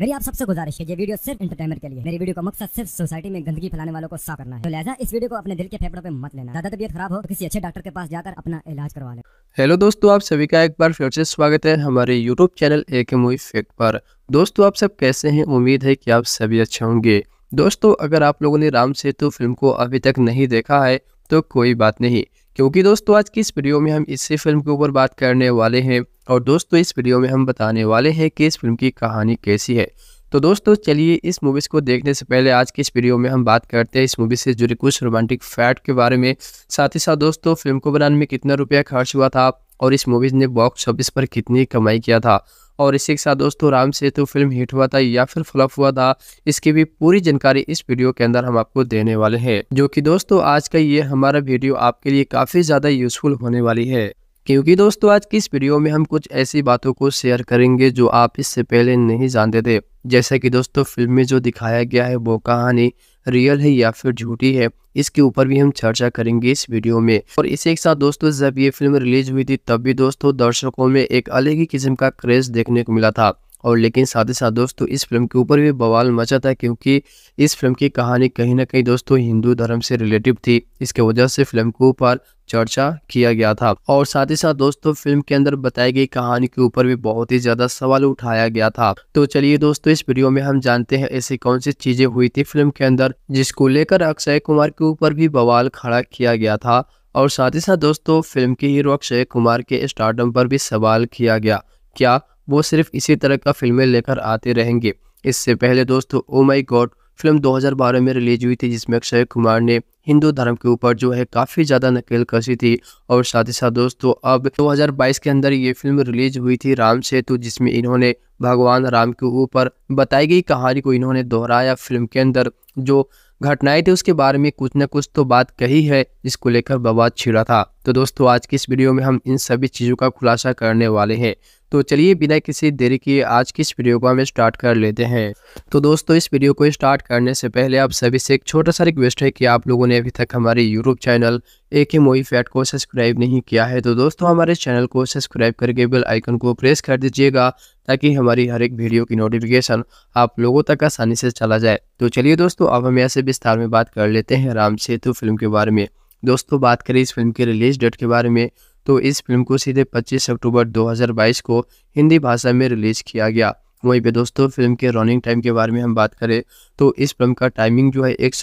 मेरी आप सबसे गुजारिश है ये वीडियो सिर्फ इंटरटेनमेंट के लिए मेरी वीडियो का मकसद सिर्फ सोसाइटी में गंदगी फैलाने वालों को साफ करना है तो लिहाजा इस वीडियो को अपने दिल के फेफड़ों पे मत लेना ज्यादा तबियत खराब हो तो किसी अच्छे डॉक्टर के पास जाकर अपना इलाज करवा ले हेलो दोस्तों आप सभी का एक बार फिर से स्वागत है हमारे यूट्यूब चैनल ए के मूवी फेक पर दोस्तों आप सब कैसे हैं उम्मीद है कि आप सभी अच्छे होंगे दोस्तों अगर आप लोगों ने राम सेतु फिल्म को अभी तक नहीं देखा है तो कोई बात नहीं क्योंकि दोस्तों आज की इस वीडियो में हम इसी फिल्म के ऊपर बात करने वाले हैं और दोस्तों इस वीडियो में हम बताने वाले हैं कि इस फिल्म की कहानी कैसी है तो दोस्तों चलिए इस मूवीज़ को देखने से पहले आज की इस वीडियो में हम बात करते हैं इस मूवी से जुड़े कुछ रोमांटिक फैक्ट के बारे में साथ ही साथ दोस्तों फिल्म को बनाने में कितना रुपया खर्च हुआ था और इस मूवीज़ ने बॉक्स ऑफिस पर कितनी कमाई किया था और इसी के साथ दोस्तों राम सेतु फिल्म हिट हुआ था या फिर फ्लॉप हुआ था इसकी भी पूरी जानकारी इस वीडियो के अंदर हम आपको देने वाले हैं जो कि दोस्तों आज का ये हमारा वीडियो आपके लिए काफी ज्यादा यूजफुल होने वाली है क्योंकि दोस्तों आज की इस वीडियो में हम कुछ ऐसी बातों को शेयर करेंगे जो आप इससे पहले नहीं जानते थे जैसे कि दोस्तों फिल्म में जो दिखाया गया है वो कहानी रियल है या फिर झूठी है इसके ऊपर भी हम चर्चा करेंगे इस वीडियो में और इसी के साथ दोस्तों जब ये फिल्म रिलीज हुई थी तब भी दोस्तों दर्शकों में एक अलग ही किस्म का क्रेज देखने को मिला था और लेकिन साथ ही साथ दोस्तों इस फिल्म के ऊपर भी बवाल मचा था क्योंकि इस फिल्म की कहानी कहीं ना कहीं दोस्तों हिंदू धर्म से रिलेटिव थी इसके वजह से फिल्म के ऊपर चर्चा किया गया था और साथ ही साथ दोस्तों फिल्म के अंदर बताई गई कहानी के ऊपर भी बहुत ही ज्यादा सवाल उठाया गया था तो चलिए दोस्तों इस वीडियो में हम जानते हैं ऐसी कौन सी चीजें हुई थी फिल्म के अंदर जिसको लेकर अक्षय कुमार के ऊपर भी बवाल खड़ा किया गया था और साथ ही साथ दोस्तों फिल्म के हीरो अक्षय कुमार के स्टार्टअप पर भी सवाल किया गया क्या वो सिर्फ इसी तरह का फिल्में लेकर आते रहेंगे इससे पहले दोस्तों ओ oh माई गॉड फिल्म 2012 में रिलीज हुई थी जिसमें अक्षय कुमार ने हिंदू धर्म के ऊपर जो है काफ़ी ज़्यादा नकेल कसी थी और साथ ही साथ दोस्तों अब 2022 के अंदर ये फिल्म रिलीज हुई थी राम सेतु जिसमें इन्होंने भगवान राम के ऊपर बताई गई कहानी को इन्होंने दोहराया फिल्म के अंदर जो घटनाएं थी उसके बारे में कुछ ना कुछ तो बात कही है जिसको लेकर बवाद छिड़ा था तो दोस्तों आज की इस वीडियो में हम इन सभी चीज़ों का खुलासा करने वाले हैं तो चलिए बिना किसी देरी के आज की इस वीडियो को हम स्टार्ट कर लेते हैं तो दोस्तों इस वीडियो को स्टार्ट करने से पहले आप सभी से एक छोटा सा रिक्वेस्ट है कि आप लोगों ने अभी तक हमारे यूट्यूब चैनल ए के मोई फैट को सब्सक्राइब नहीं किया है तो दोस्तों हमारे चैनल को सब्सक्राइब करके बेल आइकन को प्रेस कर दीजिएगा ताकि हमारी हर एक वीडियो की नोटिफिकेशन आप लोगों तक आसानी से चला जाए तो चलिए दोस्तों अब हम ऐसे विस्तार में बात कर लेते हैं राम सेतु फिल्म के बारे में दोस्तों बात करें इस फिल्म के रिलीज डेट के बारे में तो इस फिल्म को सीधे 25 अक्टूबर 2022 को हिंदी भाषा में रिलीज किया गया वहीं पे दोस्तों फिल्म के रनिंग टाइम के बारे में हम बात करें तो इस फिल्म का टाइमिंग जो है एक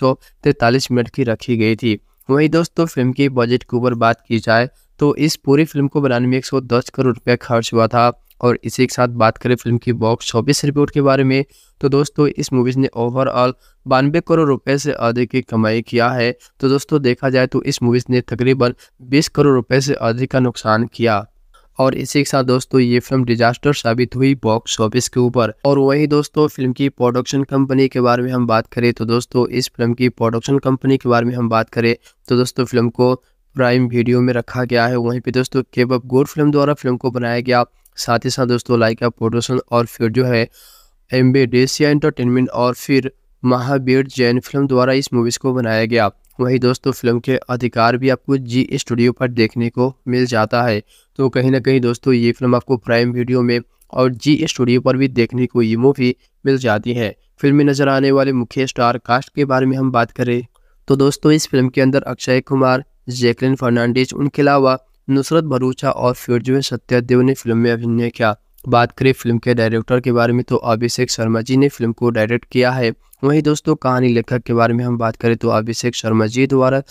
मिनट की रखी गई थी वहीं दोस्तों फिल्म के बजट के ऊपर बात की जाए तो इस पूरी फिल्म को बनाने में एक करोड़ रुपया खर्च हुआ था और इसी के साथ बात करें फिल्म की बॉक्स ऑफिस रिपोर्ट के बारे में तो दोस्तों इस मूवीज़ ने ओवरऑल बानवे करोड़ रुपए से अधिक की कमाई किया है तो दोस्तों देखा जाए तो इस मूवीज़ ने तकरीबन 20 करोड़ रुपए से अधिक का नुकसान किया और इसी के साथ दोस्तों ये फिल्म डिजास्टर साबित हुई बॉक्स ऑफिस के ऊपर और वही दोस्तों फिल्म की प्रोडक्शन कंपनी के बारे में हम बात करें तो दोस्तों इस फिल्म की प्रोडक्शन कंपनी के बारे में हम बात करें तो दोस्तों फिल्म को प्राइम वीडियो में रखा गया है वहीं पे दोस्तों केबअप गोड फिल्म द्वारा फिल्म को बनाया गया साथ ही साथ दोस्तों लाइक का प्रोडक्शन और फिर जो है एम्बेडेसिया एंटरटेनमेंट और फिर महावीर जैन फिल्म द्वारा इस मूवीज़ को बनाया गया वही दोस्तों फिल्म के अधिकार भी आपको जी स्टूडियो पर देखने को मिल जाता है तो कहीं ना कहीं दोस्तों ये फिल्म आपको प्राइम वीडियो में और जी स्टूडियो पर भी देखने को ये मूवी मिल जाती है फिल्म में नजर आने वाले मुख्य स्टार कास्ट के बारे में हम बात करें तो दोस्तों इस फिल्म के अंदर अक्षय कुमार जैकलिन फर्नांडिस उनके अलावा नुसरत भरूचा और फिरोजवे सत्यादेव ने फिल्म में अभिनय किया बात करें फिल्म के डायरेक्टर के बारे में तो अभिषेक शर्मा जी ने फिल्म को डायरेक्ट किया है वहीं दोस्तों कहानी लेखक के बारे में हम बात करें तो अभिषेक शर्मा जी द्वारा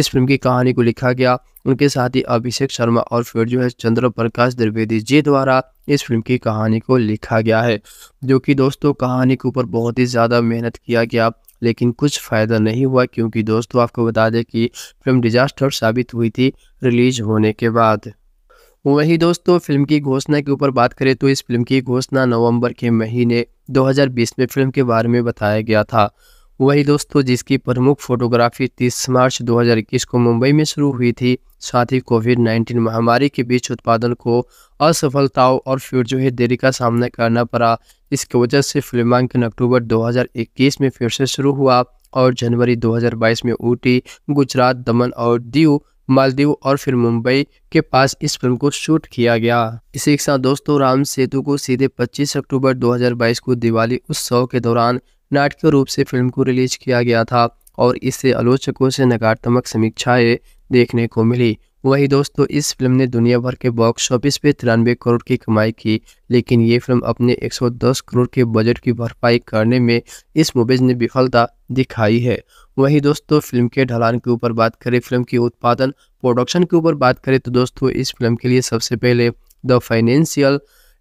इस फिल्म की कहानी को लिखा गया उनके साथ ही अभिषेक शर्मा और फिर जो है चंद्र प्रकाश द्विवेदी जी द्वारा इस फिल्म की कहानी को लिखा गया है जो कि दोस्तों कहानी के ऊपर बहुत ही ज़्यादा मेहनत किया गया लेकिन कुछ फ़ायदा नहीं हुआ क्योंकि दोस्तों आपको बता दें कि फिल्म डिजास्टर साबित हुई थी रिलीज होने के बाद वहीं दोस्तों फिल्म की घोषणा के ऊपर बात करें तो इस फिल्म की घोषणा नवंबर के महीने 2020 में फिल्म के बारे में बताया गया था वही दोस्तों जिसकी प्रमुख फोटोग्राफी 30 मार्च 2021 को मुंबई में शुरू हुई थी साथ ही कोविड 19 महामारी के बीच उत्पादन को असफलताओं और फिर जो है देरी का सामना करना पड़ा इसकी वजह से फिल्मांकन अक्टूबर 2021 में फिर से शुरू हुआ और जनवरी 2022 में ऊटी गुजरात दमन और दीव मालदीव और फिर मुंबई के पास इस फिल्म को शूट किया गया इसी के साथ दोस्तों राम सेतु को सीधे 25 अक्टूबर 2022 को दिवाली उत्सव के दौरान नाटकीय रूप से फिल्म को रिलीज किया गया था और इससे आलोचकों से नकारात्मक समीक्षाएं देखने को मिली वही दोस्तों इस फिल्म ने दुनिया भर के बॉक्स ऑफिस पे तिरानवे करोड़ की कमाई की लेकिन ये फिल्म अपने 110 करोड़ के बजट की भरपाई करने में इस मूवीज ने विफलता दिखाई है वही दोस्तों फिल्म के ढलान के ऊपर बात करें फिल्म की उत्पादन प्रोडक्शन के ऊपर बात करें तो दोस्तों इस फिल्म के लिए सबसे पहले द फाइनेंशियल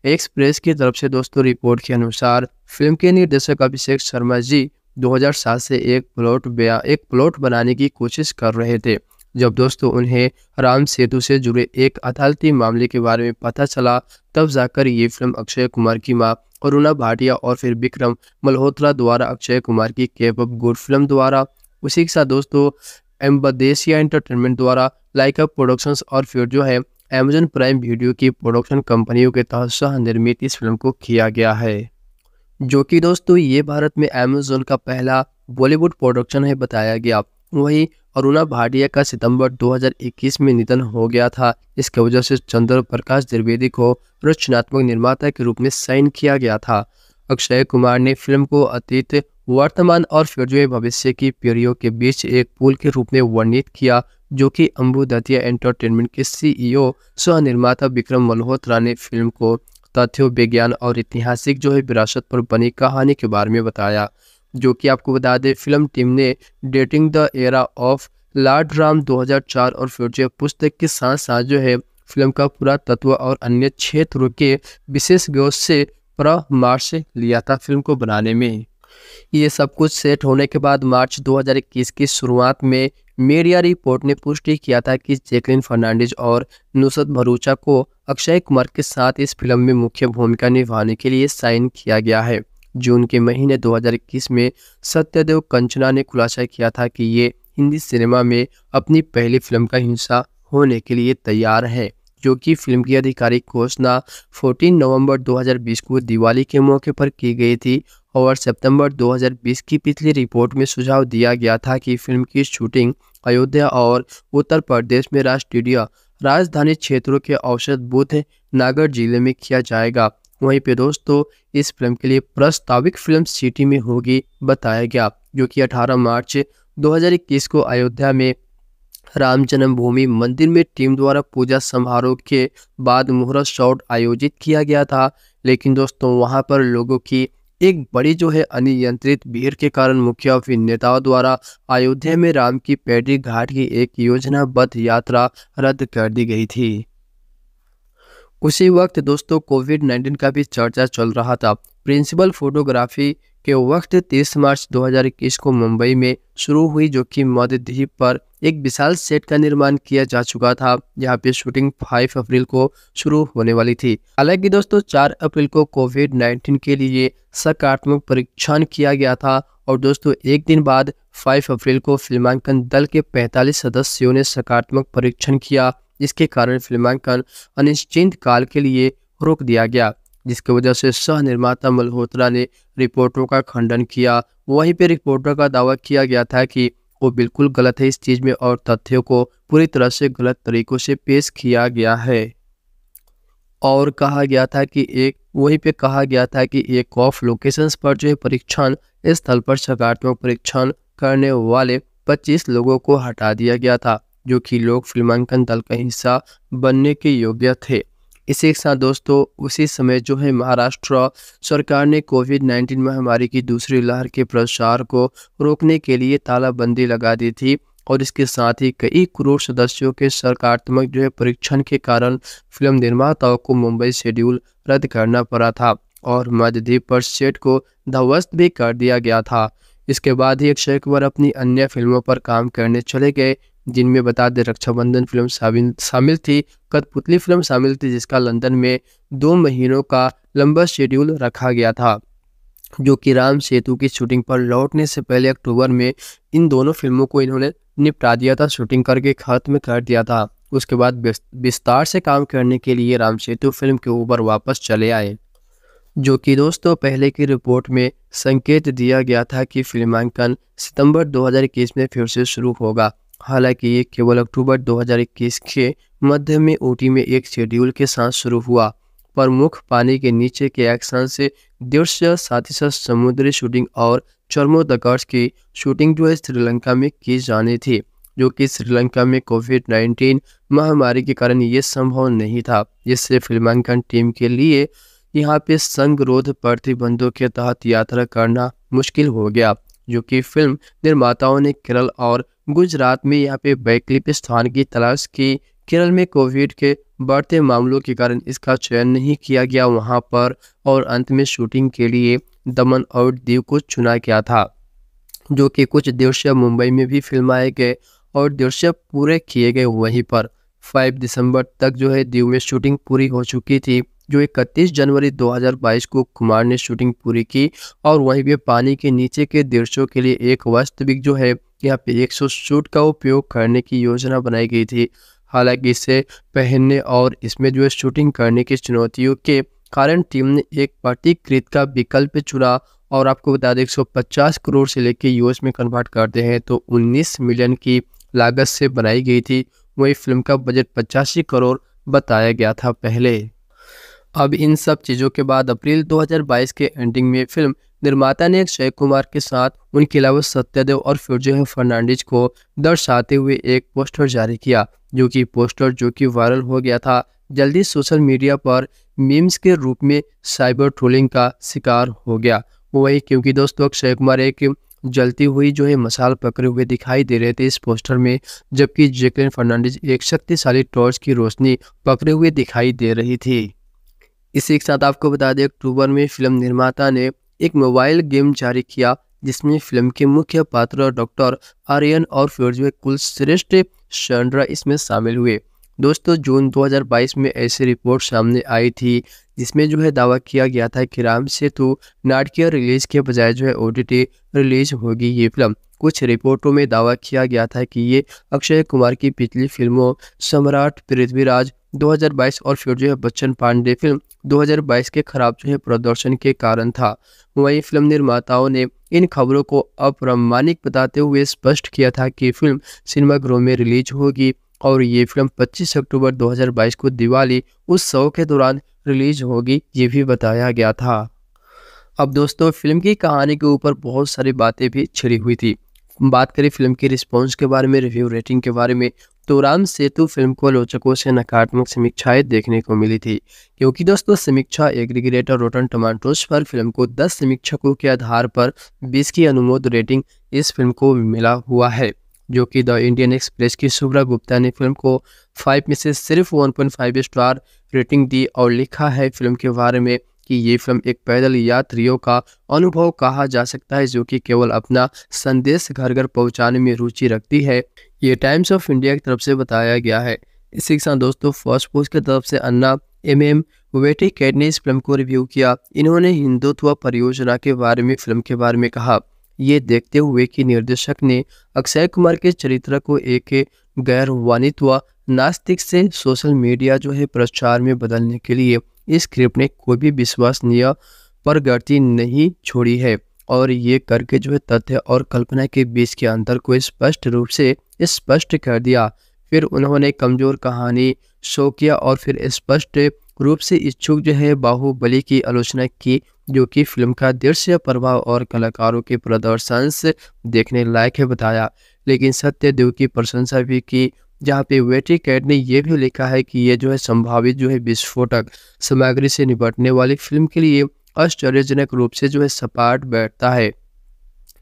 एक्सप्रेस की तरफ से दोस्तों रिपोर्ट के अनुसार फिल्म के निर्देशक अभिषेक शर्मा जी 2007 से एक प्लॉट एक प्लॉट बनाने की कोशिश कर रहे थे जब दोस्तों उन्हें राम सेतु से जुड़े एक अदालती मामले के बारे में पता चला तब जाकर ये फिल्म अक्षय कुमार की माँ अरुणा भाटिया और फिर विक्रम मल्होत्रा द्वारा अक्षय कुमार की केप अप गुड फिल्म द्वारा उसी के साथ दोस्तों एम्बदेसिया एंटरटेनमेंट द्वारा लाइकअप प्रोडक्शंस और फिर जो है अमेजन प्राइम वीडियो की प्रोडक्शन कंपनियों के तहत सह निर्मित इस फिल्म को किया गया है जो कि दोस्तों ये भारत में अमेजोन का पहला बॉलीवुड प्रोडक्शन है बताया गया वहीं अरुणा भाटिया का सितंबर 2021 में निधन हो गया था इसके वजह से चंद्र प्रकाश द्विवेदी को रचनात्मक निर्माता के रूप में साइन किया गया था अक्षय कुमार ने फिल्म को अतीत वर्तमान और फिर भविष्य की पीढ़ियों के बीच एक पुल के रूप में वर्णित किया जो कि अम्बुदतिया दतिया एंटरटेनमेंट के सीईओ e सह निर्माता विक्रम मल्होत्रा ने फिल्म को तथ्य विज्ञान और ऐतिहासिक जो है विरासत पर बनी कहानी के बारे में बताया जो कि आपको बता दें फिल्म टीम ने dating the era of Lord Ram 2004 और फ्यूचर पुस्तक के साथ साथ जो है फिल्म का पूरा तत्व और अन्य क्षेत्रों के विशेष गौश से परामर्श लिया था फिल्म को बनाने में ये सब कुछ सेट होने के बाद मार्च 2021 की शुरुआत में मीडिया रिपोर्ट ने पुष्टि किया था कि जैकलिन फर्नांडिस और नुसरत भरूचा को अक्षय कुमार के साथ इस फिल्म में मुख्य भूमिका निभाने के लिए साइन किया गया है जून के महीने 2021 में सत्यदेव कंचना ने खुलासा किया था कि ये हिंदी सिनेमा में अपनी पहली फिल्म का हिस्सा होने के लिए तैयार है जो कि फिल्म की आधिकारिक घोषणा 14 नवंबर 2020 को दिवाली के मौके पर की गई थी और सितंबर 2020 की पिछली रिपोर्ट में सुझाव दिया गया था कि फिल्म की शूटिंग अयोध्या और उत्तर प्रदेश में राष्ट्रीय राजधानी क्षेत्रों के औसत बुद्ध नागर जिले में किया जाएगा वहीं पे दोस्तों इस फिल्म के लिए प्रस्तावित फिल्म सिटी में होगी बताया गया जो कि 18 मार्च 2021 को अयोध्या में राम जन्मभूमि मंदिर में टीम द्वारा पूजा समारोह के बाद मुहूर्त शॉट आयोजित किया गया था लेकिन दोस्तों वहां पर लोगों की एक बड़ी जो है अनियंत्रित भीड़ के कारण मुख्य अभिनेताओं द्वारा अयोध्या में राम की पैडी घाट की एक योजनाबद्ध यात्रा रद्द कर दी गई थी उसी वक्त दोस्तों कोविड 19 का भी चर्चा चल रहा था प्रिंसिपल फोटोग्राफी के वक्त 30 मार्च 2021 को मुंबई में शुरू हुई जो कि मध्य द्वीप पर एक विशाल सेट का निर्माण किया जा चुका था यहाँ पे शूटिंग 5 अप्रैल को शुरू होने वाली थी हालांकि दोस्तों 4 अप्रैल को कोविड 19 के लिए सकारात्मक परीक्षण किया गया था और दोस्तों एक दिन बाद 5 अप्रैल को फिल्मांकन दल के 45 सदस्यों ने सकारात्मक परीक्षण किया जिसके कारण फिल्मांकन अनिश्चित काल के लिए रोक दिया गया जिसकी वजह से सह निर्माता मल्होत्रा ने रिपोर्टों का खंडन किया वहीं पर रिपोर्टर का दावा किया गया था कि वो बिल्कुल गलत है इस चीज़ में और तथ्यों को पूरी तरह से गलत तरीकों से पेश किया गया है और कहा गया था कि एक वहीं पे कहा गया था कि एक ऑफ लोकेशंस पर जो है परीक्षण स्थल पर सकारात्मक परीक्षण करने वाले 25 लोगों को हटा दिया गया था जो कि लोग फिल्मांकन दल का हिस्सा बनने के योग्य थे इसी के साथ दोस्तों उसी समय जो है महाराष्ट्र सरकार ने कोविड नाइन्टीन महामारी की दूसरी लहर के प्रसार को रोकने के लिए तालाबंदी लगा दी थी और इसके साथ ही कई करोड़ सदस्यों के सरकारात्मक जो है परीक्षण के कारण फिल्म निर्माताओं को मुंबई शेड्यूल रद्द करना पड़ा था और मध्यद्वीप पर सेट को ध्वस्त भी कर दिया गया था इसके बाद ही अक्षय कुमार अपनी अन्य फिल्मों पर काम करने चले गए जिनमें बता दें रक्षाबंधन फिल्म शामिल थी कठपुतली फिल्म शामिल थी जिसका लंदन में दो महीनों का लंबा शेड्यूल रखा गया था जो कि राम सेतु की शूटिंग पर लौटने से पहले अक्टूबर में इन दोनों फिल्मों को इन्होंने निपटा दिया था शूटिंग करके खत्म कर दिया था उसके बाद विस्तार से काम करने के लिए राम सेतु फिल्म के ऊपर वापस चले आए जो कि दोस्तों पहले की रिपोर्ट में संकेत दिया गया था कि फिल्मांकन सितंबर 2021 में फिर से शुरू होगा हालांकि ये केवल अक्टूबर 2021 के मध्य में ओटी में एक शेड्यूल के साथ शुरू हुआ प्रमुख पानी के नीचे के एक्शन से दृश्य साथ ही साथ समुद्री शूटिंग और चर्मोदकर्स की शूटिंग जो है श्रीलंका में की जानी थी जो कि श्रीलंका में कोविड 19 महामारी के कारण ये संभव नहीं था जिससे फिल्मांकन टीम के लिए यहाँ पे संगरोध प्रतिबंधों के तहत यात्रा करना मुश्किल हो गया जो कि फिल्म निर्माताओं ने केरल और गुजरात में यहाँ पे वैकल्पिक स्थान की तलाश की केरल में कोविड के बढ़ते मामलों के कारण इसका चयन नहीं किया गया वहाँ पर और अंत में शूटिंग के लिए दमन और दीव को चुना गया था जो कि कुछ दृश्य मुंबई में भी फिल्माए गए और दृश्य पूरे किए गए वहीं पर 5 दिसंबर तक जो है दीव में शूटिंग पूरी हो चुकी थी जो इकतीस जनवरी 2022 को कुमार ने शूटिंग पूरी की और वहीं पे पानी के नीचे के दृश्यों के लिए एक वास्तविक जो है यहाँ पे सौ शूट का उपयोग करने की योजना बनाई गई थी हालांकि इसे पहनने और इसमें जो है शूटिंग करने की चुनौतियों के कारण टीम ने एक प्रतिकृत का विकल्प चुना और आपको बता दें 150 करोड़ से लेकर यूएस में कन्वर्ट करते हैं तो 19 मिलियन की लागत से बनाई गई थी वही फिल्म का बजट पचासी करोड़ बताया गया था पहले अब इन सब चीज़ों के बाद अप्रैल 2022 के एंडिंग में फिल्म निर्माता ने अक्षय कुमार के साथ उनके अलावा सत्यदेव और फिरजोह फर्नांडिस को दर्शाते हुए एक पोस्टर जारी किया जो कि पोस्टर जो कि वायरल हो गया था जल्दी सोशल मीडिया पर मीम्स के रूप में साइबर ट्रोलिंग का शिकार हो गया वही क्योंकि दोस्तों अक्षय कुमार एक जलती हुई जो है मसाल पकड़े हुए दिखाई दे रहे थे इस पोस्टर में जबकि जैकलिन फर्नांडिस एक शक्तिशाली टॉर्च की रोशनी पकड़े हुए दिखाई दे रही थी इसी के साथ आपको बता दें अक्टूबर में फिल्म निर्माता ने एक मोबाइल गेम जारी किया जिसमें फिल्म के मुख्य पात्र डॉक्टर आर्यन और फ्योर्ज कुल श्रेष्ठ शंड्रा इसमें शामिल हुए दोस्तों जून 2022 में ऐसी रिपोर्ट सामने आई थी जिसमें जो है दावा किया गया था कि राम सेतु नाटकीय रिलीज के बजाय जो है ओ रिलीज होगी ये फिल्म कुछ रिपोर्टों में दावा किया गया था कि ये अक्षय कुमार की पिछली फिल्मों सम्राट पृथ्वीराज 2022 और फिर जो है बच्चन पांडे फिल्म 2022 के खराब जो है प्रदर्शन के कारण था वहीं फिल्म निर्माताओं ने इन खबरों को अप्रमाणिक बताते हुए स्पष्ट किया था कि फिल्म सिनेमाघरों में रिलीज होगी और ये फिल्म 25 अक्टूबर 2022 को दिवाली उत्सव के दौरान रिलीज होगी ये भी बताया गया था अब दोस्तों फिल्म की कहानी के ऊपर बहुत सारी बातें भी छिड़ी हुई थी बात करें फिल्म के रिस्पॉन्स के बारे में रिव्यू रेटिंग के बारे में तो राम सेतु फिल्म को आलोचकों से नकारात्मक समीक्षाएं देखने को मिली थी क्योंकि दोस्तों समीक्षा एग्रीग्रेटर रोटन टोमाटोज पर फिल्म को 10 समीक्षकों के आधार पर 20 की अनुमोद रेटिंग इस फिल्म को मिला हुआ है जो कि द इंडियन एक्सप्रेस की शुभ्रा गुप्ता ने फिल्म को फाइव में से सिर्फ 1.5 स्टार रेटिंग दी और लिखा है फिल्म के बारे में कि ये फिल्म एक पैदल यात्रियों का अनुभव कहा जा सकता है जो कि केवल अपना संदेश घर घर पहुंचाने में रुचि रखती है ये टाइम्स ऑफ इंडिया की तरफ से बताया गया है इसी के साथ दोस्तों फर्स्ट पोस्ट की तरफ से Anna M M Vetticad ने इस फिल्म को रिव्यू किया इन्होंने हिंदुत्व परियोजना के बारे में फिल्म के बारे में कहा ये देखते हुए कि निर्देशक ने अक्षय कुमार के चरित्र को एक गैर वाणित्व नास्तिक से सोशल मीडिया जो है प्रचार में बदलने के लिए इस स्क्रिप्ट ने कोई भी विश्वसनीय प्रगति नहीं छोड़ी है और ये करके जो है तथ्य और कल्पना के बीच के अंतर को स्पष्ट रूप से स्पष्ट कर दिया फिर उन्होंने कमजोर कहानी शो किया और फिर स्पष्ट रूप से इच्छुक जो है बाहुबली की आलोचना की जो कि फिल्म का दृश्य प्रभाव और कलाकारों के प्रदर्शन से देखने लायक है बताया लेकिन सत्यदेव की प्रशंसा भी की जहाँ पे वेटी कैट ने यह भी लिखा है कि ये जो है संभावित जो है विस्फोटक सामग्री से निपटने वाली फिल्म के लिए आश्चर्यजनक रूप से जो है सपाट बैठता है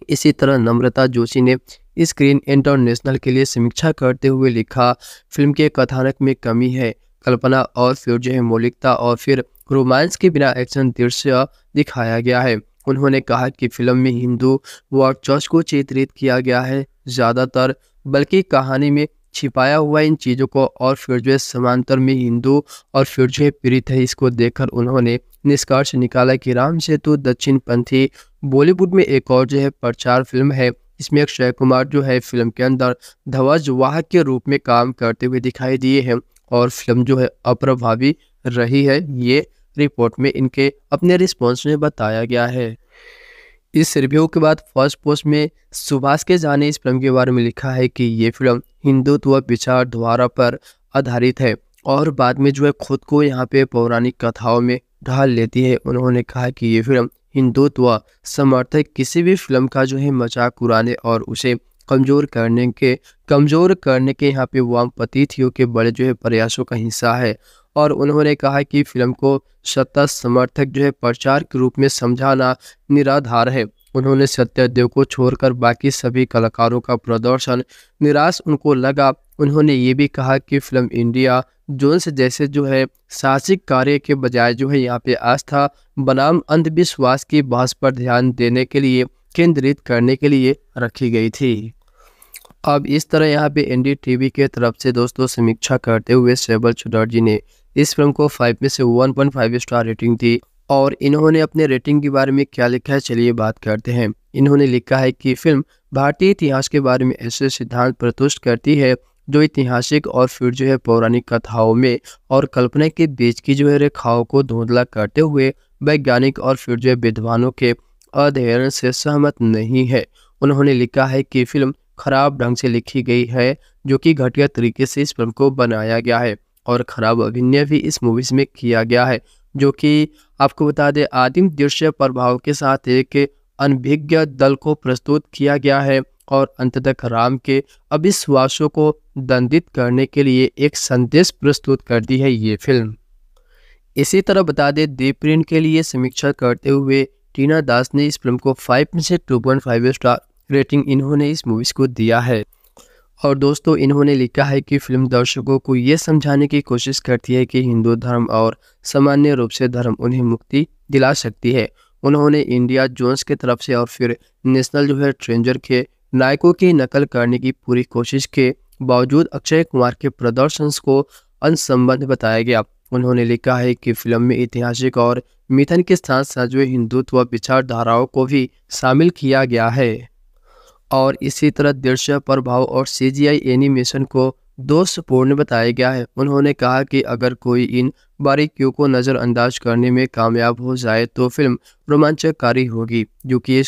इसी तरह नम्रता जोशी ने स्क्रीन इंटरनेशनल के लिए समीक्षा करते हुए लिखा फिल्म के कथानक में कमी है कल्पना और फिर जो है मौलिकता और फिर रोमांस के बिना एक्शन दृश्य दिखाया गया है उन्होंने कहा कि फिल्म में हिंदू व चर्च को चित्रित किया गया है ज़्यादातर बल्कि कहानी में छिपाया हुआ इन चीज़ों को और फिर जो समांतर में हिंदू और फिर जो पीड़ित है इसको देखकर उन्होंने निष्कर्ष निकाला कि राम सेतु दक्षिण पंथी बॉलीवुड में एक और जो है प्रचार फिल्म है इसमें अक्षय कुमार जो है फिल्म के अंदर ध्वज वाह के रूप में काम करते हुए दिखाई दिए हैं और फिल्म जो है अप्रभावी रही है ये रिपोर्ट में इनके अपने रिस्पॉन्स में बताया गया है इस रिव्यू के बाद फर्स्ट पोस्ट में सुभाष के जाने इस फिल्म के बारे में लिखा है कि ये फिल्म हिंदुत्व विचारधारा पर आधारित है और बाद में जो है खुद को यहाँ पे पौराणिक कथाओं में ढाल लेती है उन्होंने कहा कि ये फिल्म हिंदुत्व समर्थक किसी भी फिल्म का जो है मजाक उड़ाने और उसे कमज़ोर करने के कमज़ोर करने के यहाँ पे पतिथियों के बड़े जो है प्रयासों का हिस्सा है और उन्होंने कहा कि फिल्म को सत्ता समर्थक जो है प्रचार के रूप में समझाना निराधार है उन्होंने सत्यदेव को छोड़कर बाकी सभी कलाकारों का प्रदर्शन निराश उनको लगा उन्होंने ये भी कहा कि फिल्म इंडिया जोन्स जैसे जो है साहसिक कार्य के बजाय जो है यहाँ पे आस्था बनाम अंधविश्वास की बहस पर ध्यान देने के लिए केंद्रित करने के लिए रखी गई थी अब इस तरह यहाँ पे एनडीटीवी के तरफ से दोस्तों समीक्षा करते हुए सेबल चटर्जी ने इस फिल्म को फाइव में से one point five star rating थी और इन्होंने अपने रेटिंग के बारे में क्या लिखा है चलिए बात करते हैं इन्होंने लिखा है कि फिल्म भारतीय इतिहास के बारे में ऐसे सिद्धांत प्रतुष्ट करती है जो ऐतिहासिक और फिर जो है पौराणिक कथाओं में और कल्पना के बीच की जो है रेखाओं को धुंधला करते हुए वैज्ञानिक और फिर जो है विद्वानों के अध्ययन से सहमत नहीं है उन्होंने लिखा है कि फिल्म खराब ढंग से लिखी गई है जो कि घटिया तरीके से इस फिल्म को बनाया गया है और ख़राब अभिनय भी इस मूवीज़ में किया गया है जो कि आपको बता दें आदिम दृश्य प्रभाव के साथ एक अनभिज्ञ दल को प्रस्तुत किया गया है और अंत तक राम के अविश्वासों को दंडित करने के लिए एक संदेश प्रस्तुत करती है ये फिल्म इसी तरह बता दें दीप्रिन के लिए समीक्षा करते हुए टीना दास ने इस फिल्म को फाइव में से two point five star rating इन्होंने इस मूवीज़ को दिया है और दोस्तों इन्होंने लिखा है कि फिल्म दर्शकों को ये समझाने की कोशिश करती है कि हिंदू धर्म और सामान्य रूप से धर्म उन्हें मुक्ति दिला सकती है उन्होंने इंडिया जोन्स के तरफ से और फिर नेशनल जो है ट्रेंजर के नायकों की नकल करने की पूरी कोशिश के बावजूद अक्षय कुमार के प्रदर्शन को अनसंबंध बताया गया उन्होंने लिखा है कि फिल्म में ऐतिहासिक और मिथन के साथ साथ जो हिंदुत्व विचारधाराओं को भी शामिल किया गया है और इसी तरह दृश्य प्रभाव और सीजीआई एनिमेशन को दोषपूर्ण बताया गया है उन्होंने कहा कि अगर कोई इन बारीकियों को नज़रअंदाज करने में कामयाब हो जाए तो फिल्म रोमांचकारी होगी क्योंकि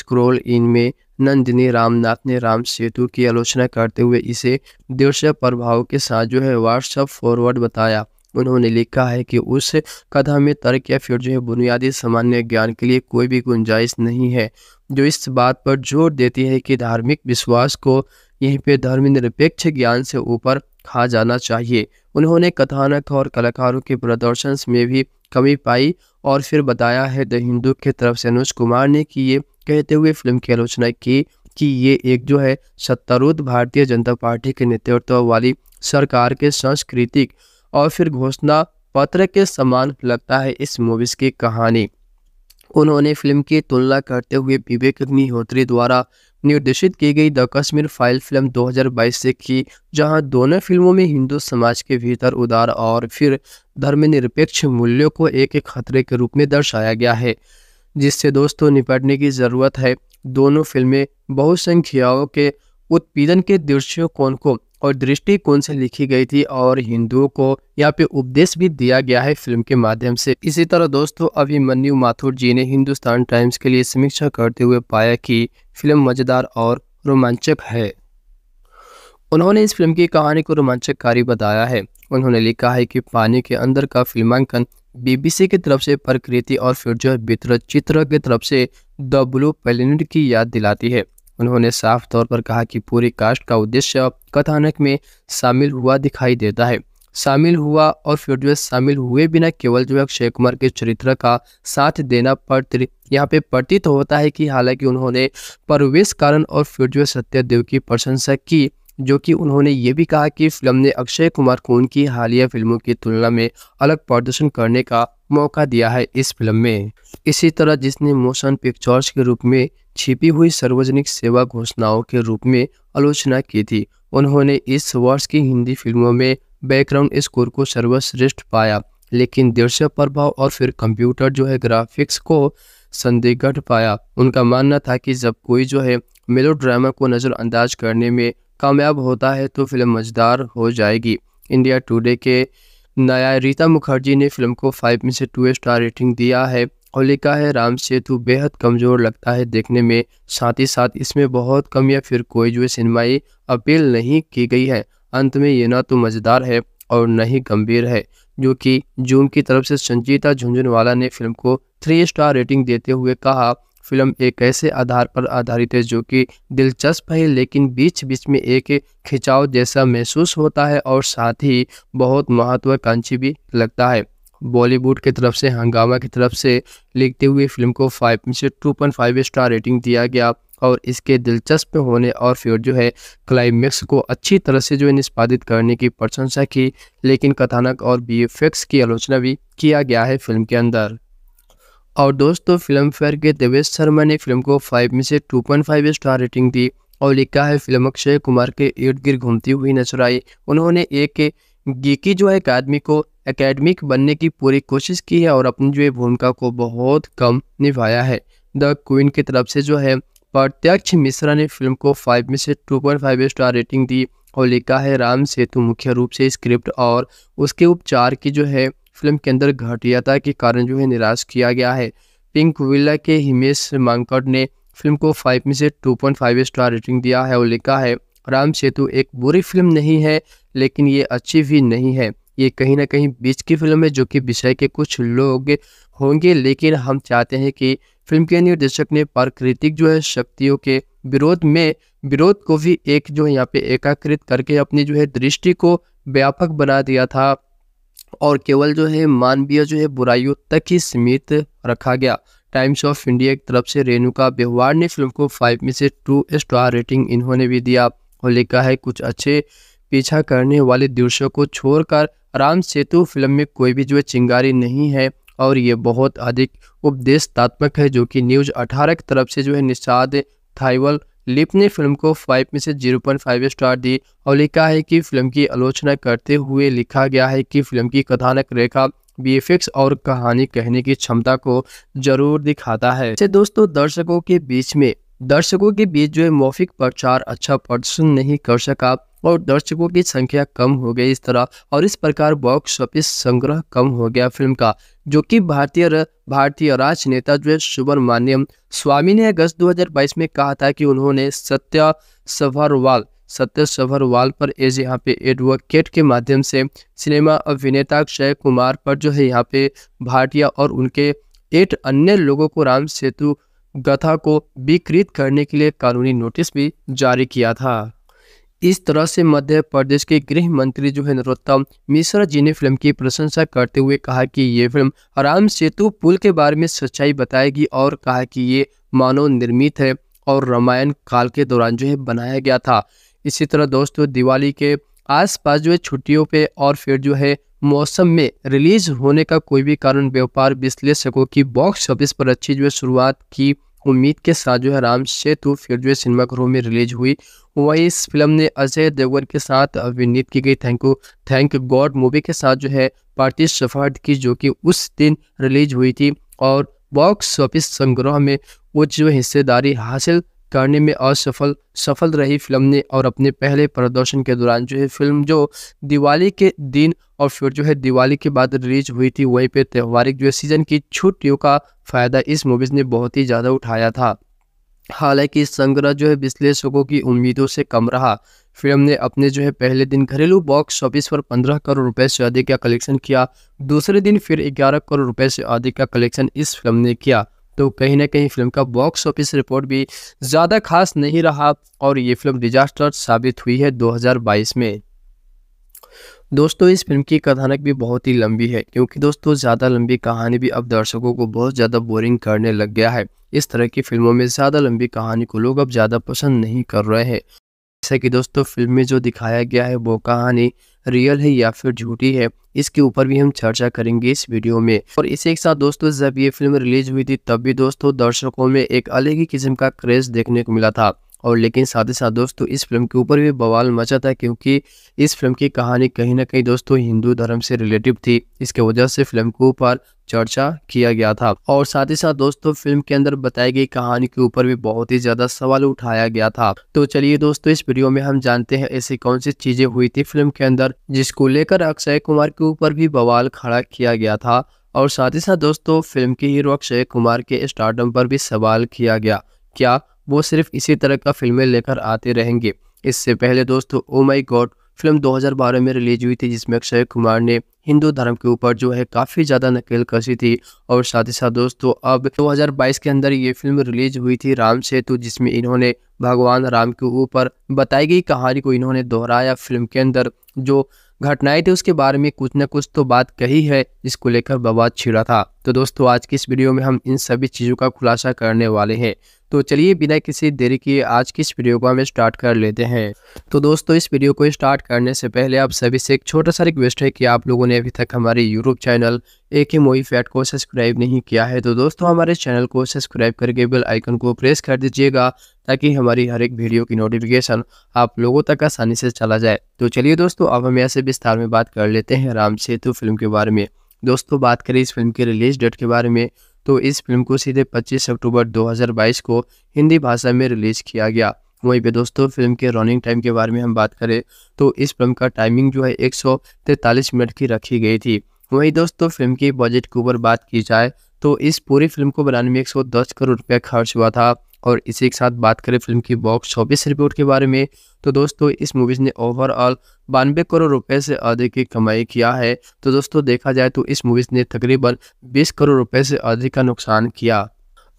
इन में नंदिनी रामनाथ ने राम सेतु की आलोचना करते हुए इसे दृश्य प्रभाव के साथ जो है व्हाट्सअप फॉरवर्ड बताया उन्होंने लिखा है कि उस कथा में तर्क या फिर जो है बुनियादी सामान्य ज्ञान के लिए कोई भी गुंजाइश नहीं है जो इस बात पर जोर देती है कि धार्मिक विश्वास को यहीं पे धर्मनिरपेक्ष ज्ञान से ऊपर खा जाना चाहिए उन्होंने कथानक और कलाकारों के प्रदर्शन में भी कमी पाई और फिर बताया है द हिंदू की तरफ से अनुज कुमार ने कि ये कहते हुए फिल्म की आलोचना की कि ये एक जो है सत्तारूढ़ भारतीय जनता पार्टी के नेतृत्व वाली सरकार के सांस्कृतिक और फिर घोषणा पत्र के समान लगता है इस मूवीज़ की कहानी उन्होंने फिल्म की तुलना करते हुए विवेक अग्निहोत्री द्वारा निर्देशित की गई द कश्मीर फाइल फिल्म 2022 से की जहां दोनों फिल्मों में हिंदू समाज के भीतर उदार और फिर धर्मनिरपेक्ष मूल्यों को एक खतरे के रूप में दर्शाया गया है जिससे दोस्तों निपटने की ज़रूरत है दोनों फिल्में बहुसंख्याओं के उत्पीड़न के दृश्यों को और दृष्टिकोण से लिखी गई थी और हिंदुओं को यहाँ पे उपदेश भी दिया गया है फिल्म के माध्यम से इसी तरह दोस्तों अभिमन्यु माथुर जी ने हिंदुस्तान टाइम्स के लिए समीक्षा करते हुए पाया कि फिल्म मजेदार और रोमांचक है उन्होंने इस फिल्म की कहानी को रोमांचकारी बताया है उन्होंने लिखा है कि पानी के अंदर का फिल्मांकन बीबीसी की तरफ से प्रकृति और फिर जो वितरित चित्र की तरफ से द ब्लू प्लेनेट की याद दिलाती है उन्होंने साफ तौर पर कहा कि पूरी कास्ट का उद्देश्य कथानक में शामिल हुआ दिखाई देता है शामिल हुआ और फ्यूडवेस शामिल हुए बिना केवल जो है अक्षय कुमार के चरित्र का साथ देना पड़ यहाँ पे प्रतीत होता है कि हालांकि उन्होंने परवेश कारण और फ्यूडवेस सत्यदेव की प्रशंसा की जो कि उन्होंने ये भी कहा कि फिल्म ने अक्षय कुमार को उनकी हालिया फिल्मों की तुलना में अलग प्रदर्शन करने का मौका दिया है इस फिल्म में इसी तरह जिसने मोशन पिक्चर्स के रूप में छिपी हुई सार्वजनिक सेवा घोषणाओं के रूप में आलोचना की थी उन्होंने इस वर्ष की हिंदी फिल्मों में बैकग्राउंड स्कोर को सर्वश्रेष्ठ पाया लेकिन दृश्य प्रभाव और फिर कंप्यूटर जो है ग्राफिक्स को संदिग्ध पाया उनका मानना था कि जब कोई जो है मेलो ड्रामा को नज़रअंदाज करने में कामयाब होता है तो फिल्म मज़ेदार हो जाएगी इंडिया टुडे के नया रीता मुखर्जी ने फिल्म को फाइव में से टू स्टार रेटिंग दिया है और लिखा है राम सेतु बेहद कमज़ोर लगता है देखने में साथ ही साथ इसमें बहुत कम या फिर कोई जो सिनेमाई अपील नहीं की गई है अंत में ये ना तो मज़ेदार है और न ही गंभीर है जो कि जूम की तरफ से संजीता झुंझुनवाला ने फिल्म को थ्री स्टार रेटिंग देते हुए कहा फिल्म एक ऐसे आधार पर आधारित है जो कि दिलचस्प है लेकिन बीच बीच में एक खिंचाव जैसा महसूस होता है और साथ ही बहुत महत्वाकांक्षी भी लगता है बॉलीवुड की तरफ से हंगामा की तरफ से लिखते हुए फिल्म को फाइव में से two point five star rating दिया गया और इसके दिलचस्प होने और फिर जो है क्लाइमैक्स को अच्छी तरह से जो है निष्पादित करने की प्रशंसा की लेकिन कथानक और बी की आलोचना भी किया गया है फिल्म के अंदर और दोस्तों फिल्म फेयर के देवेश शर्मा ने फिल्म को फाइव में से two point five star rating दी और लिखा है फिल्म अक्षय कुमार के इर्द गिर्द घूमती हुई नजर आई उन्होंने एक गीकी जो है एक आदमी को एकेडमिक बनने की पूरी कोशिश की है और अपनी जो है भूमिका को बहुत कम निभाया है द क्वीन की तरफ से जो है प्रत्यक्ष मिश्रा ने फिल्म को फाइव में से two point five star rating दी और लिखा है राम सेतु मुख्य रूप से स्क्रिप्ट और उसके उपचार की जो है फिल्म के अंदर घटियाता के कारण जो है निराश किया गया है पिंक विला के हिमेश मांकड़ ने फिल्म को फाइव में से two point five star rating दिया है और लिखा है राम सेतु एक बुरी फिल्म नहीं है लेकिन ये अच्छी भी नहीं है ये कहीं ना कहीं बीच की फिल्म है जो कि विषय के कुछ लोग होंगे लेकिन हम चाहते हैं कि फिल्म के निर्देशक ने प्राकृतिक जो है शक्तियों के विरोध में विरोध को भी एक जो है यहाँ पे एकाकृत करके अपनी जो है दृष्टि को व्यापक बना दिया था और केवल जो है मानवीय जो है बुराइयों तक ही सीमित रखा गया टाइम्स ऑफ इंडिया की तरफ से रेणुका व्यवहार ने फिल्म को फाइव में से टू स्टार रेटिंग इन्होंने भी दिया और लिखा है कुछ अच्छे पीछा करने वाले दृश्यों को छोड़कर राम सेतु फिल्म में कोई भी जो है चिंगारी नहीं है और ये बहुत अधिक उपदेशात्मक है जो कि न्यूज 18 की तरफ से जो है निषाद थाइवल लिप ने फिल्म को फाइव में से जीरो पॉइंट फाइव स्टार दी और लिखा है कि फिल्म की आलोचना करते हुए लिखा गया है कि फिल्म की कथानक रेखा बीएफएक्स और कहानी कहने की क्षमता को जरूर दिखाता है दोस्तों दर्शकों के बीच में दर्शकों के बीच जो है मौफिक प्रचार अच्छा प्रदर्शन नहीं कर सका और दर्शकों की संख्या कम हो गई इस तरह और इस प्रकार बॉक्स ऑफिस संग्रह कम हो गया फिल्म का जो कि भारतीय भारतीय राजनेता जो है सुब्रमान्यम स्वामी ने अगस्त 2022 में कहा था कि उन्होंने सत्य सभरवाल सत्य सभरवाल पर एज यहाँ पे एडवोकेट के माध्यम से सिनेमा अभिनेता अक्षय कुमार पर जो है यहाँ पे भाटिया और उनके एट अन्य लोगों को राम सेतु गथा को विकृत करने के लिए कानूनी नोटिस भी जारी किया था इस तरह से मध्य प्रदेश के गृह मंत्री जो है नरोत्तम मिश्रा जी ने फिल्म की प्रशंसा करते हुए कहा कि ये फिल्म राम सेतु पुल के बारे में सच्चाई बताएगी और कहा कि ये मानव निर्मित है और रामायण काल के दौरान जो है बनाया गया था इसी तरह दोस्तों दिवाली के आसपास जो है छुट्टियों पे और फिर जो है मौसम में रिलीज होने का कोई भी कारण व्यापार विश्लेषकों की बॉक्स ऑफिस पर अच्छी जो है शुरुआत की उम्मीद के साथ जो है राम सेतु फिर जो है सिनेमाघरों में रिलीज हुई वही इस फिल्म ने अजय देवगन के साथ अभिनीत की गई thank you thank God movie के साथ जो है पार्टी सफार्ड की जो कि उस दिन रिलीज हुई थी और बॉक्स ऑफिस संग्रह में वो जो हिस्सेदारी हासिल करने में असफल सफल रही फिल्म ने और अपने पहले प्रदर्शन के दौरान जो है फिल्म जो दिवाली के दिन और फिर जो है दिवाली के बाद रिलीज हुई थी वहीं पे त्यौहारिक जो है सीजन की छुट्टियों का फ़ायदा इस मूवीज़ ने बहुत ही ज़्यादा उठाया था हालांकि संग्रह जो है विश्लेषकों की उम्मीदों से कम रहा फिल्म ने अपने जो है पहले दिन घरेलू बॉक्स ऑफिस पर 15 करोड़ रुपए से अधिक का कलेक्शन किया दूसरे दिन फिर 11 करोड़ रुपए से अधिक का कलेक्शन इस फिल्म ने किया तो कहीं ना कहीं फिल्म का बॉक्स ऑफिस रिपोर्ट भी ज़्यादा खास नहीं रहा और ये फिल्म डिजास्टर साबित हुई है 2022 में दोस्तों इस फिल्म की कथानक भी बहुत ही लंबी है क्योंकि दोस्तों ज़्यादा लंबी कहानी भी अब दर्शकों को बहुत ज़्यादा बोरिंग करने लग गया है इस तरह की फिल्मों में ज़्यादा लंबी कहानी को लोग अब ज़्यादा पसंद नहीं कर रहे हैं जैसे कि दोस्तों फिल्म में जो दिखाया गया है वो कहानी रियल है या फिर झूठी है इसके ऊपर भी हम चर्चा करेंगे इस वीडियो में और इसी के साथ दोस्तों जब ये फिल्म रिलीज हुई थी तब भी दोस्तों दर्शकों में एक अलग ही किस्म का क्रेज देखने को मिला था और लेकिन साथ ही साथ दोस्तों इस फिल्म के ऊपर भी बवाल मचा था क्योंकि इस फिल्म की कहानी कहीं ना कहीं दोस्तों हिंदू धर्म से रिलेटिव थी इसके वजह से फिल्म के ऊपर चर्चा किया गया था और साथ ही साथ दोस्तों फिल्म के अंदर बताई गई कहानी के ऊपर भी बहुत ही ज्यादा सवाल उठाया गया था तो चलिए दोस्तों इस वीडियो में हम जानते हैं ऐसी कौन सी चीजें हुई थी फिल्म के अंदर जिसको लेकर अक्षय कुमार के ऊपर भी बवाल खड़ा किया गया था और साथ ही साथ दोस्तों फिल्म के हीरो अक्षय कुमार के स्टार्टअप पर भी सवाल किया गया क्या वो सिर्फ इसी तरह का फिल्में लेकर आते रहेंगे इससे पहले दोस्तों ओ माई गॉड फिल्म 2012 में रिलीज हुई थी जिसमें अक्षय कुमार ने हिंदू धर्म के ऊपर जो है काफ़ी ज़्यादा नकेल कसी थी और साथ ही साथ दोस्तों अब 2022 के अंदर ये फिल्म रिलीज हुई थी राम सेतु जिसमें इन्होंने भगवान राम के ऊपर बताई गई कहानी को इन्होंने दोहराया फिल्म के अंदर जो घटनाएं थी उसके बारे में कुछ ना कुछ तो बात कही है जिसको लेकर बवाद छिड़ा था तो दोस्तों आज की इस वीडियो में हम इन सभी चीज़ों का खुलासा करने वाले हैं तो चलिए बिना किसी देरी के आज की इस वीडियो को हमें स्टार्ट कर लेते हैं तो दोस्तों इस वीडियो को स्टार्ट करने से पहले आप सभी से एक छोटा सा रिक्वेस्ट है कि आप लोगों ने अभी तक हमारे यूट्यूब चैनल एक ही मोई फैट को सब्सक्राइब नहीं किया है तो दोस्तों हमारे चैनल को सब्सक्राइब करके बेल आइकन को प्रेस कर दीजिएगा ताकि हमारी हर एक वीडियो की नोटिफिकेशन आप लोगों तक आसानी से चला जाए तो चलिए दोस्तों अब हम ऐसे विस्तार में बात कर लेते हैं राम सेतु फिल्म के बारे में दोस्तों बात करें इस फिल्म के रिलीज डेट के बारे में तो इस फिल्म को सीधे 25 अक्टूबर 2022 को हिंदी भाषा में रिलीज किया गया वहीं पे दोस्तों फिल्म के रनिंग टाइम के बारे में हम बात करें तो इस फिल्म का टाइमिंग जो है एक मिनट की रखी गई थी वहीं दोस्तों फिल्म के बजट के ऊपर बात की जाए तो इस पूरी फिल्म को बनाने में एक करोड़ रुपया खर्च हुआ था और इसी के साथ बात करें फिल्म की बॉक्स ऑफिस रिपोर्ट के बारे में तो दोस्तों इस मूवीज़ ने ओवरऑल बानवे करोड़ रुपए से अधिक की कमाई किया है तो दोस्तों देखा जाए तो इस मूवीज़ ने तकरीबन बीस करोड़ रुपए से अधिक का नुकसान किया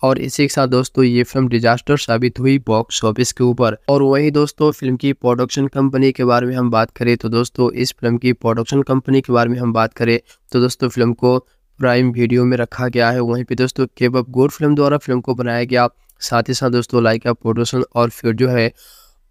और इसी के साथ दोस्तों ये फिल्म डिजास्टर साबित हुई बॉक्स ऑफिस के ऊपर और वही दोस्तों फिल्म की प्रोडक्शन कंपनी के बारे में हम बात करें तो दोस्तों इस फिल्म की प्रोडक्शन कंपनी के बारे में हम बात करें तो दोस्तों फिल्म को प्राइम वीडियो में रखा गया है वहीं पे दोस्तों केब गोर गोड फिल्म द्वारा फिल्म को बनाया गया साथ ही साथ दोस्तों लाइक का प्रोडक्शन और फिर जो है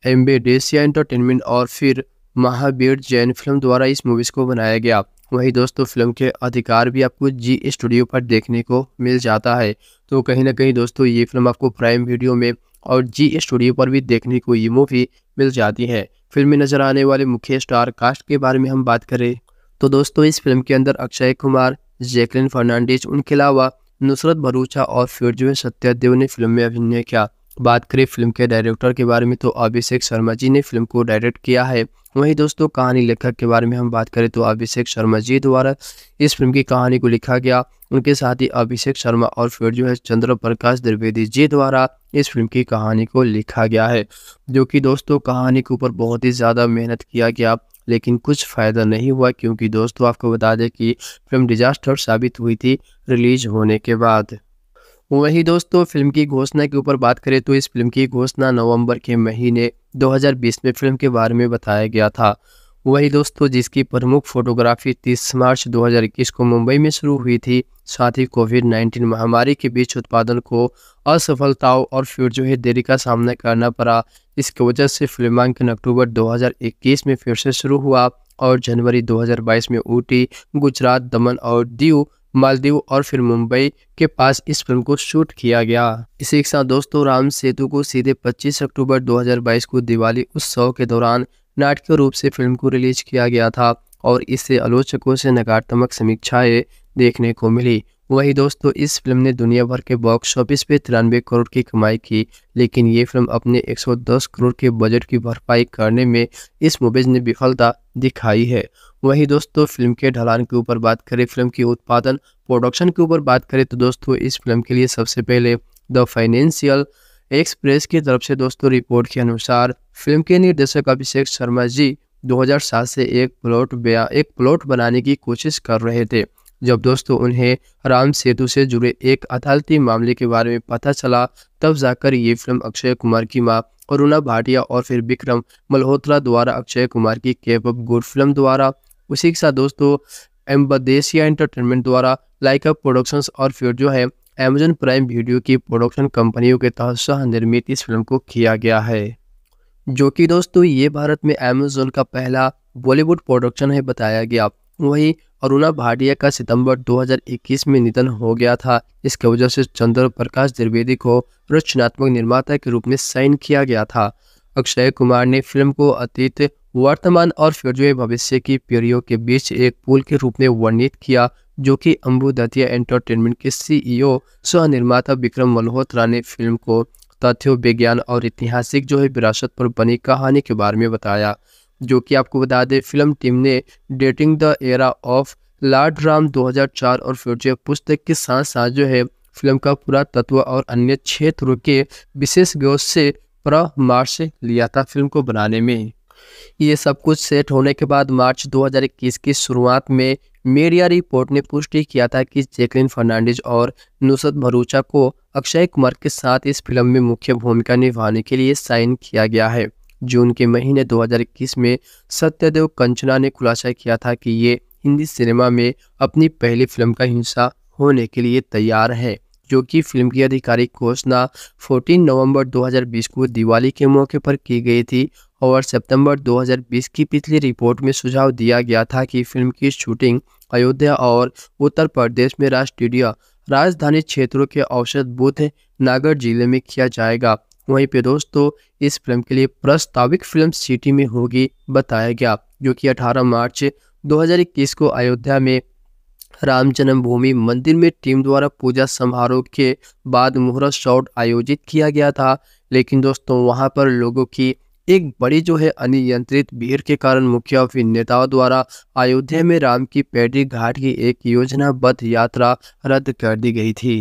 एम्बेडेसिया एंटरटेनमेंट और फिर महावीर जैन फिल्म द्वारा इस मूवीज़ को बनाया गया वहीं दोस्तों फिल्म के अधिकार भी आपको जी स्टूडियो पर देखने को मिल जाता है तो कहीं ना कहीं दोस्तों ये फिल्म आपको प्राइम वीडियो में और जी स्टूडियो पर भी देखने को ये मूवी मिल जाती है फिल्म में नजर आने वाले मुख्य स्टार कास्ट के बारे में हम बात करें तो दोस्तों इस फिल्म के अंदर अक्षय कुमार जैकलिन फर्नांडिस उनके अलावा नुसरत भरूचा और फिर जो है सत्यादेव ने फिल्म में अभिनय किया बात करें फिल्म के डायरेक्टर के बारे में तो अभिषेक शर्मा जी ने फिल्म को डायरेक्ट किया है वहीं दोस्तों कहानी लेखक के बारे में हम बात करें तो अभिषेक शर्मा जी द्वारा इस फिल्म की कहानी को लिखा गया उनके साथ ही अभिषेक शर्मा और फिर जो है चंद्र प्रकाश द्विवेदी जी द्वारा इस फिल्म की कहानी को लिखा गया है जो कि दोस्तों कहानी के ऊपर बहुत ही ज़्यादा मेहनत किया गया लेकिन कुछ फ़ायदा नहीं हुआ क्योंकि दोस्तों आपको बता दें कि फिल्म डिजास्टर साबित हुई थी रिलीज होने के बाद वहीं दोस्तों फिल्म की घोषणा के ऊपर बात करें तो इस फिल्म की घोषणा नवंबर के महीने 2020 में फिल्म के बारे में बताया गया था वही दोस्तों जिसकी प्रमुख फोटोग्राफी 30 मार्च 2021 को मुंबई में शुरू हुई थी साथ ही कोविड 19 महामारी के बीच उत्पादन को असफलताओं और फिर जो है देरी का सामना करना पड़ा इसकी वजह से फिल्मांकन अक्टूबर 2021 में फिर से शुरू हुआ और जनवरी 2022 में ऊटी गुजरात दमन और दीव मालदीव और फिर मुंबई के पास इस फिल्म को शूट किया गया इसी के साथ दोस्तों राम सेतु को सीधे 25 अक्टूबर 2022 को दिवाली उत्सव के दौरान नाटकीय रूप से फिल्म को रिलीज किया गया था और इससे आलोचकों से नकारात्मक समीक्षाएं देखने को मिली वही दोस्तों इस फिल्म ने दुनिया भर के बॉक्स ऑफिस पे तिरानवे करोड़ की कमाई की लेकिन ये फिल्म अपने 110 करोड़ के बजट की भरपाई करने में इस मूवीज ने विफलता दिखाई है वही दोस्तों फिल्म के ढलान के ऊपर बात करें फिल्म की उत्पादन प्रोडक्शन के ऊपर बात करें तो दोस्तों इस फिल्म के लिए सबसे पहले द फाइनेंशियल एक्सप्रेस की तरफ से दोस्तों रिपोर्ट के अनुसार फिल्म के निर्देशक अभिषेक शर्मा जी 2007 से एक प्लॉट एक प्लॉट बनाने की कोशिश कर रहे थे जब दोस्तों उन्हें राम सेतु से जुड़े एक अदालती मामले के बारे में पता चला तब जाकर ये फिल्म अक्षय कुमार की माँ करुणा भाटिया और फिर विक्रम मल्होत्रा द्वारा अक्षय कुमार की केप अप गुड फिल्म द्वारा उसी के साथ दोस्तों एम्बदेसिया एंटरटेनमेंट द्वारा लाइका प्रोडक्शंस और फिर जो है अमेजन प्राइम वीडियो की प्रोडक्शन कंपनियों के तहत सह निर्मित इस फिल्म को किया गया है जो कि दोस्तों ये भारत में अमेजोन का पहला बॉलीवुड प्रोडक्शन है बताया गया वही अरुणा भाटिया का सितंबर 2021 में निधन हो गया था इसके वजह से चंद्र प्रकाश द्विवेदी को रचनात्मक निर्माता के रूप में साइन किया गया था अक्षय कुमार ने फिल्म को अतीत वर्तमान और फिर भविष्य की पीढ़ियों के बीच एक पुल के रूप में वर्णित किया जो कि अम्बू दतिया एंटरटेनमेंट के सीईओ सह निर्माता विक्रम मल्होत्रा ने फिल्म को तथ्य विज्ञान और ऐतिहासिक जो है विरासत पर बनी कहानी के बारे में बताया जो कि आपको बता दें फिल्म टीम ने dating the era of Lord Ram 2004 और फ्यूचर पुस्तक के साथ साथ जो है फिल्म का पूरा तत्व और अन्य क्षेत्रों के विशेष ग्योश से परामर्श लिया था फिल्म को बनाने में ये सब कुछ सेट होने के बाद मार्च 2021 की शुरुआत में मीडिया रिपोर्ट ने पुष्टि किया था कि जैकलिन फर्नांडिस और नुसरत भरूचा को अक्षय कुमार के साथ इस फिल्म में मुख्य भूमिका निभाने के लिए साइन किया गया है जून के महीने 2021 में सत्यदेव कंचना ने खुलासा किया था कि ये हिंदी सिनेमा में अपनी पहली फिल्म का हिस्सा होने के लिए तैयार है जो कि फिल्म की आधिकारिक घोषणा 14 नवंबर 2020 को दिवाली के मौके पर की गई थी और सितंबर 2020 की पिछली रिपोर्ट में सुझाव दिया गया था कि फिल्म की शूटिंग अयोध्या और उत्तर प्रदेश में राज स्टूडियो राजधानी क्षेत्रों के औसत बूथ नागर जिले में किया जाएगा वहीं पे दोस्तों इस फिल्म के लिए प्रस्ताविक फिल्म सिटी में होगी बताया गया जो कि 18 मार्च 2021 को अयोध्या में राम जन्मभूमि मंदिर में टीम द्वारा पूजा समारोह के बाद मुहूर्त शॉट आयोजित किया गया था लेकिन दोस्तों वहां पर लोगों की एक बड़ी जो है अनियंत्रित भीड़ के कारण मुख्य अभिनेताओं द्वारा अयोध्या में राम की पैडी घाट की एक योजनाबद्ध यात्रा रद्द कर दी गई थी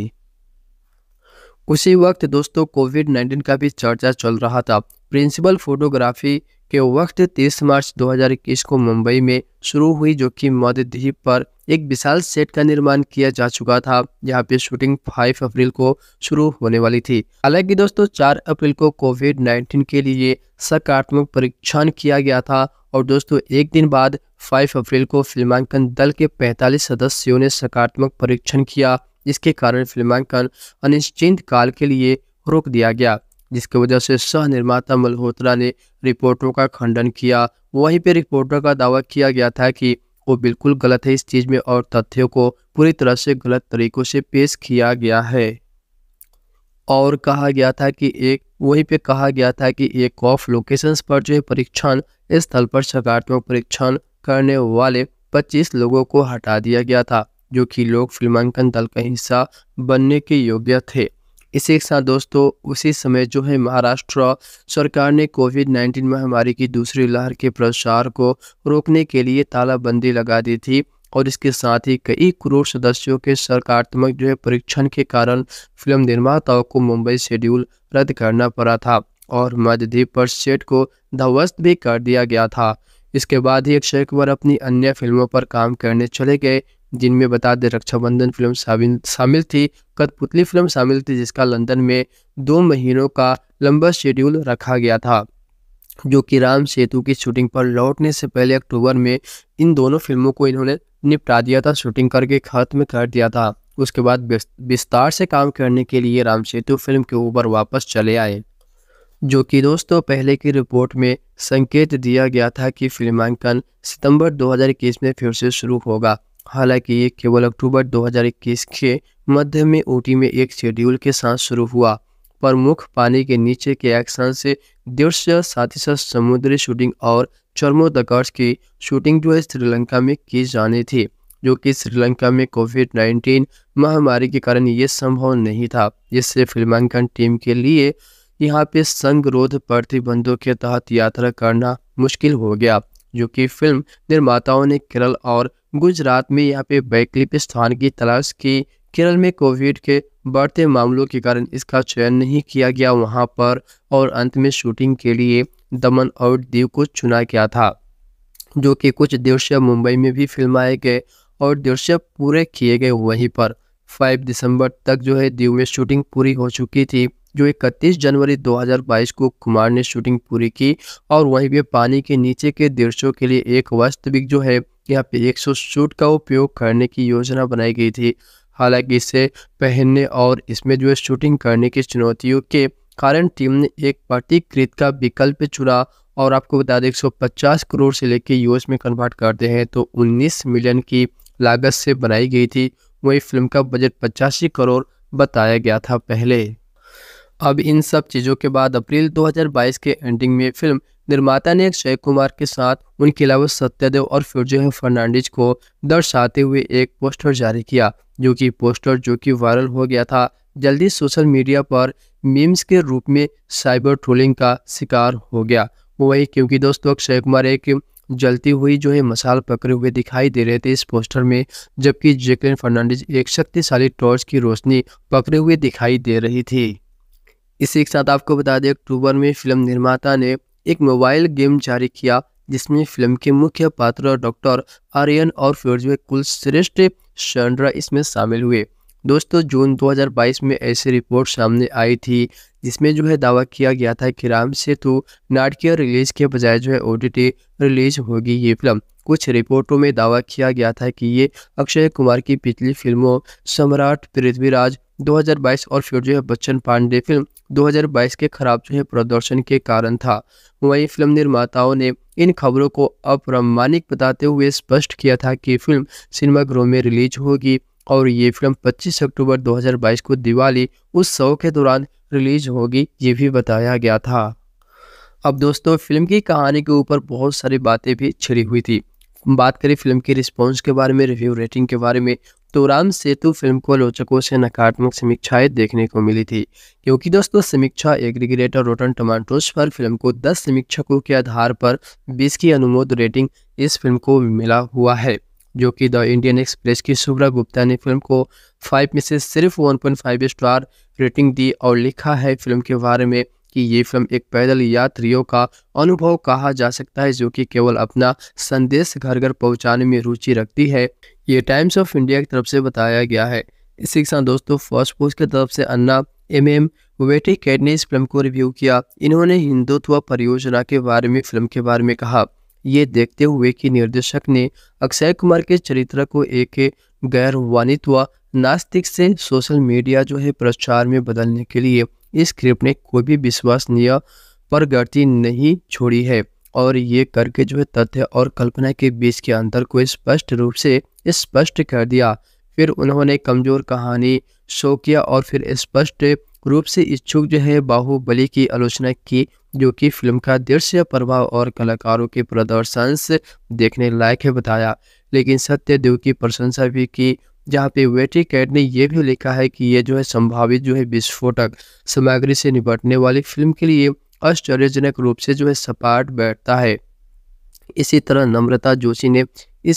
उसी वक्त दोस्तों कोविड नाइन्टीन का भी चर्चा चल रहा था प्रिंसिपल फोटोग्राफी के वक्त 30 मार्च 2021 को मुंबई में शुरू हुई जो कि मध्य द्वीप पर एक विशाल सेट का निर्माण किया जा चुका था यहाँ पे शूटिंग 5 अप्रैल को शुरू होने वाली थी हालांकि दोस्तों 4 अप्रैल को कोविड 19 के लिए सकारात्मक परीक्षण किया गया था और दोस्तों एक दिन बाद 5 अप्रैल को फिल्मांकन दल के 45 सदस्यों ने सकारात्मक परीक्षण किया जिसके कारण फिल्मांकन अनिश्चित काल के लिए रोक दिया गया जिसकी वजह से सह निर्माता मल्होत्रा ने रिपोर्टों का खंडन किया वहीं पर रिपोर्टों का दावा किया गया था कि वो बिल्कुल गलत है इस चीज़ में और तथ्यों को पूरी तरह से गलत तरीकों से पेश किया गया है और कहा गया था कि एक वहीं पे कहा गया था कि एक ऑफ लोकेशंस पर जो परीक्षण स्थल पर सकारात्मक परीक्षण करने वाले 25 लोगों को हटा दिया गया था जो कि लोक फिल्मांकन दल का हिस्सा बनने के योग्य थे इसी के साथ दोस्तों उसी समय जो है महाराष्ट्र सरकार ने कोविड 19 महामारी की दूसरी लहर के प्रसार को रोकने के लिए तालाबंदी लगा दी थी और इसके साथ ही कई करोड़ सदस्यों के सरकारात्मक जो है परीक्षण के कारण फिल्म निर्माताओं को मुंबई शेड्यूल रद्द करना पड़ा था और मध्यद्वीप पर सेट को ध्वस्त भी कर दिया गया था इसके बाद ही अक्षय कुमार अपनी अन्य फिल्मों पर काम करने चले गए जिनमें बता दें रक्षाबंधन फिल्म शामिल शामिल थी कठपुतली फिल्म शामिल थी जिसका लंदन में दो महीनों का लंबा शेड्यूल रखा गया था जो कि राम सेतु की शूटिंग पर लौटने से पहले अक्टूबर में इन दोनों फिल्मों को इन्होंने निपटा दिया था शूटिंग करके खत्म कर दिया था उसके बाद विस्तार से काम करने के लिए राम सेतु फिल्म के ऊपर वापस चले आए जो कि दोस्तों पहले की रिपोर्ट में संकेत दिया गया था कि फिल्मांकन सितंबर 2021 में फिर से शुरू होगा हालांकि ये केवल अक्टूबर 2021 के मध्य में ओटी में एक शेड्यूल के साथ शुरू हुआ प्रमुख पानी के नीचे के एक्शन से दृश्य साथ ही साथ समुद्री शूटिंग और चर्मोदकर्स की शूटिंग जो है श्रीलंका में की जानी थी जो कि श्रीलंका में कोविड 19 महामारी के कारण ये संभव नहीं था जिससे फिल्मांकन टीम के लिए यहाँ पे संगरोध प्रतिबंधों के तहत यात्रा करना मुश्किल हो गया जो कि फिल्म निर्माताओं ने केरल और गुजरात में यहाँ पे वैकल्पिक स्थान की तलाश की केरल में कोविड के बढ़ते मामलों के कारण इसका चयन नहीं किया गया वहाँ पर और अंत में शूटिंग के लिए दमन और दीव को चुना गया था जो कि कुछ दृश्य मुंबई में भी फिल्माए गए और दृश्य पूरे किए गए वहीं पर 5 दिसंबर तक जो है दीव में शूटिंग पूरी हो चुकी थी जो 31 जनवरी 2022 को कुमार ने शूटिंग पूरी की और वहीं पे पानी के नीचे के दृश्यों के लिए एक वास्तविक जो है यहाँ पे 100 शूट का उपयोग करने की योजना बनाई गई थी हालांकि इसे पहनने और इसमें जो है शूटिंग करने की चुनौतियों के कारण टीम ने एक प्रतिकृत का विकल्प चुना और आपको बता दें एक करोड़ से लेकर यूएस में कन्वर्ट करते हैं तो उन्नीस मिलियन की लागत से बनाई गई थी वही फिल्म का बजट पचासी करोड़ बताया गया था पहले अब इन सब चीज़ों के बाद अप्रैल 2022 के एंडिंग में फिल्म निर्माता ने अक्षय कुमार के साथ उनके अलावा सत्यदेव और फिरजोह फर्नांडिज को दर्शाते हुए एक पोस्टर जारी किया जो कि पोस्टर जो कि वायरल हो गया था जल्दी सोशल मीडिया पर मीम्स के रूप में साइबर ट्रोलिंग का शिकार हो गया वही क्योंकि दोस्तों अक्षय कुमार एक जलती हुई जो है मसाल पकड़े हुए दिखाई दे रहे थे इस पोस्टर में जबकि जैकलिन फर्नांडिज एक शक्तिशाली टॉर्च की रोशनी पकड़े हुए दिखाई दे रही थी इसी के साथ आपको बता दें अक्टूबर में फिल्म निर्माता ने एक मोबाइल गेम जारी किया जिसमें फिल्म के मुख्य पात्र डॉक्टर आर्यन और फिरोज में कुल श्रेष्ठ शंड्रा इसमें शामिल हुए दोस्तों जून 2022 में ऐसी रिपोर्ट सामने आई थी जिसमें जो है दावा किया गया था कि राम सेतु नाटकीय रिलीज के बजाय जो है ओ रिलीज होगी ये फिल्म कुछ रिपोर्टों में दावा किया गया था कि ये अक्षय कुमार की पिछली फिल्मों सम्राट पृथ्वीराज 2022 और फिर जो है बच्चन पांडे फिल्म 2022 के खराब जो है प्रदर्शन के कारण था वहीं फिल्म निर्माताओं ने इन खबरों को अप्रमाणिक बताते हुए स्पष्ट किया था कि फिल्म सिनेमाघरों में रिलीज होगी और ये फिल्म 25 अक्टूबर 2022 को दिवाली उत्सव के दौरान रिलीज होगी ये भी बताया गया था अब दोस्तों फिल्म की कहानी के ऊपर बहुत सारी बातें भी छिड़ी हुई थी बात करें फिल्म के रिस्पॉन्स के बारे में रिव्यू रेटिंग के बारे में तो राम सेतु फिल्म को आलोचकों से नकारात्मक समीक्षाएं देखने को मिली थी क्योंकि दोस्तों समीक्षा एग्रीग्रेट और रोटन टमाटोज पर फिल्म को 10 समीक्षकों के आधार पर 20 की अनुमोद रेटिंग इस फिल्म को मिला हुआ है जो कि द इंडियन एक्सप्रेस की शुभ्रा गुप्ता ने फिल्म को 5 में से सिर्फ 1.5 स्टार रेटिंग दी और लिखा है फिल्म के बारे में कि ये फिल्म एक पैदल यात्रियों का अनुभव कहा जा सकता है जो कि केवल अपना संदेश घर घर पहुंचाने में रुचि रखती है ये टाइम्स ऑफ इंडिया की तरफ से बताया गया है इसी के साथ दोस्तों फर्स्ट पोस्ट की तरफ से Anna M M Vetticad ने इस फिल्म को रिव्यू किया इन्होंने हिंदुत्व परियोजना के बारे में फिल्म के बारे में कहा ये देखते हुए कि निर्देशक ने अक्षय कुमार के चरित्र को एक गैर वाणित्व नास्तिक से सोशल मीडिया जो है प्रचार में बदलने के लिए इस क्रिप्ट ने कोई भी विश्वसनीय पर नहीं छोड़ी है और ये करके जो है तथ्य और कल्पना के बीच के अंतर को स्पष्ट रूप से स्पष्ट कर दिया फिर उन्होंने कमजोर कहानी शो किया और फिर स्पष्ट रूप से इच्छुक जो है बाहुबली की आलोचना की जो कि फिल्म का दृश्य प्रभाव और कलाकारों के प्रदर्शन देखने लायक है बताया लेकिन सत्यदेव की प्रशंसा भी की जहाँ पे वेटी कैट ने यह भी लिखा है कि ये जो है संभावित जो है विस्फोटक सामग्री से निपटने वाली फिल्म के लिए आश्चर्यजनक रूप से जो है सपाट बैठता है इसी तरह नम्रता जोशी ने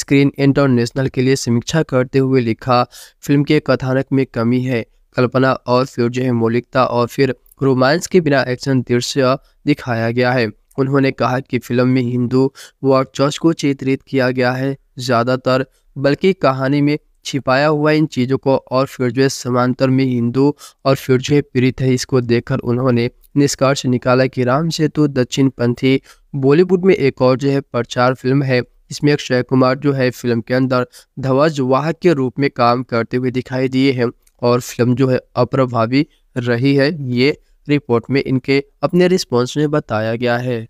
स्क्रीन इंटरनेशनल के लिए समीक्षा करते हुए लिखा फिल्म के कथानक में कमी है कल्पना और फिर जो है मौलिकता और फिर रोमांस के बिना एक्शन दृश्य दिखाया गया है उन्होंने कहा कि फिल्म में हिंदू व चर्च को चित्रित किया गया है ज़्यादातर बल्कि कहानी में छिपाया हुआ इन चीज़ों को और फिर है समांतर में हिंदू और फिर है पीड़ित है इसको देखकर उन्होंने निष्कर्ष निकाला कि राम सेतु दक्षिण पंथी बॉलीवुड में एक और जो है प्रचार फिल्म है इसमें अक्षय कुमार जो है फिल्म के अंदर ध्वज वाहक के रूप में काम करते हुए दिखाई दिए हैं और फिल्म जो है अप्रभावी रही है ये रिपोर्ट में इनके अपने रिस्पॉन्स में बताया गया है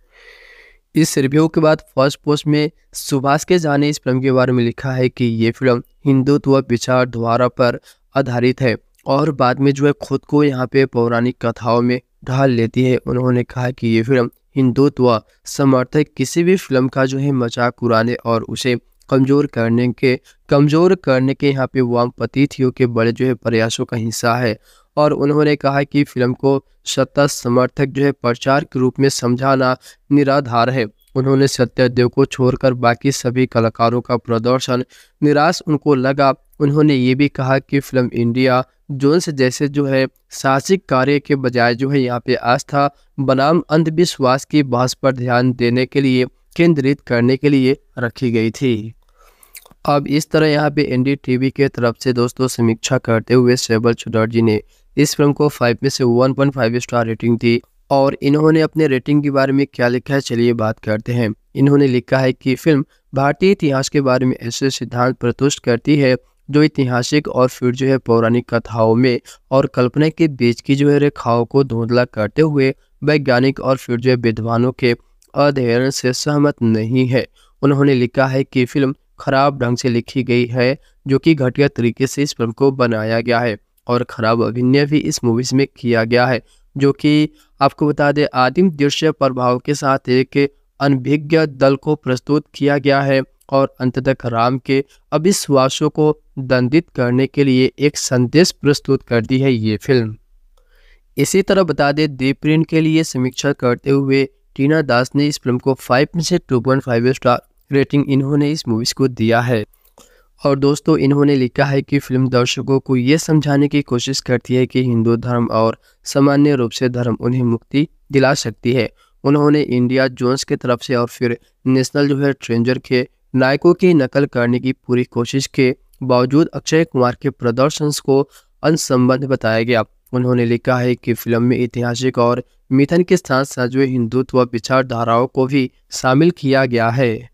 इस रिव्यू के बाद फर्स्ट पोस्ट में सुभाष के जाने इस फिल्म के बारे में लिखा है कि ये फिल्म हिंदुत्व विचारधारा पर आधारित है और बाद में जो है खुद को यहाँ पे पौराणिक कथाओं में ढाल लेती है उन्होंने कहा कि ये फिल्म हिंदुत्व समर्थक किसी भी फिल्म का जो है मजाक उड़ाने और उसे कमज़ोर करने के कमज़ोर करने के यहाँ पे वामपतिथियों के बड़े जो है प्रयासों का हिस्सा है और उन्होंने कहा कि फिल्म को सत्ता समर्थक जो है प्रचार के रूप में समझाना निराधार है उन्होंने सत्यदेव को छोड़कर बाकी सभी कलाकारों का प्रदर्शन निराश उनको लगा उन्होंने ये भी कहा कि फिल्म इंडिया जोन्स जैसे जो है साहसिक कार्य के बजाय जो है यहाँ पे आस्था बनाम अंधविश्वास की बहस पर ध्यान देने के लिए केंद्रित करने के लिए रखी गई थी अब इस तरह यहाँ पे एनडीटीवी के तरफ से दोस्तों समीक्षा करते हुए शैबल चुडर्जी ने इस फिल्म को फाइव में से one point five star rating थी और इन्होंने अपने रेटिंग के बारे में क्या लिखा है चलिए बात करते हैं इन्होंने लिखा है कि फिल्म भारतीय इतिहास के बारे में ऐसे सिद्धांत प्रतुष्ट करती है जो ऐतिहासिक और फिर जो है पौराणिक कथाओं में और कल्पना के बीच की जो है रेखाओं को धुंधला करते हुए वैज्ञानिक और फिर जो है विद्वानों के अध्ययन से सहमत नहीं है उन्होंने लिखा है कि फिल्म खराब ढंग से लिखी गई है जो कि घटिया तरीके से इस फिल्म को बनाया गया है और ख़राब अभिनय भी इस मूवीज़ में किया गया है जो कि आपको बता दें आदिम दृश्य प्रभाव के साथ एक अनभिज्ञ दल को प्रस्तुत किया गया है और अंत तक राम के अविश्वासों को दंडित करने के लिए एक संदेश प्रस्तुत करती है ये फिल्म इसी तरह बता दें दीप्रिन के लिए समीक्षा करते हुए टीना दास ने इस फिल्म को फाइव में से two point five star rating इन्होंने इस मूवीज़ को दिया है और दोस्तों इन्होंने लिखा है कि फिल्म दर्शकों को ये समझाने की कोशिश करती है कि हिंदू धर्म और सामान्य रूप से धर्म उन्हें मुक्ति दिला सकती है उन्होंने इंडिया जोन्स के तरफ से और फिर नेशनल जो है ट्रेंजर के नायकों की नकल करने की पूरी कोशिश के बावजूद अक्षय कुमार के प्रदर्शन को अनसंबंध बताया गया उन्होंने लिखा है कि फिल्म में ऐतिहासिक और मिथन के साथ साथ जो हिंदुत्व विचारधाराओं को भी शामिल किया गया है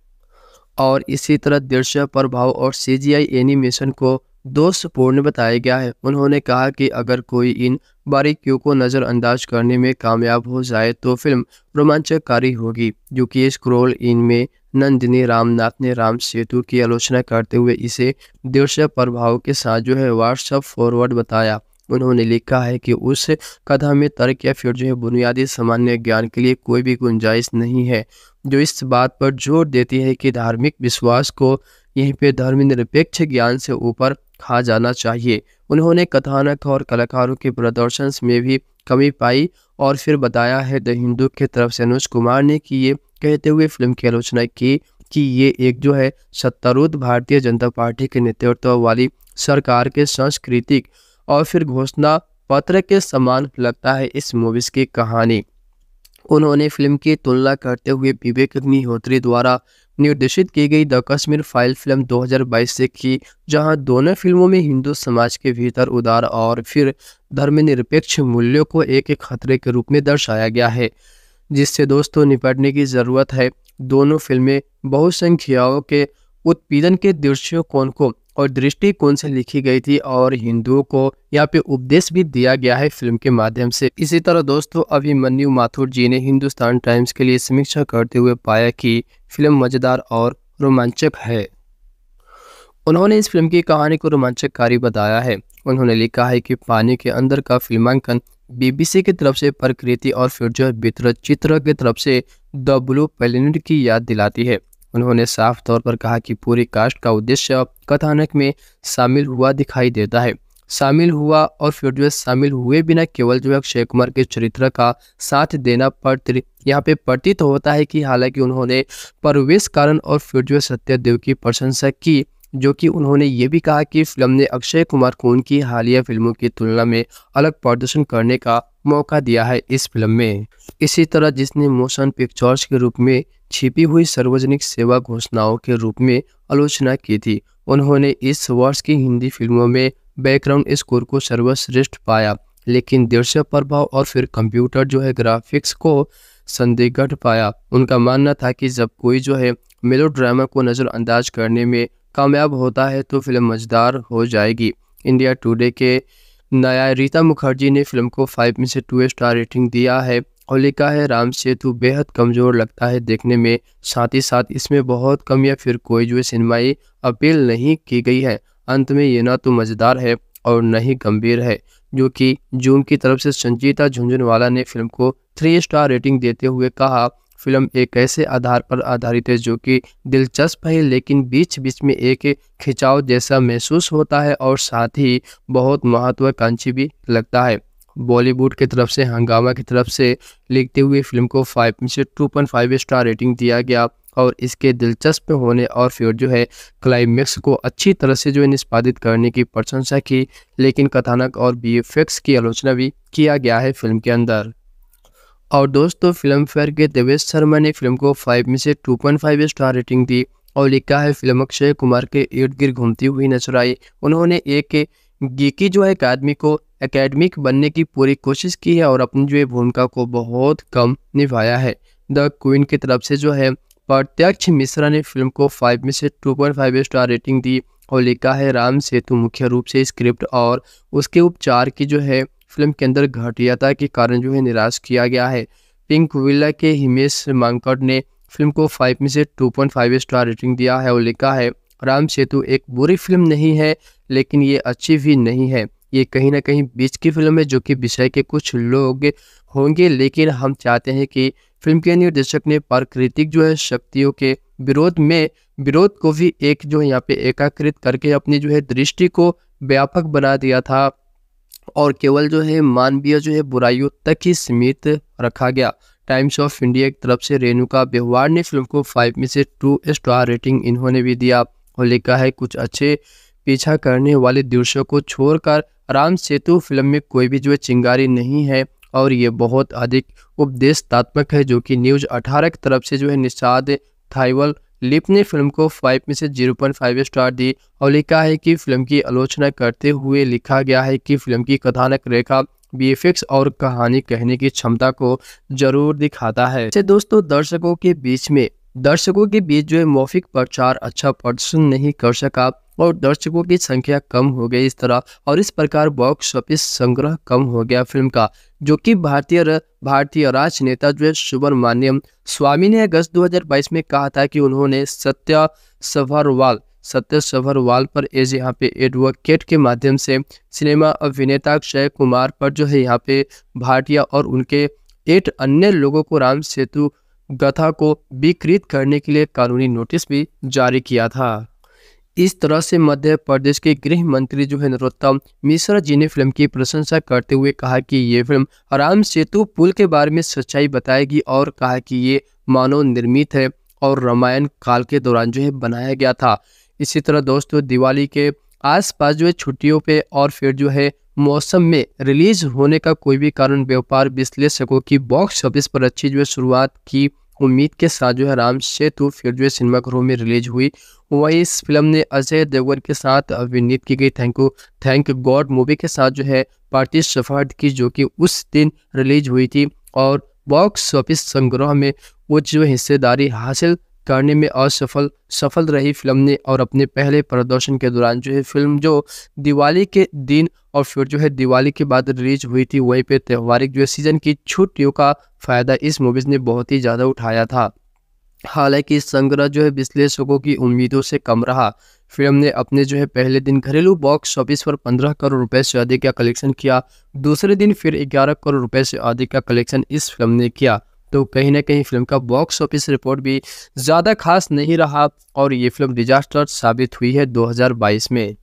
और इसी तरह दृश्य प्रभाव और सीजीआई एनिमेशन को दोषपूर्ण बताया गया है उन्होंने कहा कि अगर कोई इन बारीकियों को नज़रअंदाज करने में कामयाब हो जाए तो फिल्म रोमांचकारी होगी क्योंकि स्क्रोल में नंदिनी रामनाथ ने राम सेतु की आलोचना करते हुए इसे दृश्य प्रभाव के साथ जो है व्हाट्सअप फॉरवर्ड बताया उन्होंने लिखा है कि उस कथा में तर्क या फिर जो है बुनियादी सामान्य ज्ञान के लिए कोई भी गुंजाइश नहीं है जो इस बात पर जोर देती है कि धार्मिक विश्वास को यहीं पे धर्मनिरपेक्ष ज्ञान से ऊपर खा जाना चाहिए उन्होंने कथानक और कलाकारों के प्रदर्शन में भी कमी पाई और फिर बताया है द हिंदू की तरफ से अनुज कुमार ने कि ये कहते हुए फिल्म की आलोचना की कि ये एक जो है सत्तारूढ़ भारतीय जनता पार्टी के नेतृत्व वाली सरकार के सांस्कृतिक और फिर घोषणा पत्र के समान लगता है इस मूवीज़ की कहानी उन्होंने फिल्म की तुलना करते हुए विवेक अग्निहोत्री द्वारा निर्देशित की गई द कश्मीर फाइल फिल्म 2022 से की जहां दोनों फिल्मों में हिंदू समाज के भीतर उदार और फिर धर्मनिरपेक्ष मूल्यों को एक खतरे के रूप में दर्शाया गया है जिससे दोस्तों निपटने की ज़रूरत है दोनों फिल्में बहुसंख्याओं के उत्पीड़न के दृश्यों को और दृष्टिकोण से लिखी गई थी और हिंदुओं को यहाँ पे उपदेश भी दिया गया है फिल्म के माध्यम से इसी तरह दोस्तों अभिमन्यु माथुर जी ने हिंदुस्तान टाइम्स के लिए समीक्षा करते हुए पाया कि फिल्म मजेदार और रोमांचक है उन्होंने इस फिल्म की कहानी को रोमांचकारी बताया है उन्होंने लिखा है कि पानी के अंदर का फिल्मांकन बीबीसी की तरफ से प्रकृति और फिर जो वितरित चित्र की तरफ से द ब्लू प्लेनेट की याद दिलाती है उन्होंने साफ तौर पर कहा कि पूरी कास्ट का उद्देश्य कथानक में शामिल हुआ दिखाई देता है शामिल हुआ और जो शामिल हुए बिना केवल जो है अक्षय कुमार के चरित्र का साथ देना पड़ यहाँ पे प्रतीत होता है कि हालांकि उन्होंने परवेश कारण और जो सत्यदेव की प्रशंसा की जो कि उन्होंने ये भी कहा कि फिल्म ने अक्षय कुमार को उनकी हालिया फिल्मों की तुलना में अलग प्रदर्शन करने का मौका दिया है इस फिल्म में इसी तरह जिसने मोशन पिक्चर्स के रूप में छिपी हुई सार्वजनिक सेवा घोषणाओं के रूप में आलोचना की थी उन्होंने इस वर्ष की हिंदी फिल्मों में बैकग्राउंड स्कोर को सर्वश्रेष्ठ पाया लेकिन दृश्य प्रभाव और फिर कंप्यूटर जो है ग्राफिक्स को संदिग्ध पाया उनका मानना था कि जब कोई जो है मेलो ड्रामा को नज़रअंदाज करने में कामयाब होता है तो फिल्म मज़ेदार हो जाएगी इंडिया टुडे के नया रीता मुखर्जी ने फिल्म को फाइव में से टू स्टार रेटिंग दिया है और लिखा है राम सेतु बेहद कमज़ोर लगता है देखने में साथ ही साथ इसमें बहुत कम या फिर कोई जो सिनेमाई अपील नहीं की गई है अंत में ये ना तो मज़ेदार है और न ही गंभीर है जो कि जूम की तरफ से संजीता झुंझुनवाला ने फिल्म को थ्री स्टार रेटिंग देते हुए कहा फिल्म एक ऐसे आधार पर आधारित है जो कि दिलचस्प है लेकिन बीच बीच में एक खिंचाव जैसा महसूस होता है और साथ ही बहुत महत्वाकांक्षी भी लगता है बॉलीवुड की तरफ से हंगामा की तरफ से लिखते हुए फिल्म को फाइव में से two point five star rating दिया गया और इसके दिलचस्प होने और फिर जो है क्लाइमैक्स को अच्छी तरह से जो है निष्पादित करने की प्रशंसा की लेकिन कथानक और बी की आलोचना भी किया गया है फिल्म के अंदर और दोस्तों फिल्म फेयर के देवेश शर्मा ने फिल्म को फाइव में से two point five star rating दी और लिखा है फिल्म अक्षय कुमार के इर्द गिर्द घूमती हुई नजर आई उन्होंने एक गीकी जो है एक आदमी को एकेडमिक बनने की पूरी कोशिश की है और अपनी जो है भूमिका को बहुत कम निभाया है द क्वीन की तरफ से जो है प्रत्यक्ष मिश्रा ने फिल्म को फाइव में से two point five star rating दी और लिखा है राम सेतु मुख्य रूप से स्क्रिप्ट और उसके उपचार की जो है फिल्म के अंदर घटियाता के कारण जो है निराश किया गया है पिंक विला के हिमेश मांकड़ ने फिल्म को फाइव में से two point five star rating दिया है और लिखा है राम सेतु एक बुरी फिल्म नहीं है लेकिन ये अच्छी भी नहीं है ये कहीं ना कहीं बीच की फिल्म है जो कि विषय के कुछ लोग होंगे लेकिन हम चाहते हैं कि फिल्म के निर्देशक ने प्राकृतिक जो है शक्तियों के विरोध में विरोध को भी एक जो है यहाँ पे एकाकृत करके अपनी जो है दृष्टि को व्यापक बना दिया था और केवल जो है मानवीय जो है बुराइयों तक ही सीमित रखा गया टाइम्स ऑफ इंडिया की तरफ से रेणुका व्यवहार ने फिल्म को फाइव में से टू स्टार रेटिंग इन्होंने भी दिया और लिखा है कुछ अच्छे पीछा करने वाले दृश्यों को छोड़कर राम सेतु फिल्म में कोई भी जो चिंगारी नहीं है और ये बहुत अधिक उपदेशतात्मक है जो कि न्यूज 18 की तरफ से जो है निषाद थाइवल लिप ने फिल्म को 5 में से 0.5 स्टार दी और लिखा है कि फिल्म की आलोचना करते हुए लिखा गया है कि फिल्म की कथानक रेखा बी और कहानी कहने की क्षमता को जरूर दिखाता है दोस्तों दर्शकों के बीच में दर्शकों के बीच जो है मौफिक प्रचार अच्छा प्रदर्शन नहीं कर सका और दर्शकों की संख्या कम हो गई इस तरह और इस प्रकार बॉक्स ऑफिस संग्रह कम हो गया फिल्म का जो कि भारतीय भारतीय राजनेता जो है सुब्रमण्यम स्वामी ने अगस्त 2022 में कहा था कि उन्होंने सत्य सभरवाल सत्य सभरवाल पर एज यहाँ पे एडवोकेट के माध्यम से सिनेमा अभिनेता अक्षय कुमार पर जो है यहाँ पे भाटिया और उनके एट अन्य लोगों को राम सेतु गथा को विकृत करने के लिए कानूनी नोटिस भी जारी किया था इस तरह से मध्य प्रदेश के गृह मंत्री जो है नरोत्तम मिश्रा जी ने फिल्म की प्रशंसा करते हुए कहा कि ये फिल्म राम सेतु पुल के बारे में सच्चाई बताएगी और कहा कि ये मानव निर्मित है और रामायण काल के दौरान जो है बनाया गया था इसी तरह दोस्तों दिवाली के आसपास जो है छुट्टियों पे और फिर जो है मौसम में रिलीज होने का कोई भी कारण व्यापार विश्लेषकों की बॉक्स ऑफिस पर अच्छी जो है शुरुआत की उम्मीद के साथ जो है राम सेतु तो फिर जो है सिनेमाघरों में रिलीज हुई वही इस फिल्म ने अजय देवगन के साथ अभिनीत की गई thank you thank God movie के साथ जो है पार्टी सफार्ड की जो कि उस दिन रिलीज हुई थी और बॉक्स ऑफिस संग्रह में वो जो हिस्सेदारी हासिल करने में असफल सफल रही फिल्म ने और अपने पहले प्रदर्शन के दौरान जो है फिल्म जो दिवाली के दिन और फिर जो है दिवाली के बाद रिलीज हुई थी वहीं पे त्यौहारिक जो है सीजन की छुट्टियों का फ़ायदा इस मूवीज़ ने बहुत ही ज़्यादा उठाया था हालांकि संग्रह जो है विश्लेषकों की उम्मीदों से कम रहा फिल्म ने अपने जो है पहले दिन घरेलू बॉक्स ऑफिस पर 15 करोड़ रुपए से अधिक का कलेक्शन किया दूसरे दिन फिर 11 करोड़ रुपए से अधिक का कलेक्शन इस फिल्म ने किया तो कहीं ना कहीं फिल्म का बॉक्स ऑफिस रिपोर्ट भी ज़्यादा खास नहीं रहा और ये फिल्म डिजास्टर साबित हुई है 2022 में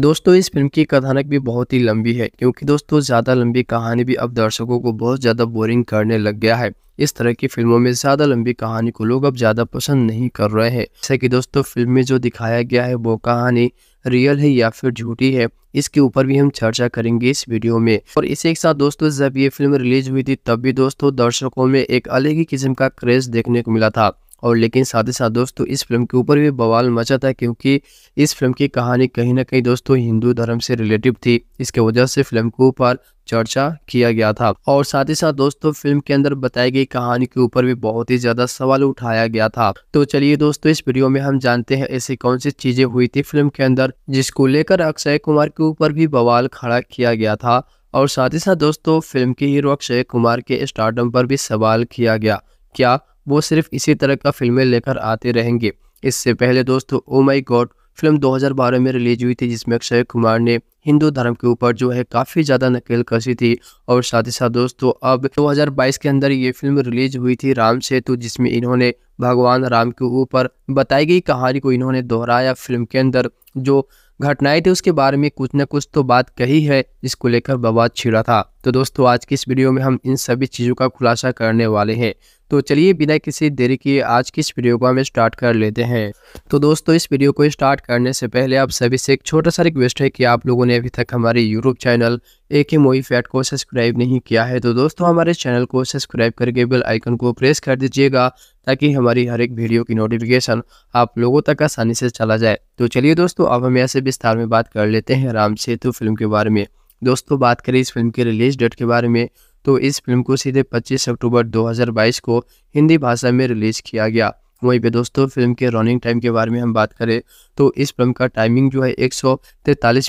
दोस्तों इस फिल्म की कथानक भी बहुत ही लंबी है क्योंकि दोस्तों ज़्यादा लंबी कहानी भी अब दर्शकों को बहुत ज़्यादा बोरिंग करने लग गया है इस तरह की फिल्मों में ज़्यादा लंबी कहानी को लोग अब ज़्यादा पसंद नहीं कर रहे हैं जैसे कि दोस्तों फिल्म में जो दिखाया गया है वो कहानी रियल है या फिर झूठी है इसके ऊपर भी हम चर्चा करेंगे इस वीडियो में और इसी के साथ दोस्तों जब ये फिल्म रिलीज हुई थी तब भी दोस्तों दर्शकों में एक अलग ही किस्म का क्रेज देखने को मिला था और लेकिन साथ ही साथ दोस्तों इस फिल्म के ऊपर भी बवाल मचा था क्योंकि इस फिल्म की कहानी कहीं ना कहीं दोस्तों हिंदू धर्म से रिलेटिव थी इसके वजह से फिल्म के ऊपर चर्चा किया गया था और साथ ही साथ दोस्तों फिल्म के अंदर बताई गई कहानी के ऊपर भी बहुत ही ज्यादा सवाल उठाया गया था तो चलिए दोस्तों इस वीडियो में हम जानते हैं ऐसी कौन सी चीजें हुई थी फिल्म के अंदर जिसको लेकर अक्षय कुमार के ऊपर भी बवाल खड़ा किया गया था और साथ ही साथ दोस्तों फिल्म के हीरो अक्षय कुमार के स्टार्टअप पर भी सवाल किया गया क्या वो सिर्फ इसी तरह का फिल्में लेकर आते रहेंगे इससे पहले दोस्तों ओ माई गॉड फिल्म 2012 में रिलीज हुई थी जिसमें अक्षय कुमार ने हिंदू धर्म के ऊपर जो है काफ़ी ज़्यादा नकेल कसी थी और साथ ही साथ दोस्तों अब 2022 के अंदर ये फिल्म रिलीज हुई थी राम सेतु जिसमें इन्होंने भगवान राम के ऊपर बताई गई कहानी को इन्होंने दोहराया फिल्म के अंदर जो घटनाएं थी उसके बारे में कुछ ना कुछ तो बात कही है जिसको लेकर बवाद छिड़ा था तो दोस्तों आज की इस वीडियो में हम इन सभी चीज़ों का खुलासा करने वाले हैं तो चलिए बिना किसी देरी के आज की इस वीडियो को हमें स्टार्ट कर लेते हैं तो दोस्तों इस वीडियो को स्टार्ट करने से पहले आप सभी से एक छोटा सा रिक्वेस्ट है कि आप लोगों ने अभी तक हमारे यूट्यूब चैनल एक ही मोई फैट को सब्सक्राइब नहीं किया है तो दोस्तों हमारे चैनल को सब्सक्राइब करके बेल आइकन को प्रेस कर दीजिएगा ताकि हमारी हर एक वीडियो की नोटिफिकेशन आप लोगों तक आसानी से चला जाए तो चलिए दोस्तों अब हम ऐसे विस्तार में बात कर लेते हैं राम सेतु फिल्म के बारे में दोस्तों बात करें इस फिल्म के रिलीज डेट के बारे में तो इस फिल्म को सीधे 25 अक्टूबर 2022 को हिंदी भाषा में रिलीज किया गया वहीं पे दोस्तों फिल्म के रनिंग टाइम के बारे में हम बात करें तो इस फिल्म का टाइमिंग जो है एक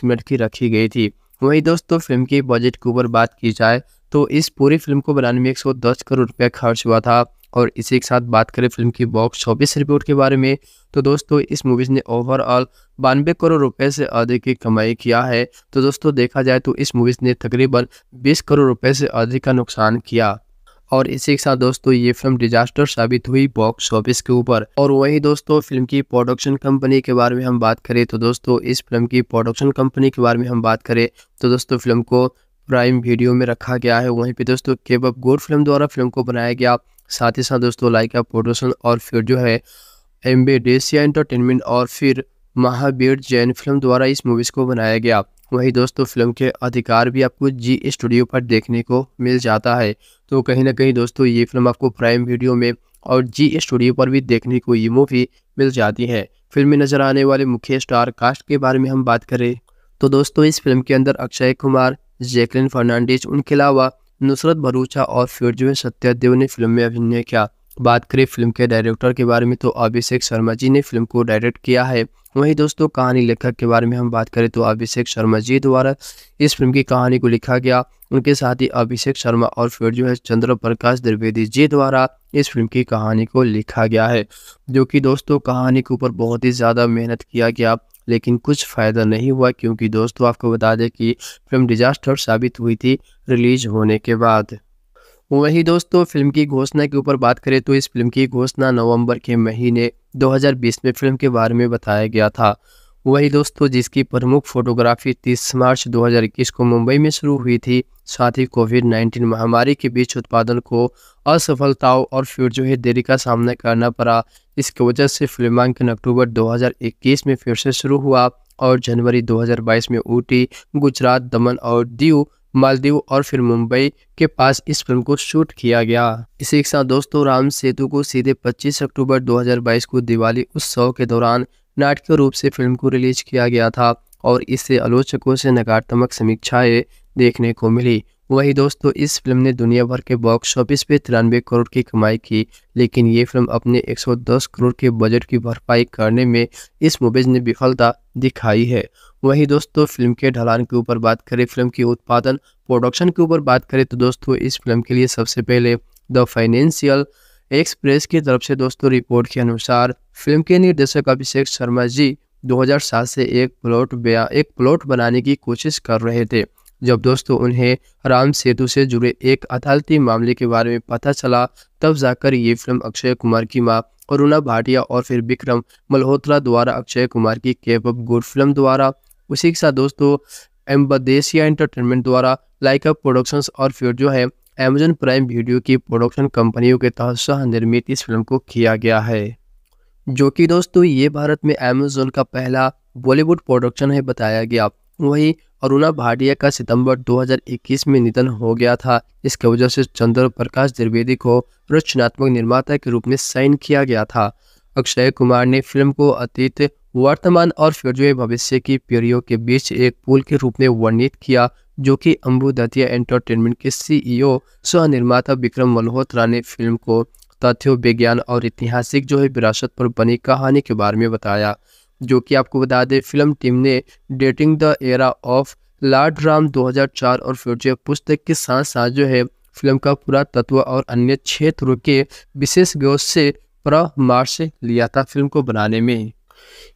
मिनट की रखी गई थी वहीं दोस्तों फिल्म के बजट के ऊपर बात की जाए तो इस पूरी फिल्म को बनाने में एक करोड़ रुपया खर्च हुआ था और इसी के साथ बात करें फिल्म की बॉक्स ऑफिस रिपोर्ट के बारे में तो दोस्तों इस मूवीज़ ने ओवरऑल बानवे करोड़ रुपए से अधिक की कमाई किया है तो दोस्तों देखा जाए तो इस मूवीज़ ने तकरीबन बीस करोड़ रुपए से अधिक का नुकसान किया और इसी के साथ दोस्तों ये फिल्म डिजास्टर साबित हुई बॉक्स ऑफिस के ऊपर और वही दोस्तों फिल्म की प्रोडक्शन कंपनी के बारे में हम बात करें तो दोस्तों इस फिल्म की प्रोडक्शन कंपनी के बारे में हम बात करें तो दोस्तों फिल्म को प्राइम वीडियो में रखा गया है वहीं पे दोस्तों केब गोर फिल्म द्वारा फिल्म को बनाया गया साथ ही साथ दोस्तों लाइक आप प्रोडक्शन और फिर जो है एम्बेडेसिया एंटरटेनमेंट और फिर महावीर जैन फिल्म द्वारा इस मूवीज़ को बनाया गया वहीं दोस्तों फिल्म के अधिकार भी आपको जी स्टूडियो पर देखने को मिल जाता है तो कहीं ना कहीं दोस्तों ये फिल्म आपको प्राइम वीडियो में और जी स्टूडियो पर भी देखने को ये मूवी मिल जाती है फिल्म में नजर आने वाले मुख्य स्टार कास्ट के बारे में हम बात करें तो दोस्तों इस फिल्म के अंदर अक्षय कुमार जैकलिन फर्नांडिस उनके अलावा नुसरत भरूचा और फिर जो है सत्यादेव ने फिल्म में अभिनय किया बात करें फिल्म के डायरेक्टर के बारे में तो अभिषेक शर्मा जी ने फिल्म को डायरेक्ट किया है वहीं दोस्तों कहानी लेखक के बारे में हम बात करें तो अभिषेक शर्मा जी द्वारा इस फिल्म की कहानी को लिखा गया उनके साथ ही अभिषेक शर्मा और फिर जो है चंद्र प्रकाश द्विवेदी जी द्वारा इस फिल्म की कहानी को लिखा गया है जो कि दोस्तों कहानी के ऊपर बहुत ही ज़्यादा मेहनत किया गया लेकिन कुछ फ़ायदा नहीं हुआ क्योंकि दोस्तों आपको बता दें कि फिल्म डिजास्टर साबित हुई थी रिलीज होने के बाद वहीं दोस्तों फिल्म की घोषणा के ऊपर बात करें तो इस फिल्म की घोषणा नवंबर के महीने 2020 में फिल्म के बारे में बताया गया था वही दोस्तों जिसकी प्रमुख फोटोग्राफी 30 मार्च 2021 को मुंबई में शुरू हुई थी साथ ही कोविड 19 महामारी के बीच उत्पादन को असफलताओं और फिर जो है देरी का सामना करना पड़ा इसकी वजह से फिल्मांकन अक्टूबर 2021 में फिर से शुरू हुआ और जनवरी 2022 में ऊटी गुजरात दमन और दीव मालदीव और फिर मुंबई के पास इस फिल्म को शूट किया गया इसी के साथ दोस्तों राम सेतु को सीधे 25 अक्टूबर 2022 को दिवाली उत्सव के दौरान नाटकीय रूप से फिल्म को रिलीज किया गया था और इससे आलोचकों से नकारात्मक समीक्षाएं देखने को मिली वही दोस्तों इस फिल्म ने दुनिया भर के बॉक्स ऑफिस पे तिरानवे करोड़ की कमाई की लेकिन ये फिल्म अपने 110 करोड़ के बजट की भरपाई करने में इस मूवीज ने विफलता दिखाई है वही दोस्तों फिल्म के ढलान के ऊपर बात करें फिल्म की उत्पादन प्रोडक्शन के ऊपर बात करें तो दोस्तों इस फिल्म के लिए सबसे पहले द फाइनेंशियल एक्सप्रेस की तरफ से दोस्तों रिपोर्ट के अनुसार फिल्म के निर्देशक अभिषेक शर्मा जी 2007 से एक प्लॉट एक प्लॉट बनाने की कोशिश कर रहे थे जब दोस्तों उन्हें राम सेतु से जुड़े एक अदालती मामले के बारे में पता चला तब जाकर ये फिल्म अक्षय कुमार की माँ अरुणा भाटिया और फिर विक्रम मल्होत्रा द्वारा अक्षय कुमार की केप अप गुड फिल्म द्वारा उसी के साथ दोस्तों एम्बदेसिया एंटरटेनमेंट द्वारा लाइकअप प्रोडक्शंस और फिर जो है अमेजन प्राइम वीडियो की प्रोडक्शन कंपनियों के तहत सह निर्मित इस फिल्म को किया गया है जो कि दोस्तों ये भारत में अमेजोन का पहला बॉलीवुड प्रोडक्शन है बताया गया वहीं अरुणा भाटिया का सितंबर 2021 में निधन हो गया था इसके वजह से चंद्र प्रकाश द्विवेदी को रचनात्मक निर्माता के रूप में साइन किया गया था अक्षय कुमार ने फिल्म को अतीत वर्तमान और फिर भविष्य की पीढ़ियों के बीच एक पुल के रूप में वर्णित किया जो कि अम्बू दतिया एंटरटेनमेंट के e सीईओ ई निर्माता विक्रम मल्होत्रा ने फिल्म को तथ्यों विज्ञान और ऐतिहासिक जो है विरासत पर बनी कहानी के बारे में बताया जो कि आपको बता दें फिल्म टीम ने dating the era of Lord Ram 2004 और फ्यूचर पुस्तक के साथ साथ जो है फिल्म का पूरा तत्व और अन्य क्षेत्रों के विशेष गौश से परामर्श लिया था फिल्म को बनाने में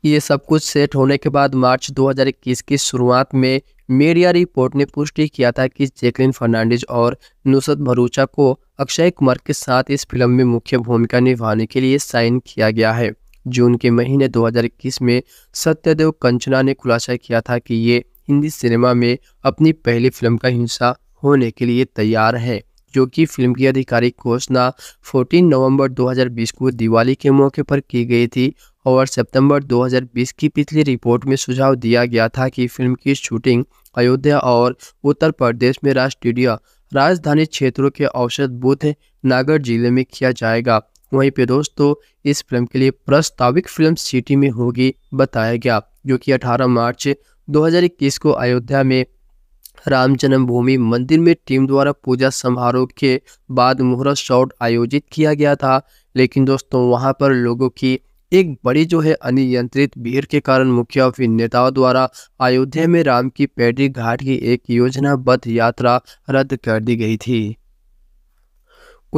ये सब कुछ सेट होने के बाद मार्च 2021 की शुरुआत में मीडिया रिपोर्ट ने पुष्टि किया था कि जैकलिन फर्नांडिस और नुसरत भरूचा को अक्षय कुमार के साथ इस फिल्म में मुख्य भूमिका निभाने के लिए साइन किया गया है जून के महीने 2021 में सत्यदेव कंचना ने खुलासा किया था कि ये हिंदी सिनेमा में अपनी पहली फिल्म का हिस्सा होने के लिए तैयार है जो कि फिल्म की आधिकारिक घोषणा 14 नवंबर 2020 को दिवाली के मौके पर की गई थी और सितंबर 2020 की पिछली रिपोर्ट में सुझाव दिया गया था कि फिल्म की शूटिंग अयोध्या और उत्तर प्रदेश में राष्ट्रीय राजधानी क्षेत्रों के औसत बूथ नागर जिले में किया जाएगा वहीं पे दोस्तों इस फिल्म के लिए प्रस्तावित फिल्म सिटी में होगी बताया गया जो कि 18 मार्च 2021 को अयोध्या में राम जन्मभूमि मंदिर में टीम द्वारा पूजा समारोह के बाद मुहूर्त शॉट आयोजित किया गया था लेकिन दोस्तों वहां पर लोगों की एक बड़ी जो है अनियंत्रित भीड़ के कारण मुखिया और नेताओं द्वारा अयोध्या में राम की पैडी घाट की एक योजनाबद्ध यात्रा रद्द कर दी गई थी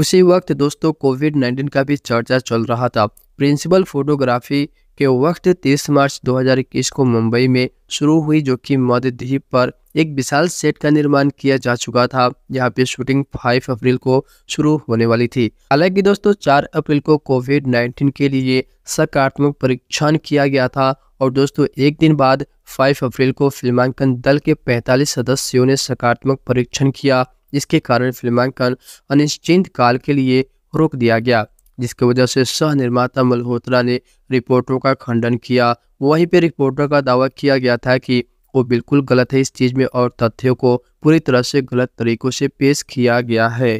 उसी वक्त दोस्तों कोविड 19 का भी चर्चा चल रहा था प्रिंसिपल फोटोग्राफी के वक्त 30 मार्च 2021 को मुंबई में शुरू हुई जो कि मध्य द्वीप पर एक विशाल सेट का निर्माण किया जा चुका था यहाँ पे शूटिंग 5 अप्रैल को शुरू होने वाली थी हालांकि दोस्तों 4 अप्रैल को कोविड 19 के लिए सकारात्मक परीक्षण किया गया था और दोस्तों एक दिन बाद 5 अप्रैल को फिल्मांकन दल के 45 सदस्यों ने सकारात्मक परीक्षण किया इसके कारण फिल्मांकन अनिश्चित काल के लिए रोक दिया गया जिसकी वजह से सह निर्माता मल्होत्रा ने रिपोर्टों का खंडन किया वहीं पर रिपोर्टर का दावा किया गया था कि वो बिल्कुल गलत है इस चीज़ में और तथ्यों को पूरी तरह से गलत तरीक़ों से पेश किया गया है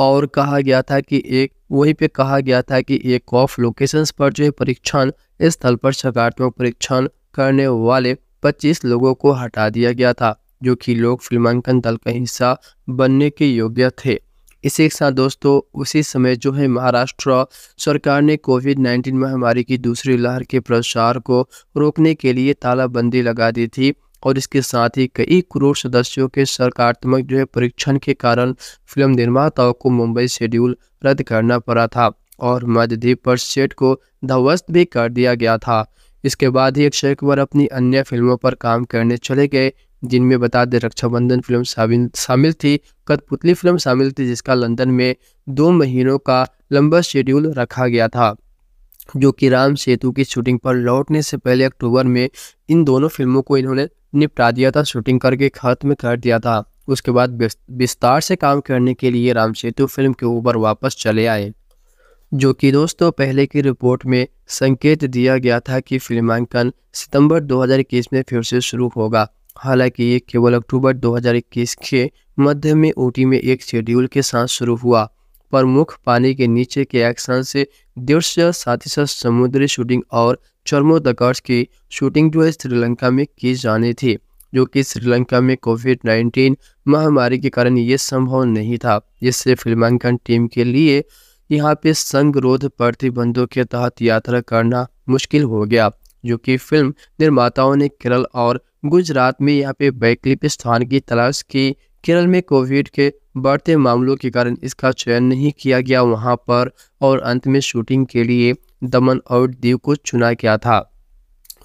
और कहा गया था कि एक वहीं पे कहा गया था कि एक ऑफ लोकेशंस पर जो है परीक्षण स्थल पर सकारात्मक परीक्षण करने वाले 25 लोगों को हटा दिया गया था जो कि लोग फिल्मांकन दल का हिस्सा बनने के योग्य थे इसी के साथ दोस्तों उसी समय जो है महाराष्ट्र सरकार ने कोविड नाइन्टीन महामारी की दूसरी लहर के प्रसार को रोकने के लिए तालाबंदी लगा दी थी और इसके साथ ही कई करोड़ सदस्यों के सरकारात्मक जो है परीक्षण के कारण फिल्म निर्माताओं को मुंबई शेड्यूल रद्द करना पड़ा था और मध्यद्वीप पर सेट को ध्वस्त भी कर दिया गया था इसके बाद ही अक्षय कुमार अपनी अन्य फिल्मों पर काम करने चले गए जिनमें बता दें रक्षाबंधन फिल्म शामिल शामिल थी कठपुतली फिल्म शामिल थी जिसका लंदन में दो महीनों का लंबा शेड्यूल रखा गया था जो कि राम सेतु की शूटिंग पर लौटने से पहले अक्टूबर में इन दोनों फिल्मों को इन्होंने निपटा दिया था शूटिंग करके खत्म कर दिया था उसके बाद विस्तार से काम करने के लिए राम सेतु फिल्म के ऊपर वापस चले आए जो कि दोस्तों पहले की रिपोर्ट में संकेत दिया गया था कि फिल्मांकन सितंबर 2021 में फिर से शुरू होगा हालांकि ये केवल अक्टूबर 2021 के मध्य में ओटी में एक शेड्यूल के साथ शुरू हुआ प्रमुख पानी के नीचे के एक्शन से दृश्य साथ ही साथ समुद्री शूटिंग और चर्मोदकर्स की शूटिंग जो है श्रीलंका में की जानी थी जो कि श्रीलंका में कोविड 19 महामारी के कारण ये संभव नहीं था जिससे फिल्मांकन टीम के लिए यहाँ पे संगरोध प्रतिबंधों के तहत यात्रा करना मुश्किल हो गया जो कि फिल्म निर्माताओं ने केरल और गुजरात में यहाँ पे वैकल्पिक स्थान की तलाश की केरल में कोविड के बढ़ते मामलों के कारण इसका चयन नहीं किया गया वहाँ पर और अंत में शूटिंग के लिए दमन और दीव को चुना गया था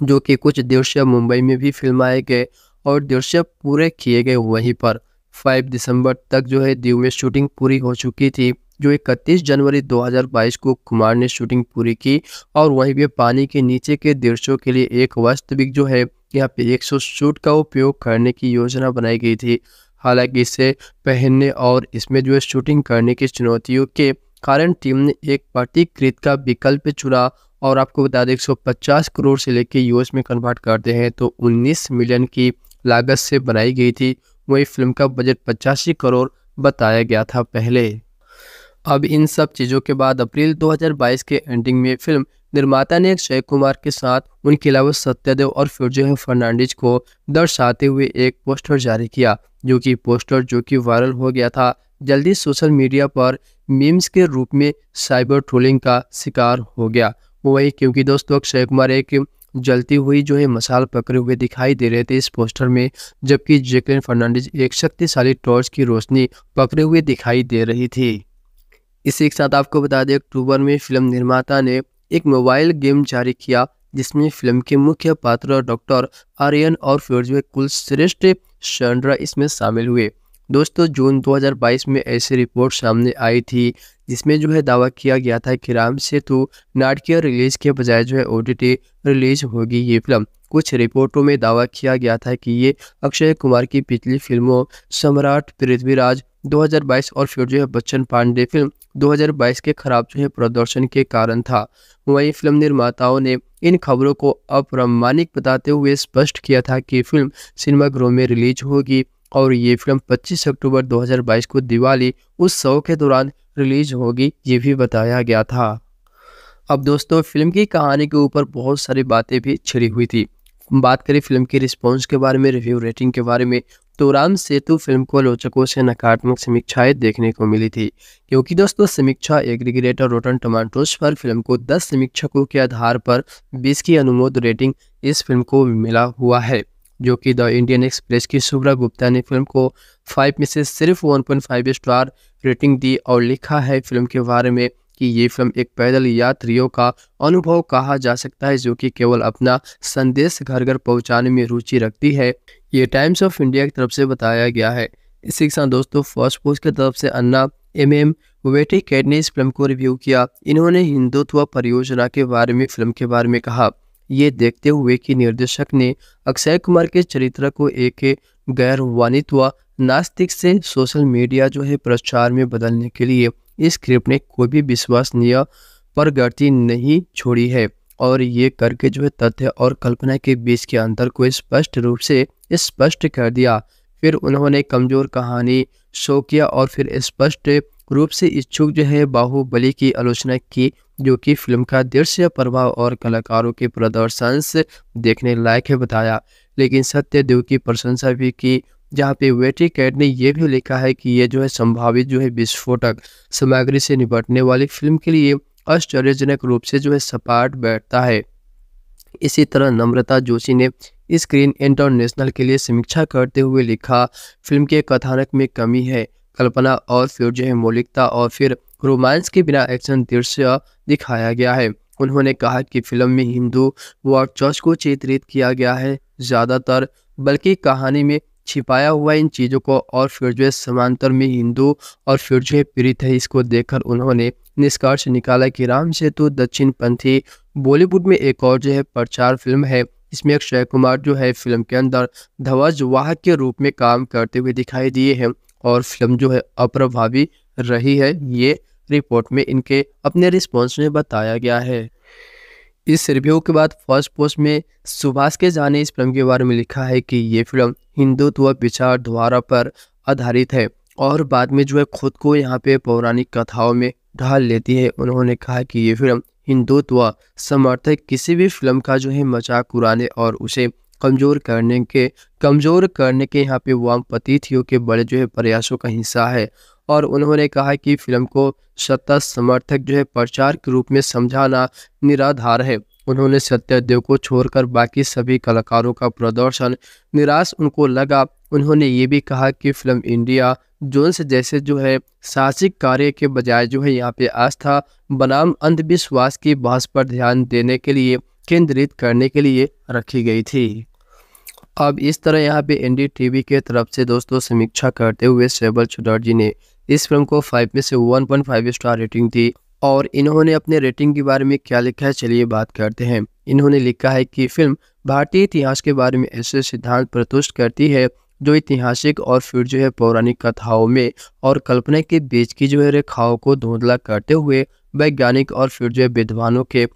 जो कि कुछ दृश्य मुंबई में भी फिल्माए गए और दृश्य पूरे किए गए वहीं पर 5 दिसंबर तक जो है दीव में शूटिंग पूरी हो चुकी थी जो इकतीस जनवरी 2022 को कुमार ने शूटिंग पूरी की और वहीं पे पानी के नीचे के दृश्यों के लिए एक वास्तविक जो है यहाँ पे 100 शूट का उपयोग करने की योजना बनाई गई थी हालांकि इसे पहनने और इसमें जो है शूटिंग करने की चुनौतियों के कारण टीम ने एक प्रतिकृत का विकल्प चुना और आपको बता दें एक करोड़ से लेकर यूएस में कन्वर्ट करते हैं तो उन्नीस मिलियन की लागत से बनाई गई थी वही फिल्म का बजट पचासी करोड़ बताया गया था पहले अब इन सब चीज़ों के बाद अप्रैल 2022 के एंडिंग में फिल्म निर्माता ने अक्षय कुमार के साथ उनके अलावा सत्यदेव और फिरजोह फर्नांडिज को दर्शाते हुए एक पोस्टर जारी किया जो कि पोस्टर जो कि वायरल हो गया था जल्दी सोशल मीडिया पर मीम्स के रूप में साइबर ट्रोलिंग का शिकार हो गया वही क्योंकि दोस्तों अक्षय कुमार एक जलती हुई जो है मसाल पकड़े हुए दिखाई दे रहे थे इस पोस्टर में जबकि जैकलिन फर्नांडिज एक शक्तिशाली टॉर्च की रोशनी पकड़े हुए दिखाई दे रही थी इसी के साथ आपको बता दें अक्टूबर में फिल्म निर्माता ने एक मोबाइल गेम जारी किया जिसमें फिल्म के मुख्य पात्र डॉक्टर आर्यन और फिर में कुल श्रेष्ठ शंड्रा इसमें शामिल हुए दोस्तों जून 2022 में ऐसी रिपोर्ट सामने आई थी जिसमें जो है दावा किया गया था कि राम सेतु नाटकीय रिलीज के बजाय जो है ओटीटी रिलीज होगी ये फिल्म कुछ रिपोर्टों में दावा किया गया था कि ये अक्षय कुमार की पिछली फिल्मों सम्राट पृथ्वीराज 2022 और फिर जो है बच्चन पांडे फिल्म 2022 के खराब जो है प्रदर्शन के कारण था वहीं फिल्म निर्माताओं ने इन खबरों को अप्रमाणिक बताते हुए स्पष्ट किया था कि फिल्म ग्रोह में रिलीज होगी और ये फिल्म 25 अक्टूबर 2022 को दिवाली उत्सव के दौरान रिलीज होगी ये भी बताया गया था अब दोस्तों फिल्म की कहानी के ऊपर बहुत सारी बातें भी छिड़ी हुई थी बात करें फिल्म के रिस्पॉन्स के बारे में रिव्यू रेटिंग के बारे में तो राम सेतु फिल्म को लोचकों से नकारात्मक समीक्षाएं देखने को मिली थी क्योंकि दोस्तों समीक्षा एग्रीग्रेटर रोटन टोमाटोज पर फिल्म को 10 समीक्षकों के आधार पर 20 की अनुमोद रेटिंग इस फिल्म को मिला हुआ है जो कि द इंडियन एक्सप्रेस की शुभ्रा गुप्ता ने फिल्म को 5 में से सिर्फ 1.5 स्टार रेटिंग दी और लिखा है फिल्म के बारे में कि ये फिल्म एक पैदल यात्रियों का अनुभव कहा जा सकता है जो कि केवल अपना संदेश घर घर पहुंचाने में रुचि रखती है ये टाइम्स ऑफ इंडिया की तरफ से बताया गया है इसी के साथ दोस्तों फर्स्ट पोस्ट की तरफ से Anna M M Vetticad ने इस फिल्म को रिव्यू किया इन्होंने हिंदुत्व परियोजना के बारे में फिल्म के बारे में कहा ये देखते हुए कि निर्देशक ने अक्षय कुमार के चरित्र को एक गैर वाणित नास्तिक से सोशल मीडिया जो है प्रचार में बदलने के लिए इस स्क्रिप्ट ने कोई भी विश्वसनीय प्रगति नहीं छोड़ी है और ये करके जो है तथ्य और कल्पना के बीच के अंतर को स्पष्ट रूप से स्पष्ट कर दिया फिर उन्होंने कमजोर कहानी शो किया और फिर स्पष्ट रूप से इच्छुक जो है बाहुबली की आलोचना की जो कि फिल्म का दृश्य प्रभाव और कलाकारों के प्रदर्शन से देखने लायक है बताया लेकिन सत्यदेव की प्रशंसा भी की जहाँ पे वेटी कैट ने यह भी लिखा है कि ये जो है संभावित जो है विस्फोटक सामग्री से निपटने वाली फिल्म के लिए आश्चर्यजनक रूप से जो है सपाट बैठता है इसी तरह नम्रता जोशी ने स्क्रीन इंटरनेशनल के लिए समीक्षा करते हुए लिखा फिल्म के कथानक में कमी है कल्पना और फिर जो है मौलिकता और फिर रोमांस के बिना एक्शन दृश्य दिखाया गया है उन्होंने कहा कि फिल्म में हिंदू व चर्च को चित्रित किया गया है ज़्यादातर बल्कि कहानी में छिपाया हुआ इन चीज़ों को और फिर जो समांतर में हिंदू और फिर है पीड़ित है इसको देखकर उन्होंने निष्कर्ष निकाला कि राम सेतु दक्षिण पंथी बॉलीवुड में एक और जो है प्रचार फिल्म है इसमें अक्षय कुमार जो है फिल्म के अंदर ध्वज वाहक के रूप में काम करते हुए दिखाई दिए हैं और फिल्म जो है अप्रभावी रही है ये रिपोर्ट में इनके अपने रिस्पॉन्स में बताया गया है इस रिव्यू के बाद फर्स्ट पोस्ट में सुभाष के जाने इस फिल्म के बारे में लिखा है कि ये फिल्म हिंदुत्व विचारधारा पर आधारित है और बाद में जो है खुद को यहाँ पे पौराणिक कथाओं में ढाल लेती है उन्होंने कहा कि ये फिल्म हिंदुत्व समर्थक किसी भी फिल्म का जो है मजाक उड़ाने और उसे कमज़ोर करने के कमज़ोर करने के यहाँ पे वामपतिथियों के बड़े जो है प्रयासों का हिस्सा है और उन्होंने कहा कि फिल्म को सत्ता समर्थक जो है प्रचार के रूप में समझाना निराधार है उन्होंने सत्यदेव को छोड़कर बाकी सभी कलाकारों का प्रदर्शन निराश उनको लगा उन्होंने ये भी कहा कि फिल्म इंडिया जोन्स जैसे जो है साहसिक कार्य के बजाय जो है यहाँ पे आस्था बनाम अंधविश्वास की बहस पर ध्यान देने के लिए केंद्रित करने के लिए रखी गई थी अब इस तरह यहाँ पे एनडीटीवी के तरफ से दोस्तों समीक्षा करते हुए सेबल चटर्जी ने इस फिल्म को फाइव में से one point five star rating थी और इन्होंने अपने रेटिंग के बारे में क्या लिखा है चलिए बात करते हैं इन्होंने लिखा है कि फिल्म भारतीय इतिहास के बारे में ऐसे सिद्धांत प्रतुष्ट करती है जो ऐतिहासिक और फिर जो है पौराणिक कथाओं में और कल्पना के बीच की जो है रेखाओं को धुंधला करते हुए वैज्ञानिक और फिर जो है विद्वानों के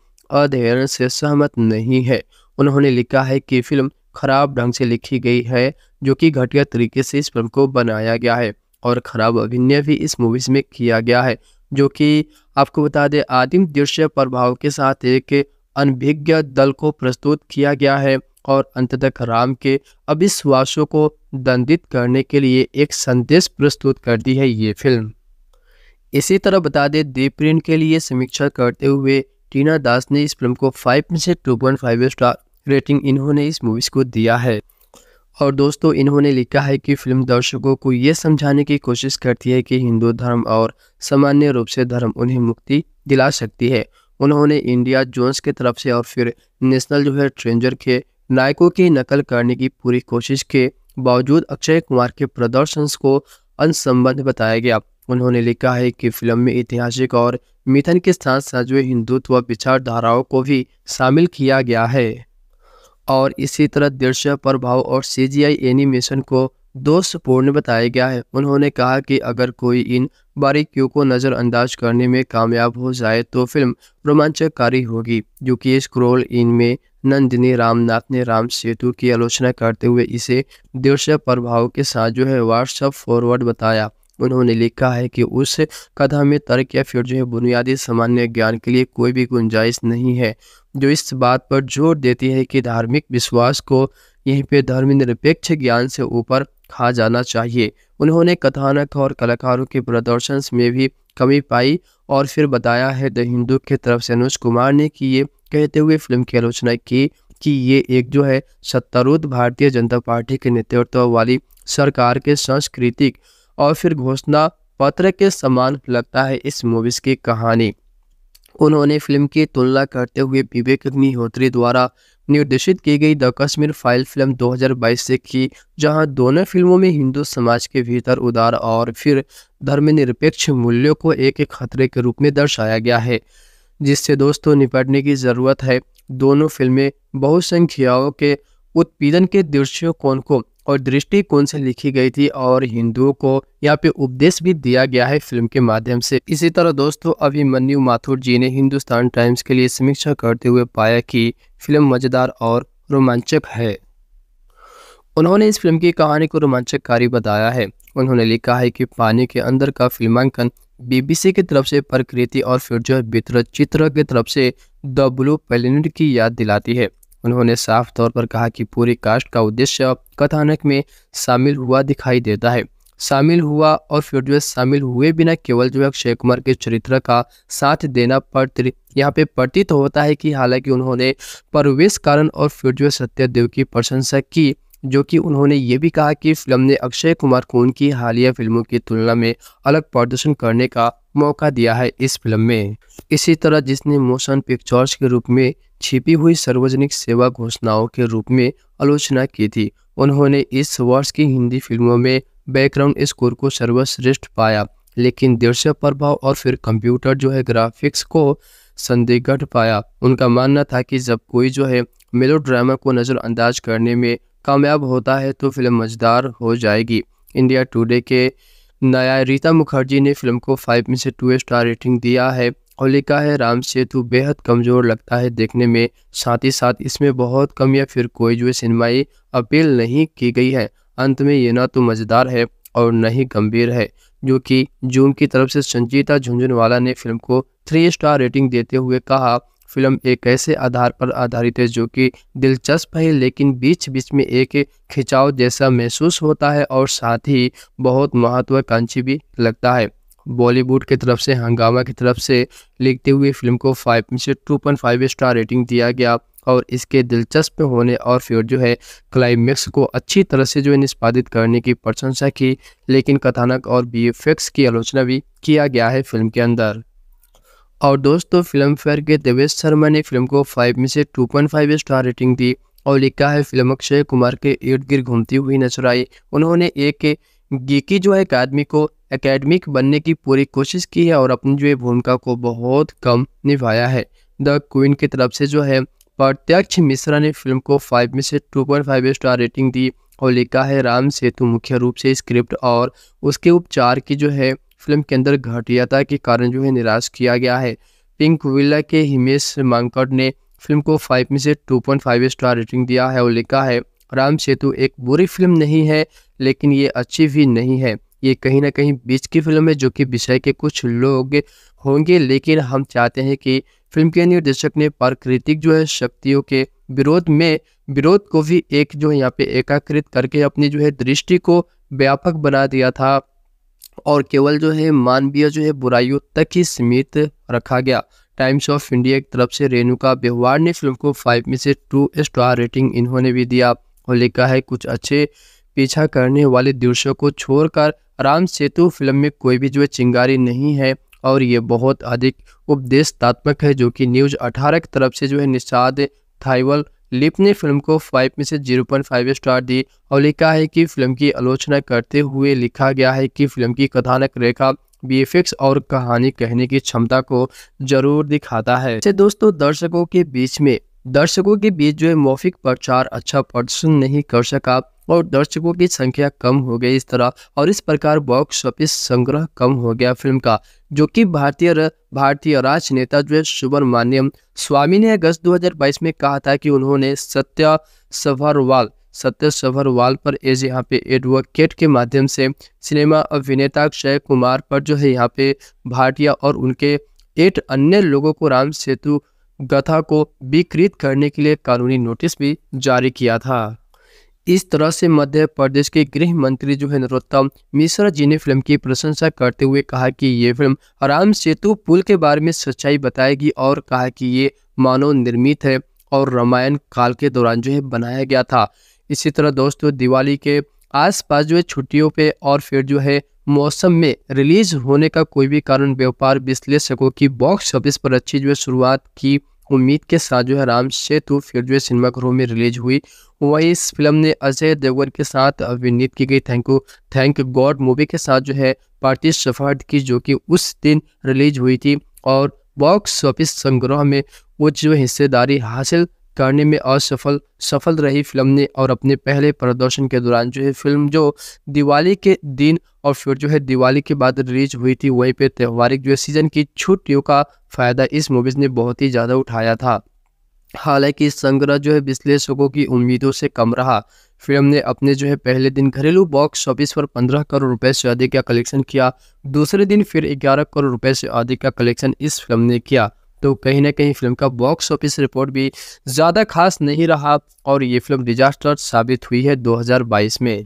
अध्ययन से सहमत नहीं है उन्होंने लिखा है कि फिल्म खराब ढंग से लिखी गई है जो कि घटिया तरीके से इस फिल्म को बनाया गया है और ख़राब अभिनय भी इस मूवीज़ में किया गया है जो कि आपको बता दें आदिम दृश्य प्रभाव के साथ एक अनभिज्ञ दल को प्रस्तुत किया गया है और अंत तक राम के अविश्वासों को दंडित करने के लिए एक संदेश प्रस्तुत करती है ये फिल्म इसी तरह बता दें प्रिंट के लिए समीक्षा करते हुए टीना दास ने इस फिल्म को फाइव में से two point five star rating इन्होंने इस मूवीज़ को दिया है और दोस्तों इन्होंने लिखा है कि फिल्म दर्शकों को ये समझाने की कोशिश करती है कि हिंदू धर्म और सामान्य रूप से धर्म उन्हें मुक्ति दिला सकती है उन्होंने इंडिया जोन्स के तरफ से और फिर नेशनल जो है ट्रेंजर के नायकों की नकल करने की पूरी कोशिश के बावजूद अक्षय कुमार के प्रदर्शन को अनसंबंध बताया गया उन्होंने लिखा है कि फिल्म में ऐतिहासिक और मिथन के साथ साथ जो हिंदुत्व विचारधाराओं को भी शामिल किया गया है और इसी तरह दृश्य प्रभाव और सीजीआई एनिमेशन को दोषपूर्ण बताया गया है उन्होंने कहा कि अगर कोई इन बारीकियों को नज़रअंदाज करने में कामयाब हो जाए तो फिल्म रोमांचकारी होगी क्योंकि स्क्रोल इनमें नंदिनी रामनाथ ने राम सेतु की आलोचना करते हुए इसे दृश्य प्रभाव के साथ जो है व्हाट्सअप फॉरवर्ड बताया उन्होंने लिखा है कि उस कथा में तर्क या फिर जो है बुनियादी सामान्य ज्ञान के लिए कोई भी गुंजाइश नहीं है जो इस बात पर जोर देती है कि धार्मिक विश्वास को यहीं पे धर्मनिरपेक्ष ज्ञान से ऊपर खा जाना चाहिए उन्होंने कथानक और कलाकारों के प्रदर्शन में भी कमी पाई और फिर बताया है द हिंदू की तरफ से अनुज कुमार ने कि ये कहते हुए फिल्म की आलोचना की कि ये एक जो है सत्तारूढ़ भारतीय जनता पार्टी के नेतृत्व वाली सरकार के सांस्कृतिक और फिर घोषणा पत्र के समान लगता है इस मूवीज़ की कहानी उन्होंने फिल्म की तुलना करते हुए विवेक अग्निहोत्री द्वारा निर्देशित की गई द कश्मीर फाइल फिल्म 2022 से की जहां दोनों फिल्मों में हिंदू समाज के भीतर उदार और फिर धर्मनिरपेक्ष मूल्यों को एक खतरे के रूप में दर्शाया गया है जिससे दोस्तों निपटने की ज़रूरत है दोनों फिल्में बहुसंख्याओं के उत्पीड़न के दृश्यों को और दृष्टिकोण से लिखी गई थी और हिंदुओं को यहाँ पे उपदेश भी दिया गया है फिल्म के माध्यम से इसी तरह दोस्तों अभिमन्यु माथुर जी ने हिंदुस्तान टाइम्स के लिए समीक्षा करते हुए पाया कि फिल्म मजेदार और रोमांचक है उन्होंने इस फिल्म की कहानी को रोमांचकारी बताया है उन्होंने लिखा है कि पानी के अंदर का फिल्मांकन बीबीसी की तरफ से प्रकृति और फिर जो वितरित चित्र की तरफ से द ब्लू प्लेनेट की याद दिलाती है उन्होंने साफ तौर पर कहा कि पूरी कास्ट का उद्देश्य कथानक में शामिल हुआ दिखाई देता है शामिल हुआ और जो शामिल हुए बिना केवल जो है अक्षय कुमार के चरित्र का साथ देना पत्र यहाँ पे प्रतीत होता है कि हालांकि उन्होंने परवेश कारण और जो सत्यदेव की प्रशंसा की जो कि उन्होंने ये भी कहा कि फिल्म ने अक्षय कुमार को उनकी हालिया फिल्मों की तुलना में अलग प्रदर्शन करने का मौका दिया है इस फिल्म में इसी तरह जिसने मोशन पिक्चर्स के रूप में छिपी हुई सार्वजनिक सेवा घोषणाओं के रूप में आलोचना की थी उन्होंने इस वर्ष की हिंदी फिल्मों में बैकग्राउंड स्कोर को सर्वश्रेष्ठ पाया लेकिन दृश्य प्रभाव और फिर कंप्यूटर जो है ग्राफिक्स को संदिग्ध पाया उनका मानना था कि जब कोई जो है मेलो ड्रामा को नज़रअंदाज करने में कामयाब होता है तो फिल्म मजेदार हो जाएगी इंडिया टुडे के नया रीता मुखर्जी ने फिल्म को फाइव में से टू स्टार रेटिंग दिया है और लिखा है राम सेतु बेहद कमज़ोर लगता है देखने में साथ ही साथ इसमें बहुत कम या फिर कोई जो सिनेमाई अपील नहीं की गई है अंत में ये ना तो मज़ेदार है और न ही गंभीर है जो कि जूम की तरफ से संजीता झुंझुनवाला ने फिल्म को थ्री स्टार रेटिंग देते हुए कहा फिल्म एक ऐसे आधार पर आधारित है जो कि दिलचस्प है लेकिन बीच बीच में एक खिंचाव जैसा महसूस होता है और साथ ही बहुत महत्वाकांक्षी भी लगता है बॉलीवुड की तरफ से हंगामा की तरफ से लिखते हुए फिल्म को फाइव में से two point five star rating दिया गया और इसके दिलचस्प होने और फिर जो है क्लाइमैक्स को अच्छी तरह से जो है निष्पादित करने की प्रशंसा की लेकिन कथानक और बी की आलोचना भी किया गया है फिल्म के अंदर और दोस्तों फिल्म फेयर के देवेश शर्मा ने फिल्म को फाइव में से 2.5 स्टार रेटिंग दी और लिखा है फिल्म अक्षय कुमार के इर्द गिर्द घूमती हुई नजर आई उन्होंने एक गीकी जो है एक आदमी को एकेडमिक बनने की पूरी कोशिश की है और अपनी जो है भूमिका को बहुत कम निभाया है द क्वीन की तरफ से जो है प्रत्यक्ष मिश्रा ने फिल्म को फाइव में से फाइव स्टार रेटिंग दी और लिखा है राम सेतु मुख्य रूप से स्क्रिप्ट और उसके उपचार की जो है फिल्म के अंदर घटियाता के कारण जो है निराश किया गया है पिंक विला के हिमेश मांकड़ ने फिल्म को फाइव में से two point five star rating दिया है और लिखा है राम सेतु एक बुरी फिल्म नहीं है लेकिन ये अच्छी भी नहीं है ये कहीं ना कहीं बीच की फिल्म है जो कि विषय के कुछ लोग होंगे लेकिन हम चाहते हैं कि फिल्म के निर्देशक ने प्राकृतिक जो है शक्तियों के विरोध में विरोध को भी एक जो है यहाँ पे एकाकृत करके अपनी जो है दृष्टि को व्यापक बना दिया था और केवल जो है मानवीय जो है बुराइयों तक ही सीमित रखा गया टाइम्स ऑफ इंडिया की तरफ से रेणुका व्यवहार ने फिल्म को फाइव में से टू स्टार रेटिंग इन्होंने भी दिया और लिखा है कुछ अच्छे पीछा करने वाले दृश्यों को छोड़कर राम सेतु फिल्म में कोई भी जो है चिंगारी नहीं है और ये बहुत अधिक उपदेशात्मक है जो कि न्यूज 18 की तरफ से जो है निषाद थाइवल लिप ने फिल्म को 5 में से 0.5 स्टार दी और लिखा है कि फिल्म की आलोचना करते हुए लिखा गया है कि फिल्म की कथानक रेखा बी और कहानी कहने की क्षमता को जरूर दिखाता है इसे दोस्तों दर्शकों के बीच में दर्शकों के बीच जो है मौफिक प्रचार अच्छा प्रदर्शन नहीं कर सका और दर्शकों की संख्या कम हो गई इस तरह और इस प्रकार बॉक्स ऑफिस संग्रह कम हो गया फिल्म का जो कि भारतीय भारतीय राजनेता जो है सुब्रमण्यम स्वामी ने अगस्त 2022 में कहा था कि उन्होंने सत्य सभरवाल सत्य सभरवाल पर एज यहाँ पे एडवोकेट के माध्यम से सिनेमा अभिनेता अक्षय कुमार पर जो है यहाँ पे भाटिया और उनके एट अन्य लोगों को राम सेतु गथा को विकृत करने के लिए कानूनी नोटिस भी जारी किया था इस तरह से मध्य प्रदेश के गृह मंत्री जो है नरोत्तम मिश्रा जी ने फिल्म की प्रशंसा करते हुए कहा कि ये फिल्म राम सेतु पुल के बारे में सच्चाई बताएगी और कहा कि ये मानव निर्मित है और रामायण काल के दौरान जो है बनाया गया था इसी तरह दोस्तों दिवाली के आसपास जो है छुट्टियों पे और फिर जो है मौसम में रिलीज होने का कोई भी कारण व्यापार विश्लेषकों की बॉक्स ऑफिस पर अच्छी जो है शुरुआत की उम्मीद के साथ जो है राम सेतु तो फिर जो है सिनेमाघरों में रिलीज हुई वहीं इस फिल्म ने अजय देवगन के साथ अभिनीत की गई thank you thank God movie के साथ जो है पार्टी सफार्ड की जो कि उस दिन रिलीज हुई थी और बॉक्स ऑफिस संग्रह में वो जो हिस्सेदारी हासिल करने में असफल सफल रही फिल्म ने और अपने पहले प्रदर्शन के दौरान जो है फिल्म जो दिवाली के दिन और फिर जो है दिवाली के बाद रिलीज हुई थी वहीं पे त्यौहारिक जो है सीजन की छुट्टियों का फ़ायदा इस मूवीज़ ने बहुत ही ज़्यादा उठाया था हालांकि संग्रह जो है विश्लेषकों की उम्मीदों से कम रहा फिल्म ने अपने जो है पहले दिन घरेलू बॉक्स ऑफिस पर 15 करोड़ रुपए से अधिक का कलेक्शन किया दूसरे दिन फिर 11 करोड़ रुपए से अधिक का कलेक्शन इस फिल्म ने किया तो कहीं ना कहीं फिल्म का बॉक्स ऑफिस रिपोर्ट भी ज़्यादा खास नहीं रहा और ये फिल्म डिजास्टर साबित हुई है 2022 में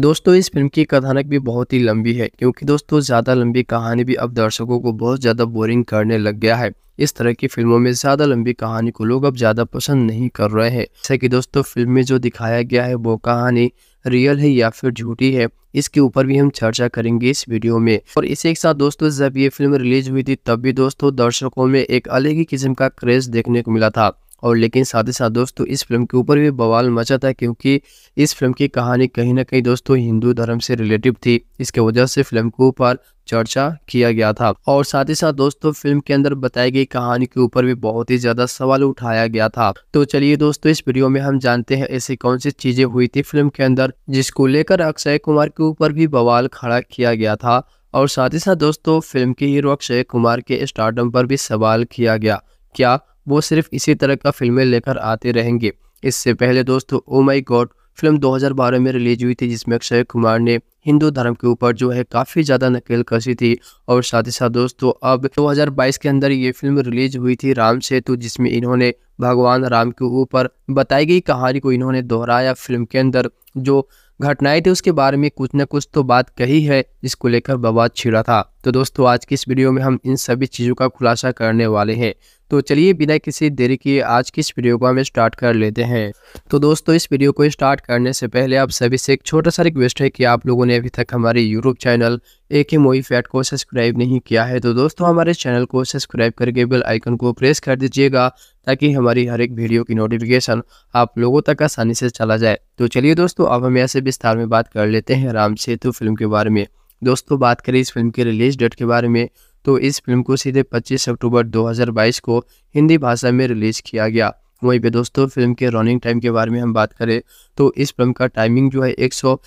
दोस्तों इस फिल्म की कथानक भी बहुत ही लंबी है क्योंकि दोस्तों ज़्यादा लंबी कहानी भी अब दर्शकों को बहुत ज़्यादा बोरिंग करने लग गया है इस तरह की फिल्मों में ज़्यादा लंबी कहानी को लोग अब ज़्यादा पसंद नहीं कर रहे हैं जैसे कि दोस्तों फिल्म में जो दिखाया गया है वो कहानी रियल है या फिर झूठी है इसके ऊपर भी हम चर्चा करेंगे इस वीडियो में और इसी के साथ दोस्तों जब ये फिल्म रिलीज हुई थी तब भी दोस्तों दर्शकों में एक अलग ही किस्म का क्रेज देखने को मिला था और लेकिन साथ ही साथ दोस्तों इस फिल्म के ऊपर भी बवाल मचा था क्योंकि इस फिल्म की कहानी कहीं ना कहीं दोस्तों हिंदू धर्म से रिलेटिव थी इसके वजह से फिल्म के ऊपर चर्चा किया गया था और साथ ही साथ दोस्तों फिल्म के अंदर बताई गई कहानी के ऊपर भी बहुत ही ज्यादा सवाल उठाया गया था तो चलिए दोस्तों इस वीडियो में हम जानते हैं ऐसी कौन सी चीजें हुई थी फिल्म के अंदर जिसको लेकर अक्षय कुमार के ऊपर भी बवाल खड़ा किया गया था और साथ ही साथ दोस्तों फिल्म के हीरो अक्षय कुमार के स्टार्टअप पर भी सवाल किया गया क्या वो सिर्फ इसी तरह का फिल्में लेकर आते रहेंगे इससे पहले दोस्तों ओ माई गॉड फिल्म 2012 में रिलीज हुई थी जिसमें अक्षय कुमार ने हिंदू धर्म के ऊपर जो है काफ़ी ज़्यादा नकेल कसी थी और साथ ही साथ दोस्तों अब 2022 के अंदर ये फिल्म रिलीज हुई थी राम सेतु जिसमें इन्होंने भगवान राम के ऊपर बताई गई कहानी को इन्होंने दोहराया फिल्म के अंदर जो घटनाएं थी उसके बारे में कुछ ना कुछ तो बात कही है जिसको लेकर बवाद छिड़ा था तो दोस्तों आज की इस वीडियो में हम इन सभी चीज़ों का खुलासा करने वाले हैं तो चलिए बिना किसी देरी के आज की इस वीडियो को हम स्टार्ट कर लेते हैं तो दोस्तों इस वीडियो को स्टार्ट करने से पहले आप सभी से एक छोटा सा रिक्वेस्ट है कि आप लोगों ने अभी तक हमारे यूट्यूब चैनल एक ही मोई फैट को सब्सक्राइब नहीं किया है तो दोस्तों हमारे चैनल को सब्सक्राइब करके बेल आइकन को प्रेस कर दीजिएगा ताकि हमारी हर एक वीडियो की नोटिफिकेशन आप लोगों तक आसानी से चला जाए तो चलिए दोस्तों अब हम ऐसे विस्तार में बात कर लेते हैं राम सेतु फिल्म के बारे में दोस्तों बात करें इस फिल्म के रिलीज डेट के बारे में तो इस फिल्म को सीधे 25 अक्टूबर 2022 को हिंदी भाषा में रिलीज किया गया वहीं पे दोस्तों फिल्म के रनिंग टाइम के बारे में हम बात करें तो इस फिल्म का टाइमिंग जो है एक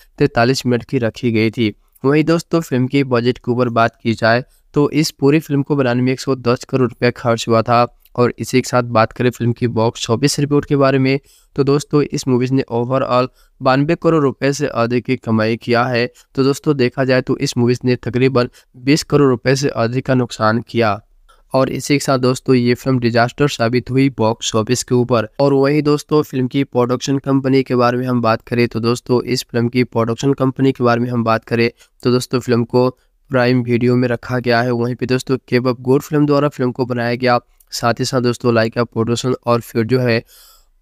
मिनट की रखी गई थी वहीं दोस्तों फिल्म के बजट के ऊपर बात की जाए तो इस पूरी फिल्म को बनाने में 110 करोड़ रुपया खर्च हुआ था और इसी के साथ बात करें फिल्म की बॉक्स ऑफिस रिपोर्ट के बारे में तो दोस्तों इस मूवीज़ ने ओवरऑल बानवे करोड़ रुपए से अधिक की कमाई किया है तो दोस्तों देखा जाए तो इस मूवीज़ ने तकरीबन बीस करोड़ रुपए से अधिक का नुकसान किया और इसी के साथ दोस्तों ये फिल्म डिजास्टर साबित हुई बॉक्स ऑफिस के ऊपर और वही दोस्तों फिल्म की प्रोडक्शन कंपनी के बारे में हम बात करें तो दोस्तों इस फिल्म की प्रोडक्शन कंपनी के बारे में हम बात करें तो दोस्तों फिल्म को प्राइम वीडियो में रखा गया है वहीं पे दोस्तों केब गोर फिल्म द्वारा फिल्म को बनाया गया साथ ही साथ दोस्तों लाइका प्रोडक्शन और फिर जो है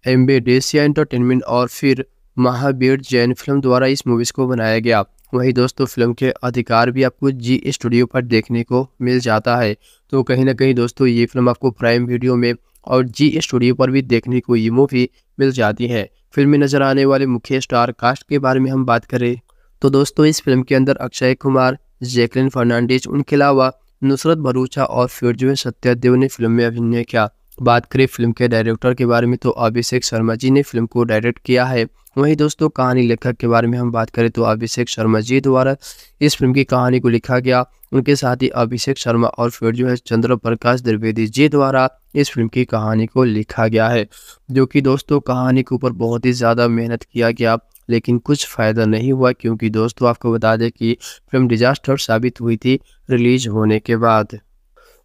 एम्बेडेसिया एंटरटेनमेंट और फिर महावीर जैन फिल्म द्वारा इस मूवीज़ को बनाया गया वहीं दोस्तों फिल्म के अधिकार भी आपको जी स्टूडियो पर देखने को मिल जाता है तो कहीं ना कहीं दोस्तों ये फिल्म आपको प्राइम वीडियो में और जी स्टूडियो पर भी देखने को ये मूवी मिल जाती है फिल्म में नजर आने वाले मुख्य स्टार कास्ट के बारे में हम बात करें तो दोस्तों इस फिल्म के अंदर अक्षय कुमार जैकलिन फर्नांडिस उनके अलावा नुसरत भरूचा और फिर जो सत्यादेव ने फिल्म में अभिनय किया बात करें फिल्म के डायरेक्टर के बारे में तो अभिषेक शर्मा जी ने फिल्म को डायरेक्ट किया है वहीं दोस्तों कहानी लेखक के बारे में हम बात करें तो अभिषेक शर्मा जी द्वारा इस फिल्म की कहानी को लिखा गया उनके साथ ही अभिषेक शर्मा और फिर जो है चंद्र प्रकाश द्विवेदी जी द्वारा इस फिल्म की कहानी को लिखा गया है जो कि दोस्तों कहानी के ऊपर बहुत ही ज़्यादा मेहनत किया गया लेकिन कुछ फ़ायदा नहीं हुआ क्योंकि दोस्तों आपको बता दें कि फिल्म डिजास्टर साबित हुई थी रिलीज होने के बाद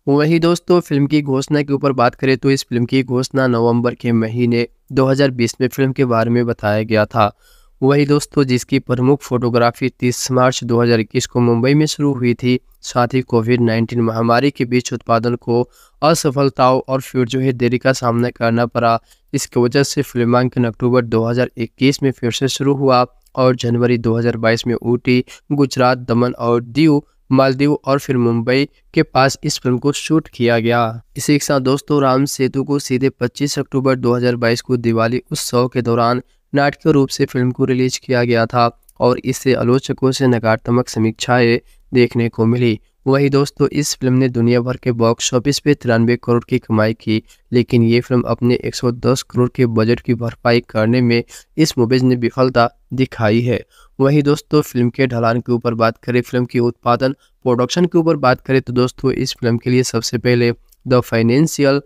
वहीं दोस्तों फिल्म की घोषणा के ऊपर बात करें तो इस फिल्म की घोषणा नवंबर के महीने 2020 में फिल्म के बारे में बताया गया था वही दोस्तों जिसकी प्रमुख फोटोग्राफी 30 मार्च 2021 को मुंबई में शुरू हुई थी साथ ही कोविड 19 महामारी के बीच उत्पादन को असफलताओं और फिर जो है देरी का सामना करना पड़ा इसकी वजह से फिल्मांकन अक्टूबर 2021 में फिर से शुरू हुआ और जनवरी 2022 में ऊटी गुजरात दमन और दीव मालदीव और फिर मुंबई के पास इस फिल्म को शूट किया गया इसी के साथ दोस्तों राम सेतु को सीधे 25 अक्टूबर 2022 को दिवाली उत्सव के दौरान नाटकीय रूप से फिल्म को रिलीज किया गया था और इससे आलोचकों से नकारात्मक समीक्षाएं देखने को मिली वही दोस्तों इस फिल्म ने दुनिया भर के बॉक्स ऑफिस पे तिरानवे करोड़ की कमाई की लेकिन ये फिल्म अपने 110 करोड़ के बजट की भरपाई करने में इस मूवीज ने विफलता दिखाई है वही दोस्तों फिल्म के ढलान के ऊपर बात करें फिल्म की उत्पादन प्रोडक्शन के ऊपर बात करें तो दोस्तों इस फिल्म के लिए सबसे पहले द फाइनेंशियल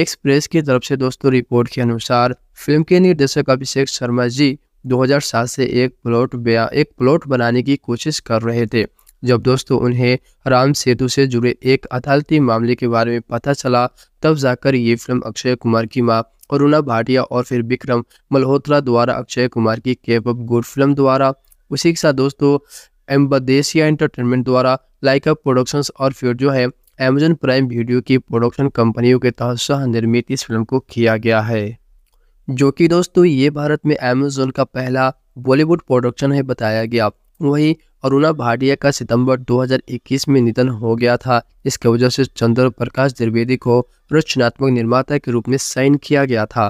एक्सप्रेस की तरफ से दोस्तों रिपोर्ट के अनुसार फिल्म के निर्देशक अभिषेक शर्मा जी 2007 से एक प्लॉट एक प्लॉट बनाने की कोशिश कर रहे थे जब दोस्तों उन्हें राम सेतु से जुड़े एक अदालती मामले के बारे में पता चला तब जाकर ये फिल्म अक्षय कुमार की माँ करुणा भाटिया और फिर विक्रम मल्होत्रा द्वारा अक्षय कुमार की केप अप गुड फिल्म द्वारा उसी के साथ दोस्तों एम्बदेसिया एंटरटेनमेंट द्वारा अप प्रोडक्शंस और फिर जो है अमेजन प्राइम वीडियो की प्रोडक्शन कंपनियों के तहत सह निर्मित इस फिल्म को किया गया है जो कि दोस्तों ये भारत में अमेजोन का पहला बॉलीवुड प्रोडक्शन है बताया गया वहीं अरुणा भाटिया का सितंबर 2021 में निधन हो गया था इसके वजह से चंद्र प्रकाश द्विवेदी को रचनात्मक निर्माता के रूप में साइन किया गया था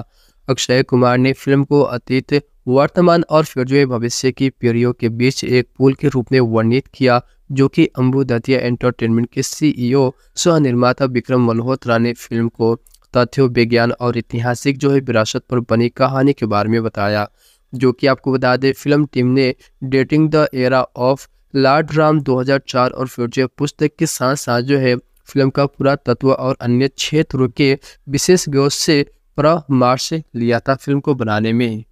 अक्षय कुमार ने फिल्म को अतीत वर्तमान और फिर भविष्य की पीढ़ियों के बीच एक पुल के रूप में वर्णित किया जो कि अम्बुदतिया एंटरटेनमेंट के सीईओ सह निर्माता विक्रम मल्होत्रा ने फिल्म को तथ्य विज्ञान और ऐतिहासिक जो है विरासत पर बनी कहानी के बारे में बताया जो कि आपको बता दें फिल्म टीम ने dating the era of Lord Ram 2004 और फ्यूचर पुस्तक के साथ साथ जो है फिल्म का पूरा तत्व और अन्य क्षेत्रों के विशेष ग्योश से परामर्श लिया था फिल्म को बनाने में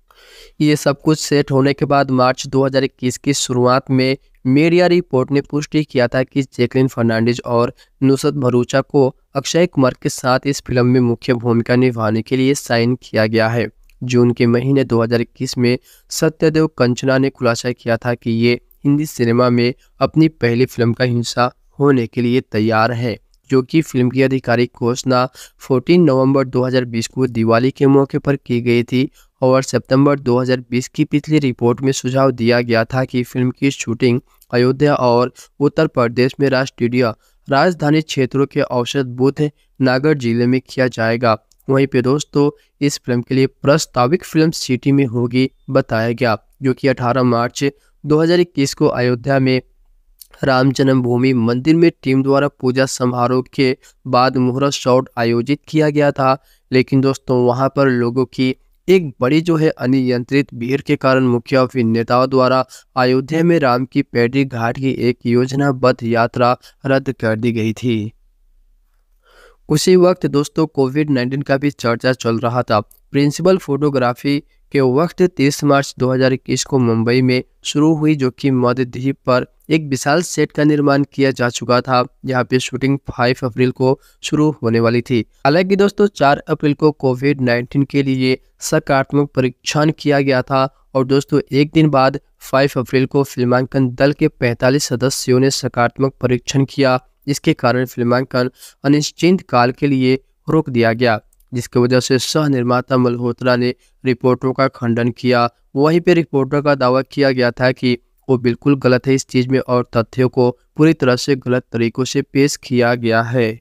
ये सब कुछ सेट होने के बाद मार्च 2021 की शुरुआत में मीडिया रिपोर्ट ने पुष्टि किया था कि जैकलिन फर्नांडिस और नुसरत भरूचा को अक्षय कुमार के साथ इस फिल्म में मुख्य भूमिका निभाने के लिए साइन किया गया है जून के महीने 2021 में सत्यदेव कंचना ने खुलासा किया था कि ये हिंदी सिनेमा में अपनी पहली फिल्म का हिस्सा होने के लिए तैयार है जो कि फिल्म की आधिकारिक घोषणा 14 नवंबर 2020 को दिवाली के मौके पर की गई थी और सितंबर 2020 की पिछली रिपोर्ट में सुझाव दिया गया था कि फिल्म की शूटिंग अयोध्या और उत्तर प्रदेश में राज स्टूडियो राजधानी क्षेत्रों के औसत बूथ नागर जिले में किया जाएगा वहीं पे दोस्तों इस फिल्म के लिए प्रस्ताविक फिल्म सिटी में होगी बताया गया जो कि 18 मार्च 2021 को अयोध्या में राम जन्मभूमि मंदिर में टीम द्वारा पूजा समारोह के बाद मुहूर्त शॉट आयोजित किया गया था लेकिन दोस्तों वहां पर लोगों की एक बड़ी जो है अनियंत्रित भीड़ के कारण मुख्य अभिनेताओं द्वारा अयोध्या में राम की पैडी घाट की एक योजनाबद्ध यात्रा रद्द कर दी गई थी उसी वक्त दोस्तों कोविड नाइन्टीन का भी चर्चा चल रहा था प्रिंसिपल फोटोग्राफी के वक्त 30 मार्च 2021 को मुंबई में शुरू हुई जो कि मध्य द्वीप पर एक विशाल सेट का निर्माण किया जा चुका था यहाँ पे शूटिंग 5 अप्रैल को शुरू होने वाली थी हालांकि दोस्तों 4 अप्रैल को कोविड 19 के लिए सकारात्मक परीक्षण किया गया था और दोस्तों एक दिन बाद 5 अप्रैल को फिल्मांकन दल के 45 सदस्यों ने सकारात्मक परीक्षण किया जिसके कारण फिल्मांकन अनिश्चित काल के लिए रोक दिया गया जिसकी वजह से सह निर्माता मल्होत्रा ने रिपोर्टों का खंडन किया वहीं पर रिपोर्टों का दावा किया गया था कि वो बिल्कुल गलत है इस चीज़ में और तथ्यों को पूरी तरह से गलत तरीकों से पेश किया गया है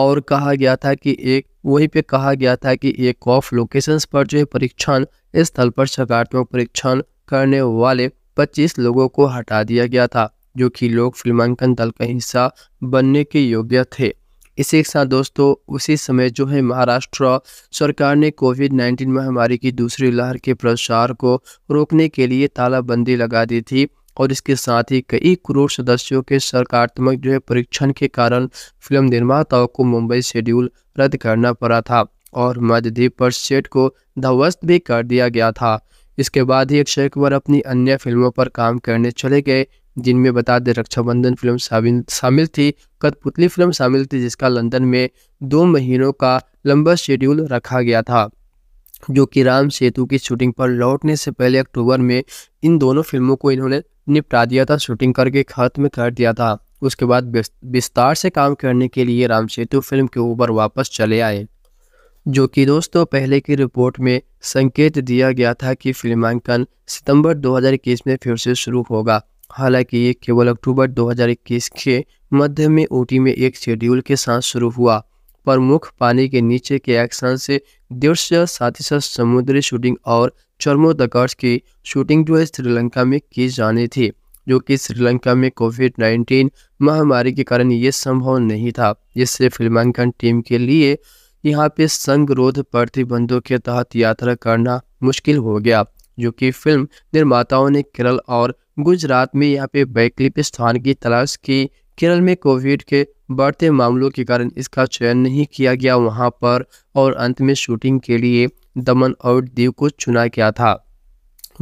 और कहा गया था कि एक वहीं पे कहा गया था कि एक ऑफ लोकेशंस पर जो है परीक्षण स्थल पर सकारात्मक परीक्षण करने वाले 25 लोगों को हटा दिया गया था जो कि लोक फिल्मांकन दल का हिस्सा बनने के योग्य थे इसी के साथ दोस्तों उसी समय जो है महाराष्ट्र सरकार ने कोविड 19 महामारी की दूसरी लहर के प्रसार को रोकने के लिए तालाबंदी लगा दी थी और इसके साथ ही कई करोड़ सदस्यों के सरकारात्मक जो है परीक्षण के कारण फिल्म निर्माताओं को मुंबई शेड्यूल रद्द करना पड़ा था और मध्यद्वीप पर सेट को ध्वस्त भी कर दिया गया था इसके बाद ही अक्षय कुमार अपनी अन्य फिल्मों पर काम करने चले गए जिनमें बता दें रक्षाबंधन फिल्म शामिल शामिल थी कठपुतली फिल्म शामिल थी जिसका लंदन में दो महीनों का लंबा शेड्यूल रखा गया था जो कि राम सेतु की शूटिंग पर लौटने से पहले अक्टूबर में इन दोनों फिल्मों को इन्होंने निपटा दिया था शूटिंग करके खत्म कर दिया था उसके बाद विस्तार से काम करने के लिए राम सेतु फिल्म के ऊपर वापस चले आए जो कि दोस्तों पहले की रिपोर्ट में संकेत दिया गया था कि फिल्मांकन सितंबर 2021 में फिर से शुरू होगा हालांकि ये केवल अक्टूबर 2021 के मध्य में ओटी में एक शेड्यूल के साथ शुरू हुआ प्रमुख पानी के नीचे के एक्शन से दृश्य साथ ही साथ समुद्री शूटिंग और चर्मोदकर्स की शूटिंग जो है श्रीलंका में की जानी थी जो कि श्रीलंका में कोविड 19 महामारी के कारण ये संभव नहीं था जिससे फिल्मांकन टीम के लिए यहाँ पे संगरोध प्रतिबंधों के तहत यात्रा करना मुश्किल हो गया जो कि फिल्म निर्माताओं ने केरल और गुजरात में यहाँ पे वैकल्पिक स्थान की तलाश की केरल में कोविड के बढ़ते मामलों के कारण इसका चयन नहीं किया गया वहाँ पर और अंत में शूटिंग के लिए दमन और दीव को चुना गया था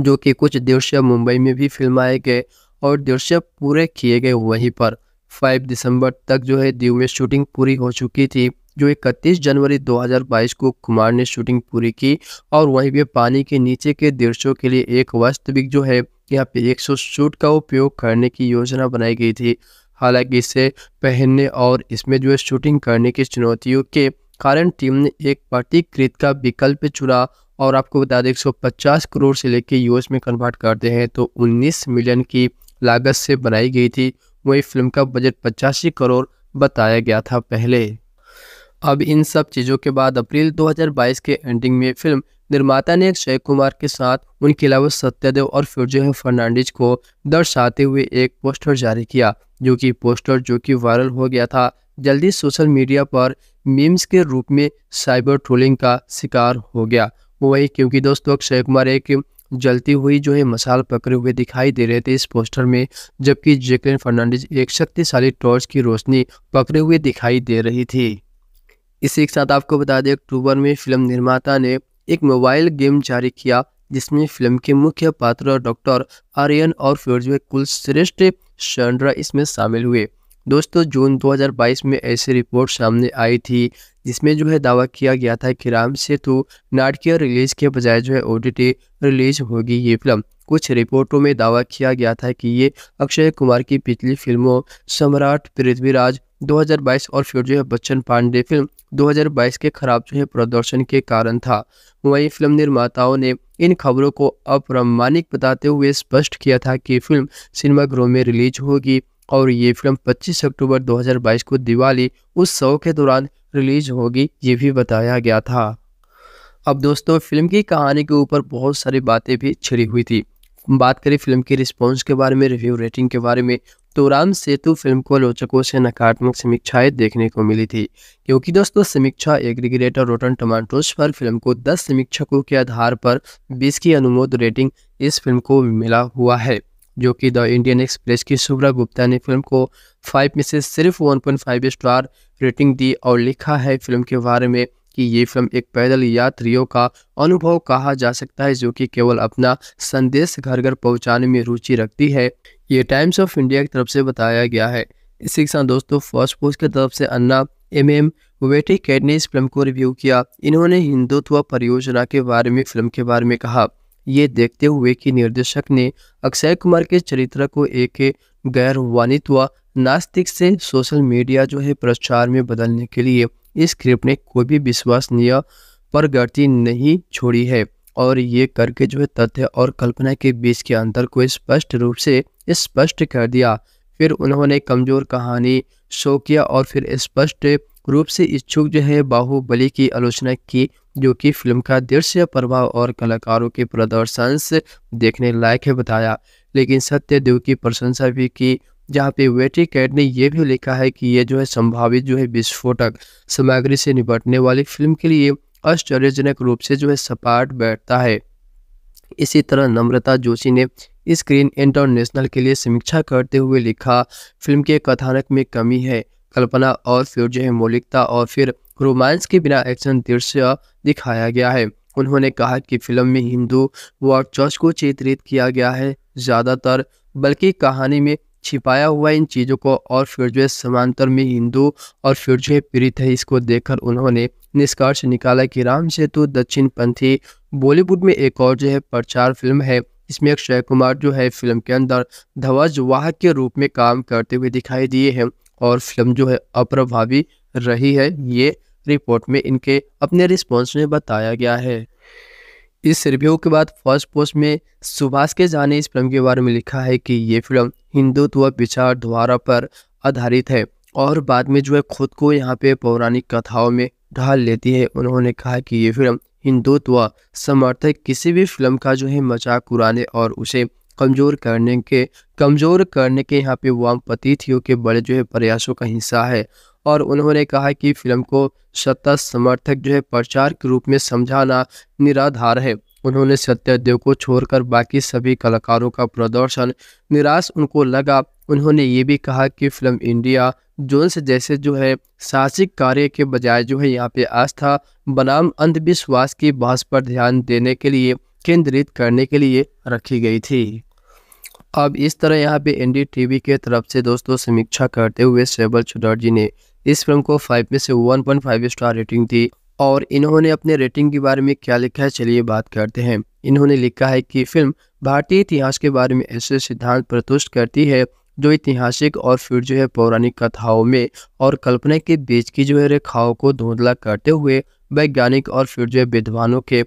जो कि कुछ दृश्य मुंबई में भी फिल्माए गए और दृश्य पूरे किए गए वहीं पर 5 दिसंबर तक जो है दीव में शूटिंग पूरी हो चुकी थी जो इकतीस जनवरी 2022 को कुमार ने शूटिंग पूरी की और वहीं पे पानी के नीचे के दृश्यों के लिए एक वास्तविक जो है यहाँ पे सौ शूट का उपयोग करने की योजना बनाई गई थी हालांकि इसे पहनने और इसमें जो है शूटिंग करने की चुनौतियों के कारण टीम ने एक प्रतिकृत का विकल्प चुना और आपको बता दें 150 करोड़ से लेकर यूएस में कन्वर्ट करते हैं तो 19 मिलियन की लागत से बनाई गई थी वही फिल्म का बजट पचासी करोड़ बताया गया था पहले अब इन सब चीज़ों के बाद अप्रैल 2022 के एंडिंग में फिल्म निर्माता ने अक्षय कुमार के साथ उनके अलावा सत्यदेव और फिरजोह फर्नांडिज को दर्शाते हुए एक पोस्टर जारी किया जो कि पोस्टर जो कि वायरल हो गया था जल्दी सोशल मीडिया पर मीम्स के रूप में साइबर ट्रोलिंग का शिकार हो गया वही क्योंकि दोस्तों अक्षय कुमार एक जलती हुई जो है मसाल पकड़े हुए दिखाई दे रहे थे इस पोस्टर में जबकि जैकलिन फर्नांडिज एक शक्तिशाली टॉर्च की रोशनी पकड़े हुए दिखाई दे रही थी इसी के साथ आपको बता दें अक्टूबर में फिल्म निर्माता ने एक मोबाइल गेम जारी किया जिसमें फिल्म के मुख्य पात्र डॉक्टर आर्यन और फिरोज में कुल श्रेष्ठ शंड्रा इसमें शामिल हुए दोस्तों जून 2022 में ऐसी रिपोर्ट सामने आई थी जिसमें जो है दावा किया गया था कि राम सेतु नाटकीय रिलीज के बजाय जो है ओ रिलीज होगी ये फिल्म कुछ रिपोर्टों में दावा किया गया था कि ये अक्षय कुमार की पिछली फिल्मों सम्राट पृथ्वीराज 2022 और फिर जो है बच्चन पांडे फिल्म 2022 के खराब जो है प्रदर्शन के कारण था वहीं फिल्म निर्माताओं ने इन खबरों को अप्रमाणिक बताते हुए स्पष्ट किया था कि फिल्म सिनेमाघरों में रिलीज होगी और ये फिल्म 25 अक्टूबर 2022 को दिवाली उत्सव के दौरान रिलीज होगी ये भी बताया गया था अब दोस्तों फिल्म की कहानी के ऊपर बहुत सारी बातें भी छिड़ी हुई थी बात करें फिल्म के रिस्पॉन्स के बारे में रिव्यू रेटिंग के बारे में तो राम सेतु फिल्म को आलोचकों से नकारात्मक समीक्षाएं देखने को मिली थी क्योंकि दोस्तों समीक्षा एग्रीग्रेट और रोटन टमाटोज पर फिल्म को 10 समीक्षकों के आधार पर 20 की अनुमोद रेटिंग इस फिल्म को मिला हुआ है जो कि द इंडियन एक्सप्रेस की शुभ्रा गुप्ता ने फिल्म को 5 में से सिर्फ 1.5 स्टार रेटिंग दी और लिखा है फिल्म के बारे में कि ये फिल्म एक पैदल यात्रियों का अनुभव कहा जा सकता है जो कि केवल अपना संदेश घर घर पहुंचाने में रुचि रखती है ये टाइम्स ऑफ इंडिया की तरफ से बताया गया है इसी के साथ दोस्तों फर्स्ट पोस्ट की तरफ से Anna M M Vetticad ने इस फिल्म को रिव्यू किया इन्होंने हिंदुत्व परियोजना के बारे में फिल्म के बारे में कहा ये देखते हुए कि निर्देशक ने अक्षय कुमार के चरित्र को एक गैर वाणित्व नास्तिक से सोशल मीडिया जो है प्रचार में बदलने के लिए इस क्रिप्ट ने कोई भी विश्वसनीय प्रगति नहीं छोड़ी है और ये करके जो है तथ्य और कल्पना के बीच के अंतर को स्पष्ट रूप से स्पष्ट कर दिया फिर उन्होंने कमजोर कहानी शो किया और फिर स्पष्ट रूप से इच्छुक जो है बाहुबली की आलोचना की जो कि फिल्म का दृश्य प्रभाव और कलाकारों के प्रदर्शन देखने लायक है बताया लेकिन सत्यदेव की प्रशंसा भी की जहाँ पे वेटी कैट ने यह भी लिखा है कि ये जो है संभावित जो है विस्फोटक सामग्री से निपटने वाली फिल्म के लिए आश्चर्यजनक रूप से जो है सपाट बैठता है इसी तरह नम्रता जोशी ने स्क्रीन इंटरनेशनल के लिए समीक्षा करते हुए लिखा फिल्म के कथानक में कमी है कल्पना और फिर जो है मौलिकता और फिर रोमांस के बिना एक्शन दृश्य दिखाया गया है उन्होंने कहा कि फिल्म में हिंदू व चर्च को चित्रित किया गया है ज़्यादातर बल्कि कहानी में छिपाया हुआ इन चीज़ों को और फिर जो समांतर में हिंदू और फिर है पीड़ित है इसको देखकर उन्होंने निष्कर्ष निकाला कि राम सेतु दक्षिण पंथी बॉलीवुड में एक और जो है प्रचार फिल्म है इसमें अक्षय कुमार जो है फिल्म के अंदर ध्वज वाहक के रूप में काम करते हुए दिखाई दिए हैं और फिल्म जो है अप्रभावी रही है ये रिपोर्ट में इनके अपने रिस्पॉन्स में बताया गया है इस रिव्यू के बाद फर्स्ट पोस्ट में सुभाष के जाने इस फिल्म के बारे में लिखा है कि ये फिल्म हिंदुत्व विचारधारा पर आधारित है और बाद में जो है खुद को यहाँ पे पौराणिक कथाओं में ढाल लेती है उन्होंने कहा कि ये फिल्म हिंदुत्व समर्थक किसी भी फिल्म का जो है मजाक उड़ाने और उसे कमज़ोर करने के कमज़ोर करने के यहाँ पे वामपतिथियों के बड़े जो है प्रयासों का हिस्सा है और उन्होंने कहा कि फिल्म को सत्ता समर्थक जो है प्रचार के रूप में समझाना निराधार है उन्होंने सत्यदेव को छोड़कर बाकी सभी कलाकारों का प्रदर्शन निराश उनको लगा उन्होंने ये भी कहा कि फिल्म इंडिया जोन्स जैसे जो है साहसिक कार्य के बजाय जो है यहाँ पे आस्था बनाम अंधविश्वास की बहस पर ध्यान देने के लिए केंद्रित करने के लिए रखी गई थी अब इस तरह यहाँ पे एनडीटीवी के तरफ से दोस्तों समीक्षा करते हुए सेबल चुडर्जी ने इस फिल्म को फाइव में से one point five star rating थी और इन्होंने अपने रेटिंग के बारे में क्या लिखा है चलिए बात करते हैं इन्होंने लिखा है कि फिल्म भारतीय इतिहास के बारे में ऐसे सिद्धांत प्रतुष्ट करती है जो ऐतिहासिक और फिर जो है पौराणिक कथाओं में और कल्पना के बीच की जो है रेखाओं को धुंधला करते हुए वैज्ञानिक और फिर जो है विद्वानों के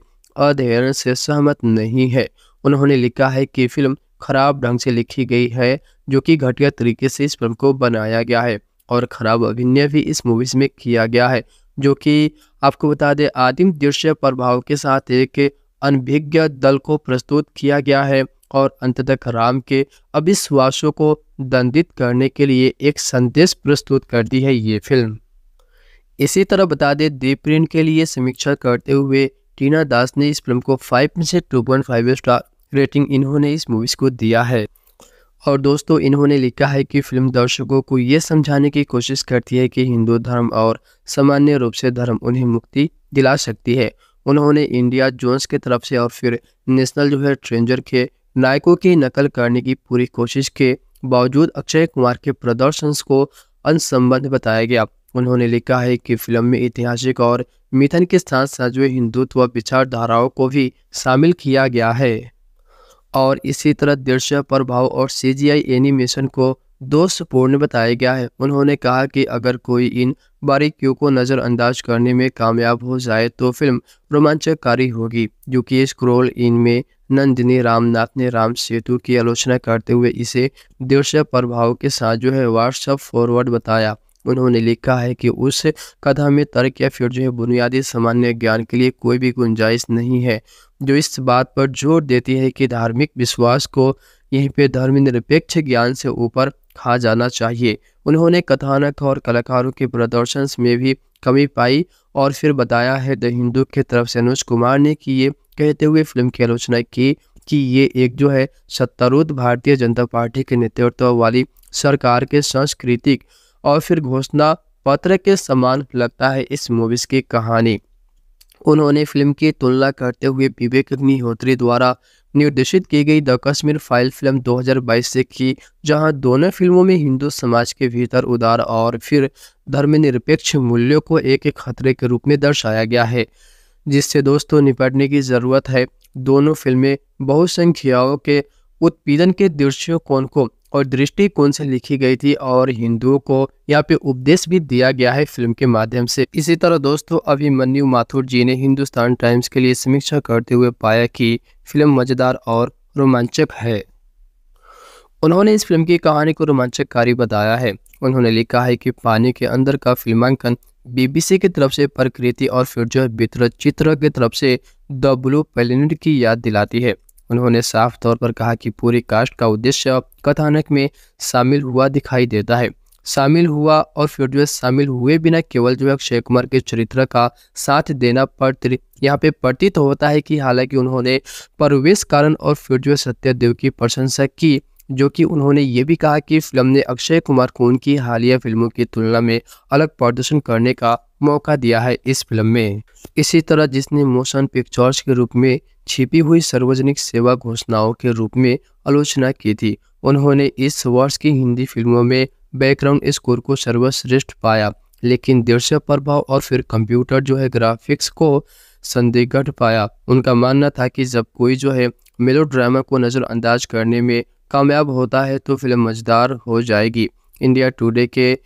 अध्ययन से सहमत नहीं है उन्होंने लिखा है कि फिल्म खराब ढंग से लिखी गई है जो कि घटिया तरीके से इस फिल्म को बनाया गया है और ख़राब अभिनय भी इस मूवीज़ में किया गया है जो कि आपको बता दें आदिम दृश्य प्रभाव के साथ एक अनभिज्ञ दल को प्रस्तुत किया गया है और अंत तक राम के अविश्वासों को दंडित करने के लिए एक संदेश प्रस्तुत करती है ये फिल्म इसी तरह बता दें दीप्रिन के लिए समीक्षा करते हुए टीना दास ने इस फिल्म को फाइव में से two point five star rating इन्होंने इस मूवीज़ को दिया है और दोस्तों इन्होंने लिखा है कि फिल्म दर्शकों को ये समझाने की कोशिश करती है कि हिंदू धर्म और सामान्य रूप से धर्म उन्हें मुक्ति दिला सकती है उन्होंने इंडिया जोन्स के तरफ से और फिर नेशनल जो है ट्रेंजर के नायकों की नकल करने की पूरी कोशिश के बावजूद अक्षय कुमार के प्रदर्शन को अनसंबंध बताया गया उन्होंने लिखा है कि फिल्म में ऐतिहासिक और मिथन के साथ साथ जो हिंदुत्व विचारधाराओं को भी शामिल किया गया है और इसी तरह दृश्य प्रभाव और सीजीआई एनिमेशन को दोषपूर्ण बताया गया है उन्होंने कहा कि अगर कोई इन बारीकियों को नज़रअंदाज करने में कामयाब हो जाए तो फिल्म रोमांचकारी होगी क्योंकि स्क्रोल इनमें नंदिनी रामनाथ ने राम सेतु की आलोचना करते हुए इसे दृश्य प्रभाव के साथ जो है व्हाट्सअप फॉरवर्ड बताया उन्होंने लिखा है कि उस कथा में तर्क या फिर जो है बुनियादी सामान्य ज्ञान के लिए कोई भी गुंजाइश नहीं है जो इस बात पर जोर देती है कि धार्मिक विश्वास को यहीं पे धर्मनिरपेक्ष ज्ञान से ऊपर खा जाना चाहिए उन्होंने कथानक और कलाकारों के प्रदर्शन में भी कमी पाई और फिर बताया है द हिंदू की तरफ से अनुज कुमार ने कि ये कहते हुए फिल्म की आलोचना की कि ये एक जो है सत्तारूढ़ भारतीय जनता पार्टी के नेतृत्व वाली सरकार के सांस्कृतिक और फिर घोषणा पत्र के समान लगता है इस मूवीज़ की कहानी उन्होंने फिल्म की तुलना करते हुए विवेक अग्निहोत्री द्वारा निर्देशित की गई द कश्मीर फाइल फिल्म 2022 से की जहां दोनों फिल्मों में हिंदू समाज के भीतर उदार और फिर धर्मनिरपेक्ष मूल्यों को एक खतरे के रूप में दर्शाया गया है जिससे दोस्तों निपटने की ज़रूरत है दोनों फिल्में बहुसंख्याओं के उत्पीड़न के दृश्यों को और दृष्टिकोण से लिखी गई थी और हिंदुओं को यहाँ पे उपदेश भी दिया गया है फिल्म के माध्यम से इसी तरह दोस्तों अभिमन्यु माथुर जी ने हिंदुस्तान टाइम्स के लिए समीक्षा करते हुए पाया कि फिल्म मजेदार और रोमांचक है उन्होंने इस फिल्म की कहानी को रोमांचकारी बताया है उन्होंने लिखा है कि पानी के अंदर का फिल्मांकन बीबीसी की तरफ से प्रकृति और फिर जो वितरित चित्र की तरफ से द ब्लू प्लेनेट की याद दिलाती है उन्होंने साफ तौर पर कहा कि पूरी कास्ट का उद्देश्य कथानक में शामिल हुआ दिखाई देता है शामिल हुआ और जो शामिल हुए बिना केवल जो है अक्षय कुमार के चरित्र का साथ देना पड़ यहाँ पे प्रतीत होता है कि हालांकि उन्होंने परवेश कारण और जो सत्यदेव की प्रशंसा की जो कि उन्होंने ये भी कहा कि फिल्म ने अक्षय कुमार को उनकी हालिया फिल्मों की तुलना में अलग प्रदर्शन करने का मौका दिया है इस फिल्म में इसी तरह जिसने मोशन पिक्चर्स के रूप में छिपी हुई सार्वजनिक सेवा घोषणाओं के रूप में आलोचना की थी उन्होंने इस वर्ष की हिंदी फिल्मों में बैकग्राउंड स्कोर को सर्वश्रेष्ठ पाया लेकिन दृश्य प्रभाव और फिर कंप्यूटर जो है ग्राफिक्स को संदिग्ध पाया उनका मानना था कि जब कोई जो है मेलो ड्रामा को नज़रअंदाज करने में कामयाब होता है तो फिल्म मजेदार हो जाएगी इंडिया टुडे के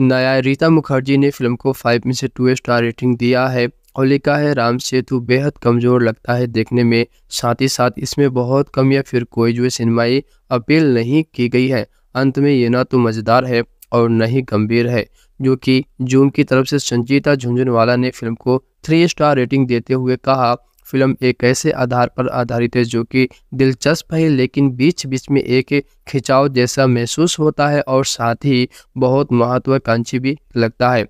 नया रीता मुखर्जी ने फिल्म को फाइव में से टू स्टार रेटिंग दिया है और लिखा है राम सेतु बेहद कमज़ोर लगता है देखने में साथ ही साथ इसमें बहुत कम या फिर कोई जो सिनेमाई अपील नहीं की गई है अंत में ये ना तो मज़ेदार है और न ही गंभीर है जो कि जूम की तरफ से संजीता झुंझुनवाला ने फिल्म को थ्री स्टार रेटिंग देते हुए कहा फिल्म एक ऐसे आधार पर आधारित है जो कि दिलचस्प है लेकिन बीच बीच में एक खिंचाव जैसा महसूस होता है और साथ ही बहुत महत्वाकांक्षी भी लगता है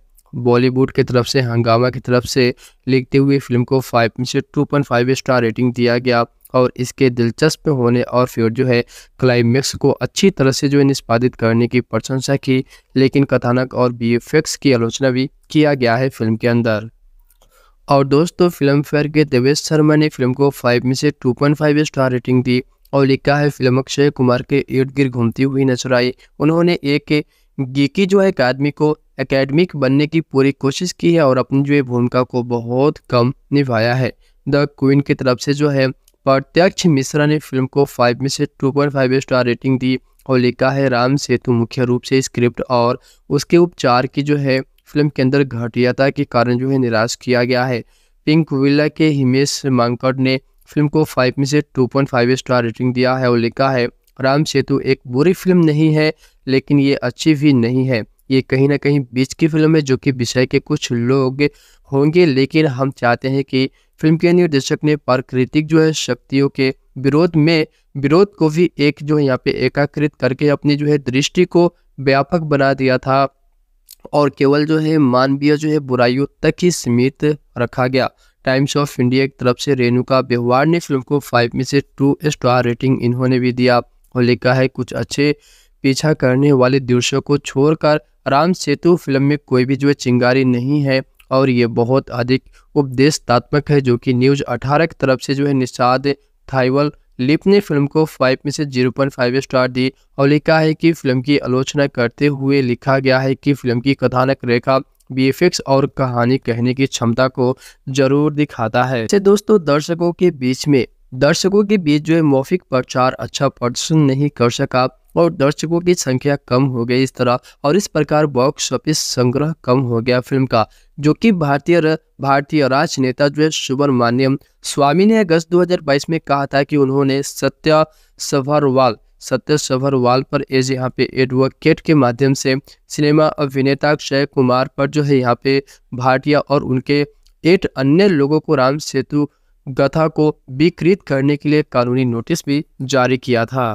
बॉलीवुड की तरफ से हंगामा की तरफ से लिखते हुए फिल्म को फाइव में से two point five star rating दिया गया और इसके दिलचस्प होने और फिर जो है क्लाइमैक्स को अच्छी तरह से जो है निष्पादित करने की प्रशंसा की लेकिन कथानक और बी की आलोचना भी किया गया है फिल्म के अंदर और दोस्तों फिल्म फेयर के देवेश शर्मा ने फिल्म को फाइव में से 2.5 स्टार रेटिंग दी और लिखा है फिल्म अक्षय कुमार के इर्द गिर्द घूमती हुई नजर आई उन्होंने एक गीकी जो है एक आदमी को एकेडमिक बनने की पूरी कोशिश की है और अपनी जो है भूमिका को बहुत कम निभाया है द क्वीन की तरफ से जो है प्रत्यक्ष मिश्रा ने फिल्म को फाइव में से फाइव स्टार रेटिंग दी और लिखा है राम सेतु मुख्य रूप से स्क्रिप्ट और उसके उपचार की जो है फिल्म के अंदर घटियाता के कारण जो है निराश किया गया है पिंक विला के हिमेश मांकड़ ने फिल्म को फाइव में से two point five star rating दिया है और लिखा है राम सेतु एक बुरी फिल्म नहीं है लेकिन ये अच्छी भी नहीं है ये कहीं ना कहीं बीच की फिल्म है जो कि विषय के कुछ लोग होंगे लेकिन हम चाहते हैं कि फिल्म के निर्देशक ने प्राकृतिक जो है शक्तियों के विरोध में विरोध को भी एक जो है यहाँ पे एकाकृत करके अपनी जो है दृष्टि को व्यापक बना दिया था और केवल जो है मानवीय जो है बुराइयों तक ही सीमित रखा गया टाइम्स ऑफ इंडिया की तरफ से रेणुका व्यवहार ने फिल्म को फाइव में से टू स्टार रेटिंग इन्होंने भी दिया और लिखा है कुछ अच्छे पीछा करने वाले दृश्यों को छोड़कर राम सेतु फिल्म में कोई भी जो है चिंगारी नहीं है और ये बहुत अधिक उपदेशात्मक है जो कि न्यूज 18 की तरफ से जो है निषाद थाइवल लिप ने फिल्म को 5 में से 0.5 स्टार दी और लिखा है कि फिल्म की आलोचना करते हुए लिखा गया है कि फिल्म की कथानक रेखा बी और कहानी कहने की क्षमता को जरूर दिखाता है इसे दोस्तों दर्शकों के बीच में दर्शकों के बीच जो है मौफिक प्रचार अच्छा प्रदर्शन नहीं कर सका और दर्शकों की संख्या कम हो गई इस तरह और इस प्रकार बॉक्स ऑफिस संग्रह कम हो गया फिल्म का जो कि भारतीय भारतीय राजनेता जो है सुब्रमण्यम स्वामी ने अगस्त 2022 में कहा था कि उन्होंने सत्य सभरवाल सत्य सभरवाल पर एज यहाँ पे एडवोकेट के माध्यम से सिनेमा अभिनेता अक्षय कुमार पर जो है यहाँ पे भाटिया और उनके एट अन्य लोगों को राम सेतु गथा को विकृत करने के लिए कानूनी नोटिस भी जारी किया था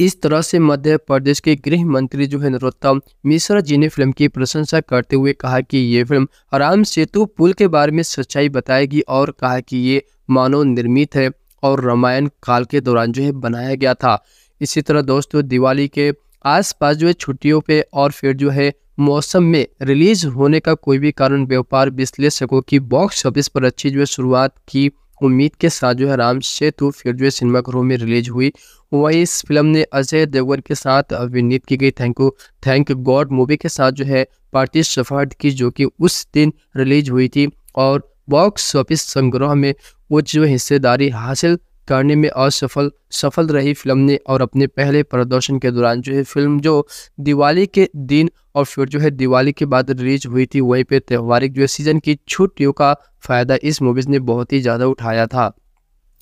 इस तरह से मध्य प्रदेश के गृह मंत्री जो है नरोत्तम मिश्रा जी ने फिल्म की प्रशंसा करते हुए कहा कि ये फिल्म राम सेतु पुल के बारे में सच्चाई बताएगी और कहा कि ये मानव निर्मित है और रामायण काल के दौरान जो है बनाया गया था इसी तरह दोस्तों दिवाली के आसपास जो है छुट्टियों पे और फिर जो है मौसम में रिलीज होने का कोई भी कारण व्यापार विश्लेषकों की बॉक्स ऑफिस पर अच्छी जो है शुरुआत की उम्मीद के साथ जो है राम सेतु तो फिर जो है सिनेमाघरों में रिलीज हुई वहीं इस फिल्म ने अजय देवगन के साथ अभिनीत की गई thank you thank God movie के साथ जो है पार्टी सफार्ड की जो कि उस दिन रिलीज हुई थी और बॉक्स ऑफिस संग्रह में वो जो हिस्सेदारी हासिल करने में असफल सफल रही फिल्म ने और अपने पहले प्रदर्शन के दौरान जो है फिल्म जो दिवाली के दिन और फिर जो है दिवाली के बाद रिलीज हुई थी वहीं पे त्यौहारिक जो है सीजन की छुट्टियों का फ़ायदा इस मूवीज़ ने बहुत ही ज़्यादा उठाया था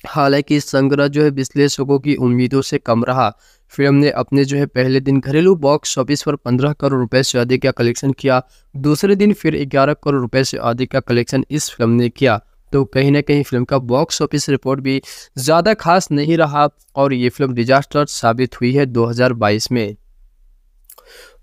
हालांकि संग्रह जो है विश्लेषकों की उम्मीदों से कम रहा फिल्म ने अपने जो है पहले दिन घरेलू बॉक्स ऑफिस पर 15 करोड़ रुपए से अधिक का कलेक्शन किया दूसरे दिन फिर 11 करोड़ रुपए से अधिक का कलेक्शन इस फिल्म ने किया तो कहीं ना कहीं फिल्म का बॉक्स ऑफिस रिपोर्ट भी ज़्यादा खास नहीं रहा और ये फिल्म डिजास्टर साबित हुई है 2022 में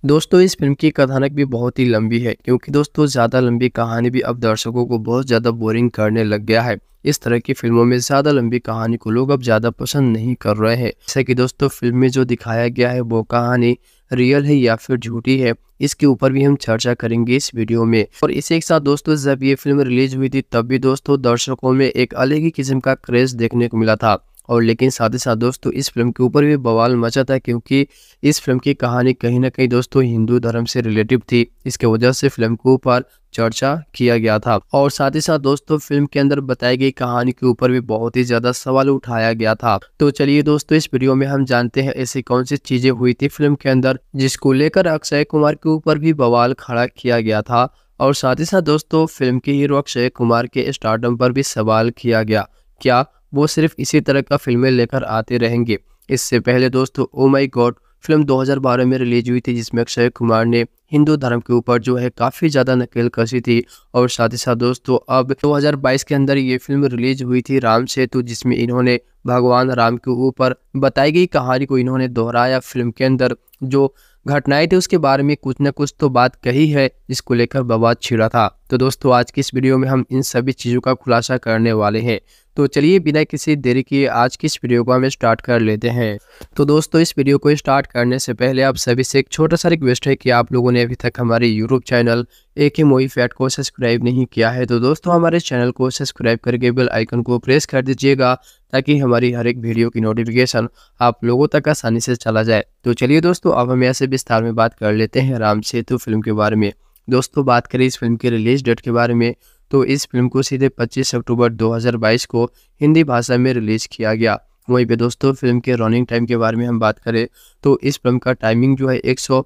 दोस्तों इस फिल्म की कथानक भी बहुत ही लंबी है क्योंकि दोस्तों ज़्यादा लंबी कहानी भी अब दर्शकों को बहुत ज़्यादा बोरिंग करने लग गया है इस तरह की फिल्मों में ज़्यादा लंबी कहानी को लोग अब ज़्यादा पसंद नहीं कर रहे हैं जैसे कि दोस्तों फिल्म में जो दिखाया गया है वो कहानी रियल है या फिर झूठी है इसके ऊपर भी हम चर्चा करेंगे इस वीडियो में और इसी के साथ दोस्तों जब ये फिल्म रिलीज हुई थी तब भी दोस्तों दर्शकों में एक अलग ही किस्म का क्रेज देखने को मिला था और लेकिन साथ ही साथ दोस्तों इस फिल्म के ऊपर भी बवाल मचा था क्योंकि इस फिल्म की कहानी कहीं ना कहीं दोस्तों हिंदू धर्म से रिलेटिव थी इसके वजह से फिल्म के ऊपर चर्चा किया गया था और साथ ही साथ दोस्तों फिल्म के अंदर बताई गई कहानी के ऊपर भी बहुत ही ज्यादा सवाल उठाया गया था तो चलिए दोस्तों इस वीडियो में हम जानते हैं ऐसी कौन सी चीजें हुई थी फिल्म के अंदर जिसको लेकर अक्षय कुमार के ऊपर भी बवाल खड़ा किया गया था और साथ ही साथ दोस्तों फिल्म के हीरो अक्षय कुमार के स्टार्टअप पर भी सवाल किया गया क्या वो सिर्फ इसी तरह का फिल्में लेकर आते रहेंगे इससे पहले दोस्तों ओ माई गॉड फिल्म 2012 में रिलीज हुई थी जिसमें अक्षय कुमार ने हिंदू धर्म के ऊपर जो है काफ़ी ज़्यादा नकेल कसी थी और साथ ही साथ दोस्तों अब 2022 के अंदर ये फिल्म रिलीज हुई थी राम सेतु जिसमें इन्होंने भगवान राम के ऊपर बताई गई कहानी को इन्होंने दोहराया फिल्म के अंदर जो घटनाएं थी उसके बारे में कुछ ना कुछ तो बात कही है जिसको लेकर बवाद छिड़ा था तो दोस्तों आज की इस वीडियो में हम इन सभी चीज़ों का खुलासा करने वाले हैं तो चलिए बिना किसी देरी के आज की इस वीडियो को हम स्टार्ट कर लेते हैं तो दोस्तों इस वीडियो को स्टार्ट करने से पहले आप सभी से एक छोटा सा रिक्वेस्ट है कि आप लोगों ने अभी तक हमारे यूट्यूब चैनल एक ही मोई फैट को सब्सक्राइब नहीं किया है तो दोस्तों हमारे चैनल को सब्सक्राइब करके बेल आइकन को प्रेस कर दीजिएगा ताकि हमारी हर एक वीडियो की नोटिफिकेशन आप लोगों तक आसानी से चला जाए तो चलिए दोस्तों अब हम ऐसे विस्तार में बात कर लेते हैं राम सेतु फिल्म के बारे में दोस्तों बात करें इस फिल्म के रिलीज डेट के बारे में तो इस फिल्म को सीधे 25 अक्टूबर 2022 को हिंदी भाषा में रिलीज किया गया वहीं पे दोस्तों फिल्म के रनिंग टाइम के बारे में हम बात करें तो इस फिल्म का टाइमिंग जो है एक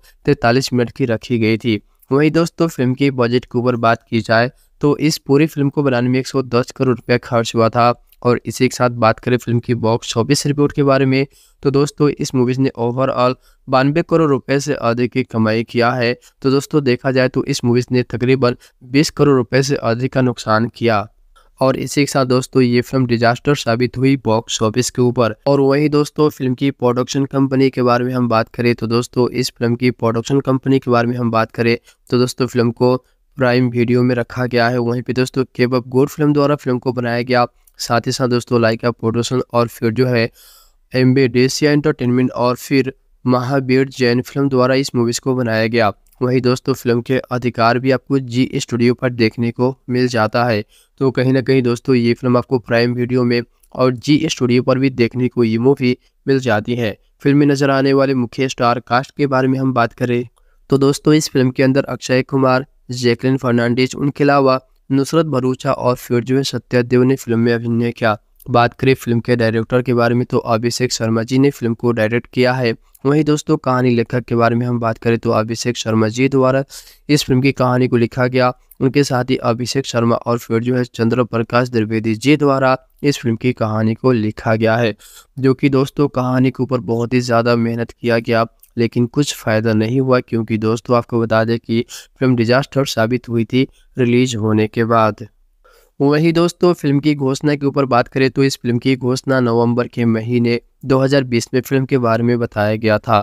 मिनट की रखी गई थी वहीं दोस्तों फिल्म के बजट के ऊपर बात की जाए तो इस पूरी फिल्म को बनाने में एक करोड़ रुपया खर्च हुआ था और इसी के साथ बात करें फिल्म की बॉक्स ऑफिस रिपोर्ट के बारे में तो दोस्तों इस मूवीज़ ने ओवरऑल बानवे करोड़ रुपए से अधिक की कमाई किया है तो दोस्तों देखा जाए तो इस मूवीज़ ने तकरीबन बीस करोड़ रुपए से अधिक का नुकसान किया और इसी के साथ दोस्तों ये फिल्म डिजास्टर साबित हुई बॉक्स ऑफिस के ऊपर और वही दोस्तों फिल्म की प्रोडक्शन कंपनी के बारे में हम बात करें तो दोस्तों इस फिल्म की प्रोडक्शन कंपनी के बारे में हम बात करें तो दोस्तों फिल्म को प्राइम वीडियो में रखा गया है वहीं पे दोस्तों केब गोड फिल्म द्वारा फिल्म को बनाया गया साथ ही साथ दोस्तों लाइक आप प्रोडक्शन और फिर जो है एम्बेडेसिया एंटरटेनमेंट और फिर महावीर जैन फिल्म द्वारा इस मूवीज़ को बनाया गया वहीं दोस्तों फिल्म के अधिकार भी आपको जी स्टूडियो पर देखने को मिल जाता है तो कहीं ना कहीं दोस्तों ये फिल्म आपको प्राइम वीडियो में और जी स्टूडियो पर भी देखने को ये मूवी मिल जाती है फिल्म में नजर आने वाले मुख्य स्टार कास्ट के बारे में हम बात करें तो दोस्तों इस फिल्म के अंदर अक्षय कुमार जैकलिन फर्नांडिस उनके अलावा नुसरत भरूचा और फिर जो है सत्यादेव ने फिल्म में अभिनय किया बात करें फिल्म के डायरेक्टर के बारे में तो अभिषेक शर्मा जी ने फिल्म को डायरेक्ट किया है वहीं दोस्तों कहानी लेखक के बारे में हम बात करें तो अभिषेक शर्मा जी द्वारा इस फिल्म की कहानी को लिखा गया उनके साथ ही अभिषेक शर्मा और फिर जो है चंद्र प्रकाश द्विवेदी जी द्वारा इस फिल्म की कहानी को लिखा गया है जो कि दोस्तों कहानी के ऊपर बहुत ही ज़्यादा मेहनत किया गया लेकिन कुछ फ़ायदा नहीं हुआ क्योंकि दोस्तों आपको बता दें कि फिल्म डिजास्टर साबित हुई थी रिलीज होने के बाद वहीं दोस्तों फिल्म की घोषणा के ऊपर बात करें तो इस फिल्म की घोषणा नवंबर के महीने 2020 में फिल्म के बारे में बताया गया था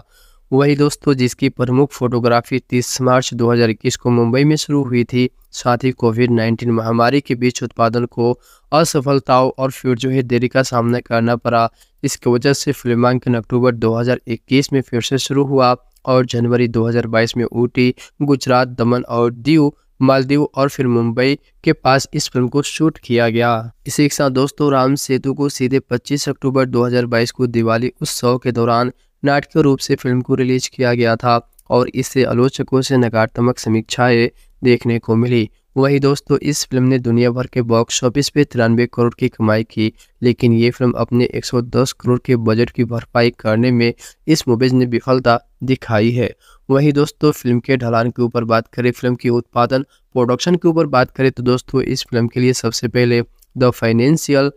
वही दोस्तों जिसकी प्रमुख फोटोग्राफी 30 मार्च 2021 को मुंबई में शुरू हुई थी साथ ही कोविड 19 महामारी के बीच उत्पादन को असफलताओं और फिर जो है देरी का सामना करना पड़ा इसकी वजह से फिल्मांकन अक्टूबर 2021 में फिर से शुरू हुआ और जनवरी 2022 में ऊटी गुजरात दमन और दीव मालदीव और फिर मुंबई के पास इस फिल्म को शूट किया गया इसी के साथ दोस्तों राम सेतु को सीधे 25 अक्टूबर 2022 को दिवाली उत्सव के दौरान नाटकीय रूप से फिल्म को रिलीज किया गया था और इससे आलोचकों से नकारात्मक समीक्षाएं देखने को मिली वही दोस्तों इस फिल्म ने दुनिया भर के बॉक्स ऑफिस पे तिरानवे करोड़ की कमाई की लेकिन ये फिल्म अपने 110 करोड़ के बजट की भरपाई करने में इस मूवीज ने विफलता दिखाई है वही दोस्तों फिल्म के ढलान के ऊपर बात करें फिल्म की उत्पादन प्रोडक्शन के ऊपर बात करें तो दोस्तों इस फिल्म के लिए सबसे पहले द फाइनेंशियल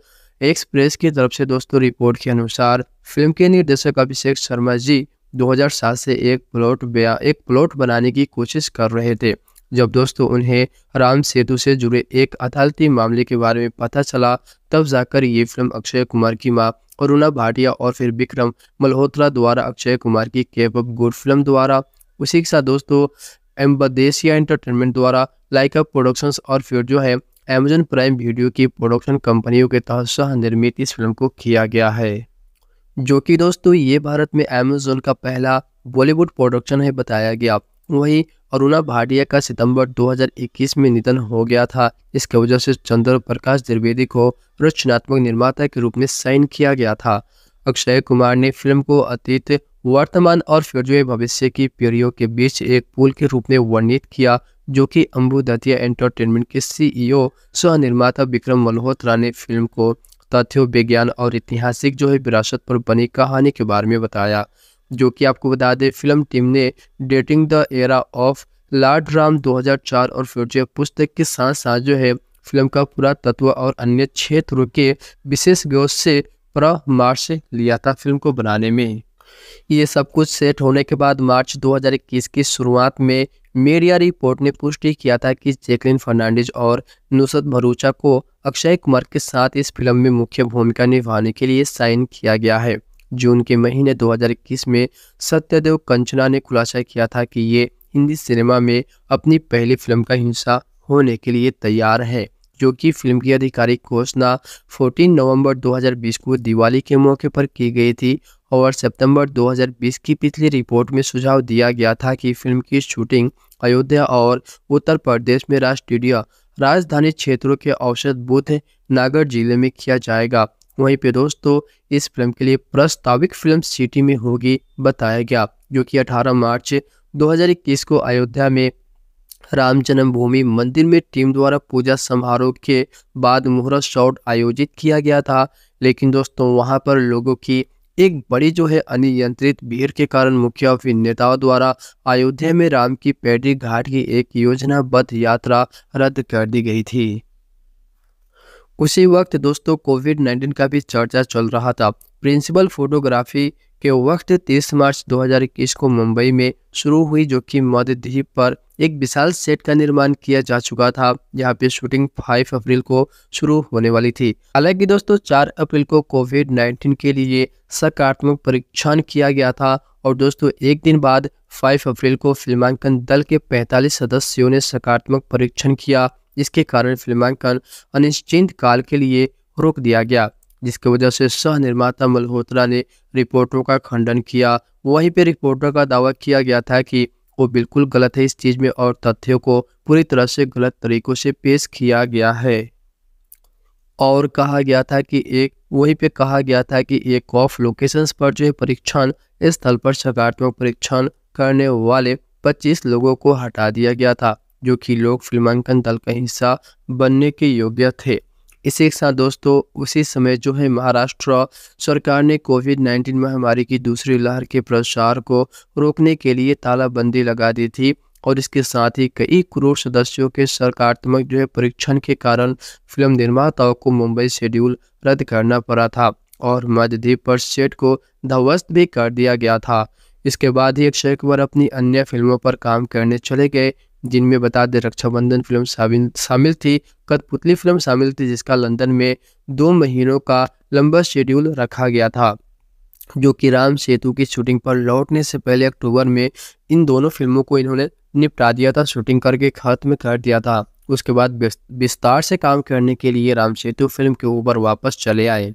एक्सप्रेस की तरफ से दोस्तों रिपोर्ट के अनुसार फिल्म के निर्देशक अभिषेक शर्मा जी 2007 से एक प्लॉट एक प्लॉट बनाने की कोशिश कर रहे थे जब दोस्तों उन्हें राम सेतु से जुड़े एक अदालती मामले के बारे में पता चला तब जाकर ये फिल्म अक्षय कुमार की माँ अरुणा भाटिया और फिर विक्रम मल्होत्रा द्वारा अक्षय कुमार की केप अप गुड फिल्म द्वारा उसी के साथ दोस्तों एम्बदेसिया एंटरटेनमेंट द्वारा लाइकअप प्रोडक्शंस और फिर जो है अमेजन प्राइम वीडियो की प्रोडक्शन कंपनियों के तहत सह निर्मित इस फिल्म को किया गया है जो कि दोस्तों ये भारत में अमेजोन का पहला बॉलीवुड प्रोडक्शन है बताया गया वहीं अरुणा भाटिया का सितंबर 2021 में निधन हो गया था इसके वजह से चंद्र प्रकाश द्विवेदी को रचनात्मक निर्माता के रूप में साइन किया गया था अक्षय कुमार ने फिल्म को अतीत वर्तमान और फिर भविष्य की पीढ़ियों के बीच एक पुल के रूप में वर्णित किया जो कि अम्बू दतिया एंटरटेनमेंट के e सीईओ ई निर्माता विक्रम मल्होत्रा ने फिल्म को तथ्यों विज्ञान और ऐतिहासिक जो है विरासत पर बनी कहानी के बारे में बताया जो कि आपको बता दें फिल्म टीम ने dating the era of Lord Ram 2004 और फ्यूचर पुस्तक के साथ साथ जो है फिल्म का पूरा तत्व और अन्य क्षेत्रों के विशेष गौश से परामर्श लिया था फिल्म को बनाने में ये सब कुछ सेट होने के बाद मार्च 2021 की शुरुआत में मीडिया रिपोर्ट ने पुष्टि किया था कि जैकलिन फर्नांडिस और नुसरत भरूचा को अक्षय कुमार के साथ इस फिल्म में मुख्य भूमिका निभाने के लिए साइन किया गया है जून के महीने 2021 में सत्यदेव कंचना ने खुलासा किया था कि ये हिंदी सिनेमा में अपनी पहली फिल्म का हिस्सा होने के लिए तैयार है जो कि फिल्म की आधिकारिक घोषणा 14 नवंबर 2020 को दिवाली के मौके पर की गई थी और सितंबर 2020 की पिछली रिपोर्ट में सुझाव दिया गया था कि फिल्म की शूटिंग अयोध्या और उत्तर प्रदेश में राष्ट्रीय राजधानी क्षेत्रों के औसत बूथ नागर जिले में किया जाएगा वहीं पे दोस्तों इस फिल्म के लिए प्रस्ताविक फिल्म सिटी में होगी बताया गया जो कि 18 मार्च 2021 को अयोध्या में राम जन्मभूमि मंदिर में टीम द्वारा पूजा समारोह के बाद मुहूर्त शॉट आयोजित किया गया था लेकिन दोस्तों वहां पर लोगों की एक बड़ी जो है अनियंत्रित भीड़ के कारण मुखिया फिर नेताओं द्वारा अयोध्या में राम की पैडी घाट की एक योजनाबद्ध यात्रा रद्द कर दी गई थी उसी वक्त दोस्तों कोविड 19 का भी चर्चा चल रहा था प्रिंसिपल फोटोग्राफी के वक्त 30 मार्च 2021 को मुंबई में शुरू हुई जो कि मध्य द्वीप पर एक विशाल सेट का निर्माण किया जा चुका था यहाँ पे शूटिंग 5 अप्रैल को शुरू होने वाली थी हालांकि दोस्तों 4 अप्रैल को कोविड 19 के लिए सकारात्मक परीक्षण किया गया था और दोस्तों एक दिन बाद 5 अप्रैल को फिल्मांकन दल के 45 सदस्यों ने सकारात्मक परीक्षण किया इसके कारण फिल्मांकन अनिश्चित काल के लिए रोक दिया गया जिसकी वजह से सह निर्माता मल्होत्रा ने रिपोर्टों का खंडन किया वहीं पर रिपोर्टर का दावा किया गया था कि वो बिल्कुल गलत है इस चीज़ में और तथ्यों को पूरी तरह से गलत तरीकों से पेश किया गया है और कहा गया था कि एक वहीं पे कहा गया था कि एक ऑफ लोकेशंस पर जो है परीक्षण स्थल पर सकारात्मक परीक्षण करने वाले 25 लोगों को हटा दिया गया था जो कि लोग फिल्मांकन दल का हिस्सा बनने के योग्य थे इसी के साथ दोस्तों उसी समय जो है महाराष्ट्र सरकार ने कोविड नाइन्टीन महामारी की दूसरी लहर के प्रसार को रोकने के लिए तालाबंदी लगा दी थी और इसके साथ ही कई करोड़ सदस्यों के सरकारात्मक जो है परीक्षण के कारण फिल्म निर्माताओं को मुंबई शेड्यूल रद्द करना पड़ा था और मध्यद्वीप पर सेट को ध्वस्त भी कर दिया गया था इसके बाद ही अक्षय कुमार अपनी अन्य फिल्मों पर काम करने चले गए जिनमें बता दें रक्षाबंधन फिल्म शामिल शामिल थी कठपुतली फिल्म शामिल थी जिसका लंदन में दो महीनों का लंबा शेड्यूल रखा गया था जो कि राम सेतु की शूटिंग पर लौटने से पहले अक्टूबर में इन दोनों फिल्मों को इन्होंने निपटा दिया था शूटिंग करके खत्म कर दिया था उसके बाद विस्तार से काम करने के लिए राम सेतु फिल्म के ऊपर वापस चले आए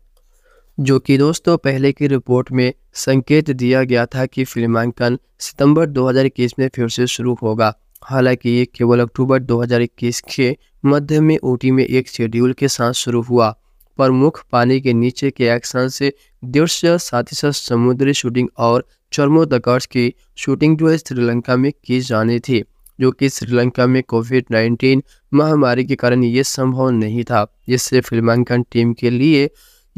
जो कि दोस्तों पहले की रिपोर्ट में संकेत दिया गया था कि फिल्मांकन सितंबर 2021 में फिर से शुरू होगा हालांकि ये केवल अक्टूबर 2021 के मध्य में ओटी में एक शेड्यूल के साथ शुरू हुआ प्रमुख पानी के नीचे के एक्शन से दृश्य साथ ही साथ समुद्री शूटिंग और चर्मोदकर्स की शूटिंग जो है श्रीलंका में की जानी थी जो कि श्रीलंका में कोविड 19 महामारी के कारण ये संभव नहीं था जिससे फिल्मांकन टीम के लिए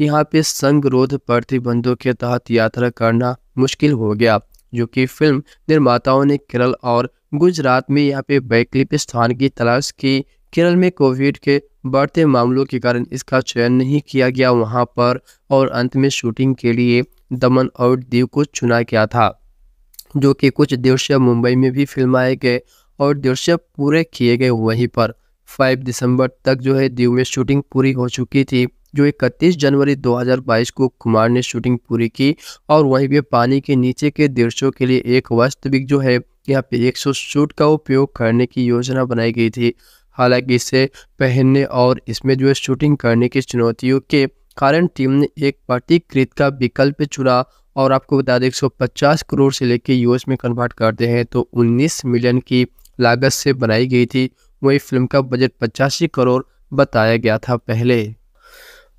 यहाँ पे संगरोध प्रतिबंधों के तहत यात्रा करना मुश्किल हो गया जो कि फिल्म निर्माताओं ने केरल और गुजरात में यहाँ पे वैकल्पिक स्थान की तलाश की केरल में कोविड के बढ़ते मामलों के कारण इसका चयन नहीं किया गया वहाँ पर और अंत में शूटिंग के लिए दमन और दीव को चुना गया था जो कि कुछ दृश्य मुंबई में भी फिल्माए गए और दृश्य पूरे किए गए वहीं पर 5 दिसंबर तक जो है दीव में शूटिंग पूरी हो चुकी थी जो इकतीस जनवरी 2022 को कुमार ने शूटिंग पूरी की और वहीं पे पानी के नीचे के दृश्यों के लिए एक वास्तविक जो है यहाँ पे 100 शूट का उपयोग करने की योजना बनाई गई थी हालांकि इसे पहनने और इसमें जो है शूटिंग करने की चुनौतियों के कारण टीम ने एक प्रतिकृत का विकल्प चुना और आपको बता दें एक करोड़ से लेकर यूएस में कन्वर्ट करते हैं तो उन्नीस मिलियन की लागत से बनाई गई थी वही फिल्म का बजट पचासी करोड़ बताया गया था पहले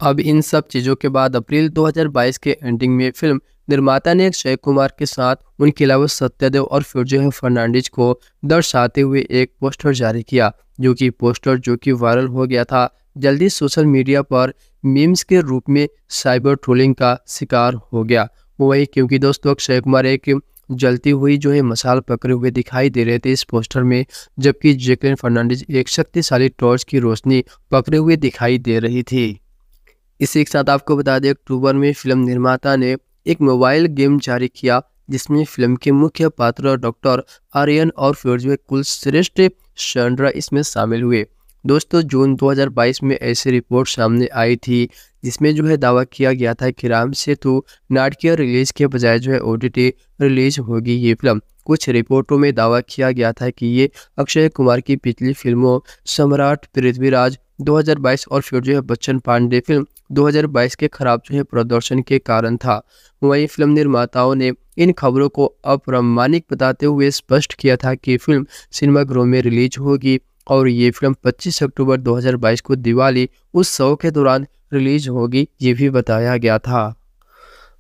अब इन सब चीज़ों के बाद अप्रैल 2022 के एंडिंग में फिल्म निर्माता ने अक्षय कुमार के साथ उनके अलावा सत्यदेव और फिरजोह फर्नांडिज को दर्शाते हुए एक पोस्टर जारी किया जो कि पोस्टर जो कि वायरल हो गया था जल्दी सोशल मीडिया पर मीम्स के रूप में साइबर ट्रोलिंग का शिकार हो गया वही क्योंकि दोस्तों अक्षय कुमार एक जलती हुई जो है मसाल पकड़े हुए दिखाई दे रहे थे इस पोस्टर में जबकि जैकलिन फर्नांडिज एक शक्तिशाली टॉर्च की रोशनी पकड़े हुए दिखाई दे रही थी इसी के साथ आपको बता दें अक्टूबर में फिल्म निर्माता ने एक मोबाइल गेम जारी किया जिसमें फिल्म के मुख्य पात्र डॉक्टर आर्यन और फिरोज में कुल श्रेष्ठ शंड्रा इसमें शामिल हुए दोस्तों जून 2022 में ऐसी रिपोर्ट सामने आई थी जिसमें जो है दावा किया गया था कि राम सेतु नाटकीय रिलीज के बजाय जो है ओ रिलीज होगी ये फिल्म कुछ रिपोर्टों में दावा किया गया था कि ये अक्षय कुमार की पिछली फिल्मों सम्राट पृथ्वीराज 2022 और फिर जो है बच्चन पांडे फिल्म 2022 के खराब जो है प्रदर्शन के कारण था वहीं फिल्म निर्माताओं ने इन खबरों को अप्रमाणिक बताते हुए स्पष्ट किया था कि फिल्म ग्रोह में रिलीज होगी और ये फिल्म 25 अक्टूबर 2022 को दिवाली उत्सव के दौरान रिलीज होगी ये भी बताया गया था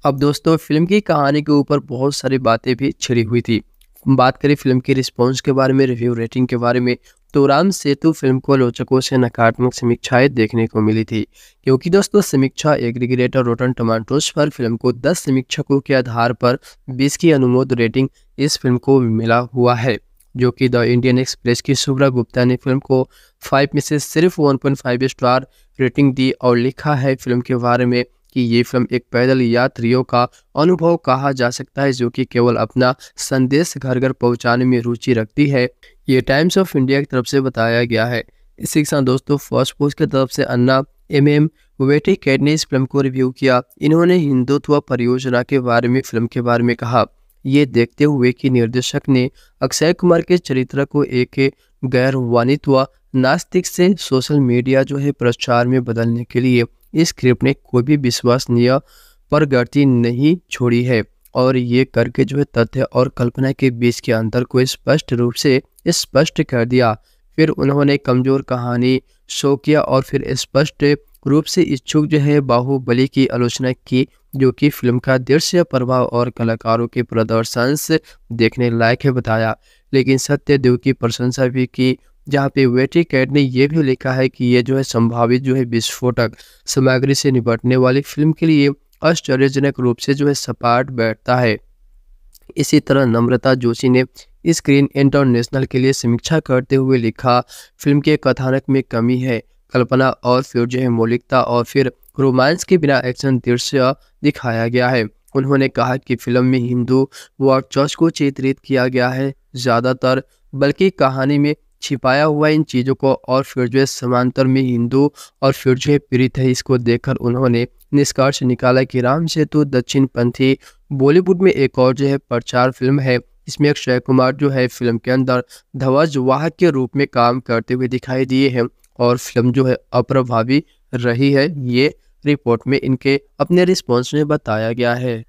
अब दोस्तों फिल्म की कहानी के ऊपर बहुत सारी बातें भी छिड़ी हुई थी बात करें फिल्म के रिस्पॉन्स के बारे में रिव्यू रेटिंग के बारे में तो राम सेतु फिल्म को लोचकों से नकारात्मक समीक्षाएं देखने को मिली थी क्योंकि दोस्तों समीक्षा एग्रीग्रेटर रोटन टमाटोज पर फिल्म को 10 समीक्षकों के आधार पर 20 की अनुमोद रेटिंग इस फिल्म को मिला हुआ है जो कि द इंडियन एक्सप्रेस की शुभ्रा गुप्ता ने फिल्म को 5 में से सिर्फ 1.5 स्टार रेटिंग दी और लिखा है फिल्म के बारे में कि ये फिल्म एक पैदल यात्रियों का अनुभव कहा जा सकता है जो कि केवल अपना संदेश घर घर पहुंचाने में रुचि रखती है ये टाइम्स ऑफ इंडिया की तरफ से बताया गया है इसी के साथ दोस्तों फर्स्ट पोस्ट की तरफ से Anna M M Vetticad ने इस फिल्म को रिव्यू किया इन्होंने हिंदुत्व परियोजना के बारे में फिल्म के बारे में कहा ये देखते हुए कि निर्देशक ने अक्षय कुमार के चरित्र को एक गैर वाणित्व नास्तिक से सोशल मीडिया जो है प्रचार में बदलने के लिए इस क्रिप्ट ने कोई भी विश्वसनीय पर नहीं छोड़ी है और ये करके जो है तथ्य और कल्पना के बीच के अंतर को स्पष्ट रूप से स्पष्ट कर दिया फिर उन्होंने कमजोर कहानी शो किया और फिर स्पष्ट रूप से इच्छुक जो है बाहुबली की आलोचना की जो कि फिल्म का दृश्य प्रभाव और कलाकारों के प्रदर्शन से देखने लायक है बताया लेकिन सत्यदेव की प्रशंसा भी की जहाँ पे वेटी कैट ने यह भी लिखा है कि ये जो है संभावित जो है विस्फोटक सामग्री से निपटने वाली फिल्म के लिए आश्चर्यजनक रूप से जो है सपाट बैठता है इसी तरह नम्रता जोशी ने स्क्रीन इंटरनेशनल के लिए समीक्षा करते हुए लिखा फिल्म के कथानक में कमी है कल्पना और फिर जो है मौलिकता और फिर रोमांस के बिना एक्शन दृश्य दिखाया गया है उन्होंने कहा कि फिल्म में हिंदू व चर्च को चित्रित किया गया है ज़्यादातर बल्कि कहानी में छिपाया हुआ इन चीज़ों को और फिर जो समांतर में हिंदू और फिर है पीड़ित है इसको देखकर उन्होंने निष्कर्ष निकाला कि राम सेतु दक्षिण पंथी बॉलीवुड में एक और जो है प्रचार फिल्म है इसमें अक्षय कुमार जो है फिल्म के अंदर ध्वज वाहक के रूप में काम करते हुए दिखाई दिए हैं और फिल्म जो है अप्रभावी रही है ये रिपोर्ट में इनके अपने रिस्पॉन्स में बताया गया है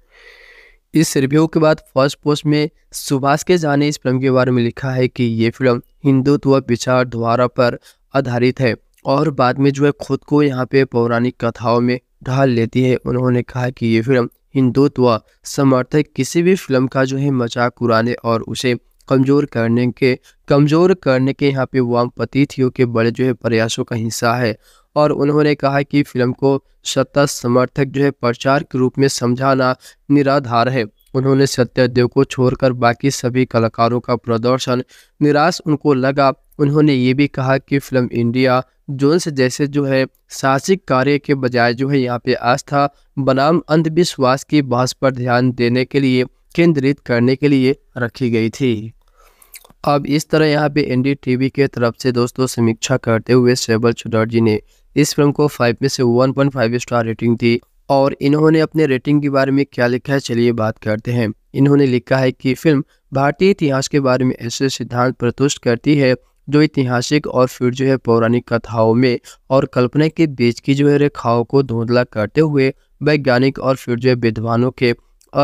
इस रिव्यू के बाद फर्स्ट पोस्ट में सुभाष के जाने इस फिल्म के बारे में लिखा है कि ये फिल्म हिंदुत्व विचारधारा पर आधारित है और बाद में जो है खुद को यहाँ पे पौराणिक कथाओं में ढाल लेती है उन्होंने कहा कि ये फिल्म हिंदुत्व समर्थक किसी भी फिल्म का जो है मजाक उड़ाने और उसे कमज़ोर करने के कमज़ोर करने के यहाँ पे वामपतिथियों के बड़े जो है प्रयासों का हिस्सा है और उन्होंने कहा कि फिल्म को सत्ता समर्थक जो है प्रचार के रूप में समझाना निराधार है उन्होंने सत्यदेव को छोड़कर बाकी सभी कलाकारों का प्रदर्शन निराश उनको लगा उन्होंने ये भी कहा कि फिल्म इंडिया जोन्स जैसे जो है साहसिक कार्य के बजाय जो है यहाँ पे आस्था बनाम अंधविश्वास की बहस पर ध्यान देने के लिए केंद्रित करने के लिए रखी गई थी अब इस तरह यहाँ पे एनडीटीवी के तरफ से दोस्तों समीक्षा करते हुए शैबल चुटर्जी ने इस फिल्म को फाइव में से one point five star rating थी और इन्होंने अपने रेटिंग के बारे में क्या लिखा है चलिए बात करते हैं इन्होंने लिखा है कि फिल्म भारतीय इतिहास के बारे में ऐसे सिद्धांत प्रतुष्ट करती है जो ऐतिहासिक और फिर जो है पौराणिक कथाओं में और कल्पना के बीच की जो है रेखाओं को धुंधला करते हुए वैज्ञानिक और फिर जो है विद्वानों के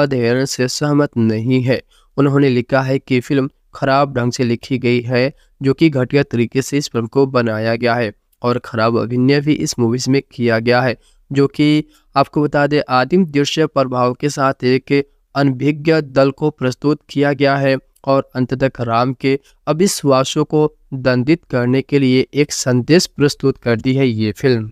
अध्ययन से सहमत नहीं है उन्होंने लिखा है कि फिल्म खराब ढंग से लिखी गई है जो कि घटिया तरीके से इस फिल्म को बनाया गया है और ख़राब अभिनय भी इस मूवीज़ में किया गया है जो कि आपको बता दें आदिम दृश्य प्रभाव के साथ एक अनभिज्ञ दल को प्रस्तुत किया गया है और अंत तक राम के अविश्वासों को दंडित करने के लिए एक संदेश प्रस्तुत करती है ये फिल्म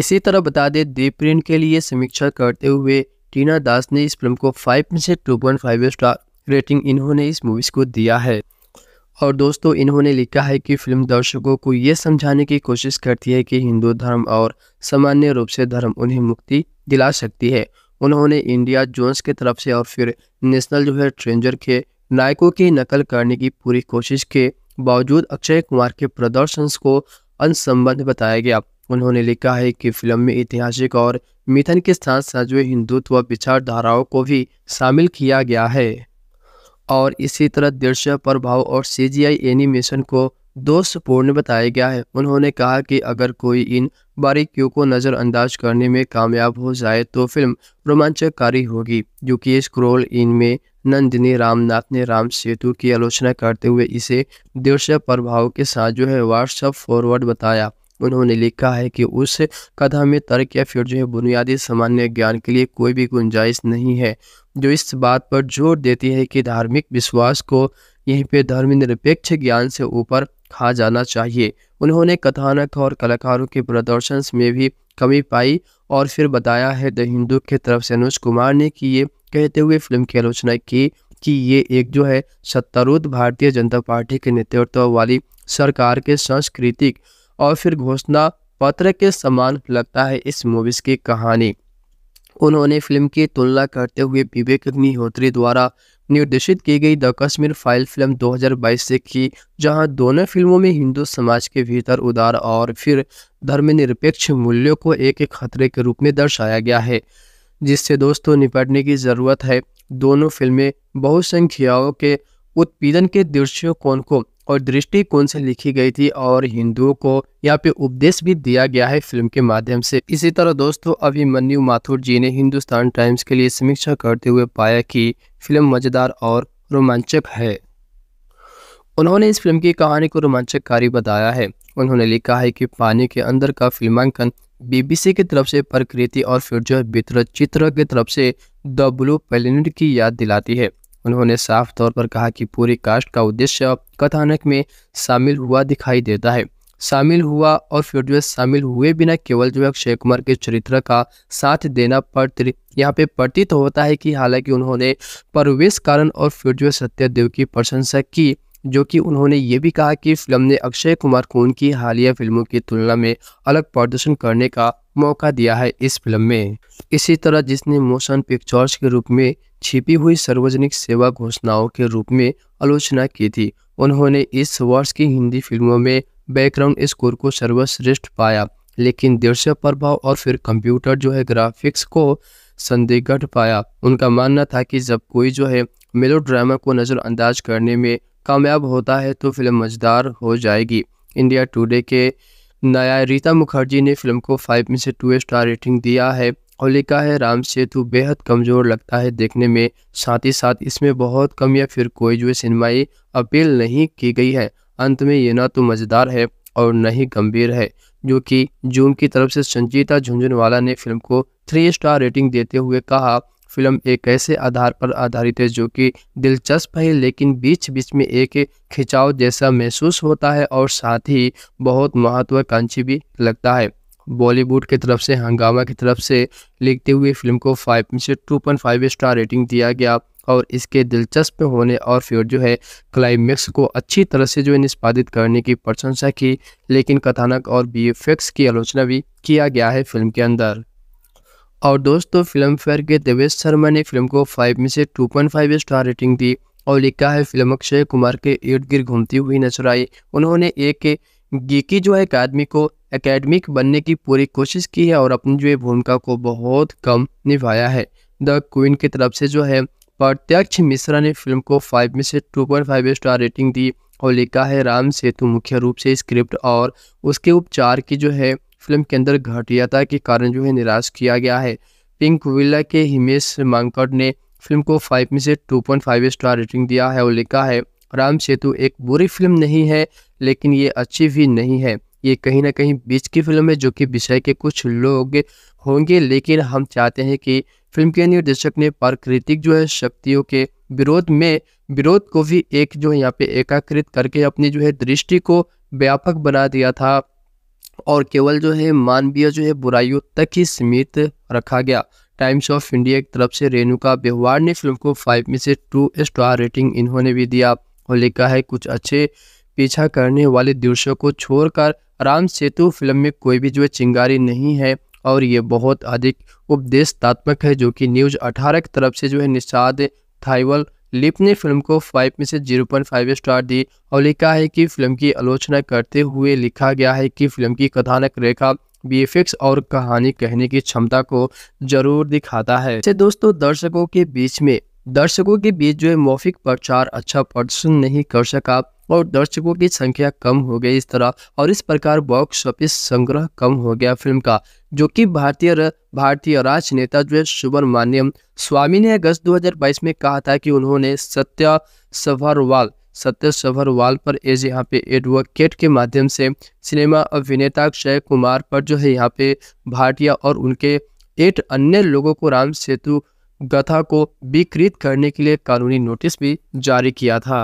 इसी तरह बता दें दीप्रिन के लिए समीक्षा करते हुए टीना दास ने इस फिल्म को फाइव में से two point five star rating इन्होंने इस मूवीज़ को दिया है और दोस्तों इन्होंने लिखा है कि फिल्म दर्शकों को ये समझाने की कोशिश करती है कि हिंदू धर्म और सामान्य रूप से धर्म उन्हें मुक्ति दिला सकती है उन्होंने इंडिया जोन्स के तरफ से और फिर नेशनल जो है ट्रेंजर के नायकों की नकल करने की पूरी कोशिश के बावजूद अक्षय कुमार के प्रदर्शन को अनसंबंध बताया गया उन्होंने लिखा है कि फिल्म में ऐतिहासिक और मिथन के साथ साथ जो हिंदुत्व विचारधाराओं को भी शामिल किया गया है और इसी तरह दृश्य प्रभाव और सीजीआई एनिमेशन को दोषपूर्ण बताया गया है उन्होंने कहा कि अगर कोई इन बारीकियों को नज़रअंदाज करने में कामयाब हो जाए तो फिल्म रोमांचकारी होगी क्योंकि स्क्रोल इनमें नंदिनी रामनाथ ने राम सेतु की आलोचना करते हुए इसे दृश्य प्रभाव के साथ जो है व्हाट्सअप फॉरवर्ड बताया उन्होंने लिखा है कि उस कथा में तर्क या फिर जो है बुनियादी सामान्य ज्ञान के लिए कोई भी गुंजाइश नहीं है जो इस बात पर जोर देती है कि धार्मिक विश्वास को यहीं पे धर्मनिरपेक्ष ज्ञान से ऊपर खा जाना चाहिए उन्होंने कथानक और कलाकारों के प्रदर्शन में भी कमी पाई और फिर बताया है द हिंदू की तरफ से अनुज कुमार ने कि ये कहते हुए फिल्म की आलोचना की कि ये एक जो है सत्तारूढ़ भारतीय जनता पार्टी के नेतृत्व वाली सरकार के सांस्कृतिक और फिर घोषणा पत्र के समान लगता है इस मूवीज़ की कहानी उन्होंने फिल्म की तुलना करते हुए विवेक अग्निहोत्री द्वारा निर्देशित की गई द कश्मीर फाइल फिल्म 2022 से की जहां दोनों फिल्मों में हिंदू समाज के भीतर उदार और फिर धर्मनिरपेक्ष मूल्यों को एक खतरे के रूप में दर्शाया गया है जिससे दोस्तों निपटने की ज़रूरत है दोनों फिल्में बहुसंख्याओं के उत्पीड़न के दृश्यों को और दृष्टिकोण से लिखी गई थी और हिंदुओं को यहाँ पे उपदेश भी दिया गया है फिल्म के माध्यम से इसी तरह दोस्तों अभिमन्यु माथुर जी ने हिंदुस्तान टाइम्स के लिए समीक्षा करते हुए पाया कि फिल्म मज़ेदार और रोमांचक है उन्होंने इस फिल्म की कहानी को रोमांचकारी बताया है उन्होंने लिखा है कि पानी के अंदर का फिल्मांकन बीबीसी की तरफ से प्रकृति और फिर जो वितरित चित्र की तरफ से द ब्लू प्लेनेट की याद दिलाती है उन्होंने साफ तौर पर कहा कि पूरी कास्ट का उद्देश्य कथानक में शामिल हुआ दिखाई देता है शामिल हुआ और जो शामिल हुए बिना केवल जो है अक्षय कुमार के चरित्र का साथ देना पत्र यहाँ पे प्रतीत होता है कि हालांकि उन्होंने परवेश कारण और जो सत्यदेव की प्रशंसा की जो कि उन्होंने ये भी कहा कि फिल्म ने अक्षय कुमार को उनकी हालिया फिल्मों की तुलना में अलग प्रदर्शन करने का मौका दिया है इस फिल्म में इसी तरह जिसने मोशन पिक्चर्स के रूप में छिपी हुई सार्वजनिक सेवा घोषणाओं के रूप में आलोचना की थी उन्होंने इस वर्ष की हिंदी फिल्मों में बैकग्राउंड स्कोर को सर्वश्रेष्ठ पाया लेकिन दृश्य प्रभाव और फिर कंप्यूटर जो है ग्राफिक्स को संदिग्ध पाया उनका मानना था कि जब कोई जो है मेलो ड्रामा को नज़रअंदाज करने में कामयाब होता है तो फिल्म मजेदार हो जाएगी इंडिया टुडे के नया रीता मुखर्जी ने फिल्म को फाइव में से टू स्टार रेटिंग दिया है और लिखा है राम सेतु बेहद कमज़ोर लगता है देखने में साथ ही साथ इसमें बहुत कम या फिर कोई जो सिनेमाई अपील नहीं की गई है अंत में ये ना तो मज़ेदार है और न ही गंभीर है जो कि जूम की तरफ से संजीता झुंझुनवाला ने फिल्म को थ्री स्टार रेटिंग देते हुए कहा फिल्म एक ऐसे आधार पर आधारित है जो कि दिलचस्प है लेकिन बीच बीच में एक खिंचाव जैसा महसूस होता है और साथ ही बहुत महत्वाकांक्षी भी लगता है बॉलीवुड की तरफ से हंगामा की तरफ से लिखते हुए फिल्म को फाइव में से two point five star rating दिया गया और इसके दिलचस्प होने और फिर जो है क्लाइमैक्स को अच्छी तरह से जो है निष्पादित करने की प्रशंसा की लेकिन कथानक और बी की आलोचना भी किया गया है फिल्म के अंदर और दोस्तों फिल्म फेयर के देवेश शर्मा ने फिल्म को फाइव में से 2.5 स्टार रेटिंग दी और लिखा है फिल्म अक्षय कुमार के इर्द गिर्द घूमती हुई नजर आई उन्होंने एक गीकी जो है एक आदमी को एकेडमिक बनने की पूरी कोशिश की है और अपनी जो है भूमिका को बहुत कम निभाया है द क्वीन की तरफ से जो है प्रत्यक्ष मिश्रा ने फिल्म को फाइव में से फाइव स्टार रेटिंग दी और लिखा है राम सेतु मुख्य रूप से स्क्रिप्ट और उसके उपचार की जो है फिल्म के अंदर घटियाता के कारण जो है निराश किया गया है पिंक विला के हिमेश मांकड़ ने फिल्म को फाइव में से two point five star rating दिया है और लिखा है राम सेतु एक बुरी फिल्म नहीं है लेकिन ये अच्छी भी नहीं है ये कहीं ना कहीं बीच की फिल्म है जो कि विषय के कुछ लोग होंगे लेकिन हम चाहते हैं कि फिल्म के निर्देशक ने प्राकृतिक जो है शक्तियों के विरोध में विरोध को भी एक जो है यहाँ पे एकाकृत करके अपनी जो है दृष्टि को व्यापक बना दिया था और केवल जो है मानवीय जो है बुराइयों तक ही सीमित रखा गया टाइम्स ऑफ इंडिया की तरफ से रेणुका व्यवहार ने फिल्म को फाइव में से टू स्टार रेटिंग इन्होंने भी दिया और लिखा है कुछ अच्छे पीछा करने वाले दृश्यों को छोड़कर राम सेतु फिल्म में कोई भी जो है चिंगारी नहीं है और ये बहुत अधिक उपदेशात्मक है जो कि न्यूज 18 की तरफ से जो है निषाद थाइवल लिप ने फिल्म को 5 में से 0.5 स्टार दी और लिखा है कि फिल्म की आलोचना करते हुए लिखा गया है कि फिल्म की कथानक रेखा बी और कहानी कहने की क्षमता को जरूर दिखाता है इसे दोस्तों दर्शकों के बीच में दर्शकों के बीच जो है मौफिक प्रचार अच्छा प्रदर्शन नहीं कर सका और दर्शकों की संख्या कम हो गई इस तरह और इस प्रकार बॉक्स ऑफिस संग्रह कम हो गया फिल्म का जो कि भारतीय भारतीय राजनेता जो है सुब्रमण्यम स्वामी ने अगस्त 2022 में कहा था कि उन्होंने सत्य सभरवाल सत्य सभरवाल पर एज यहाँ पे एडवोकेट के माध्यम से सिनेमा अभिनेता अक्षय कुमार पर जो है यहाँ पे भाटिया और उनके एट अन्य लोगों को राम सेतु गथा को विकृत करने के लिए कानूनी नोटिस भी जारी किया था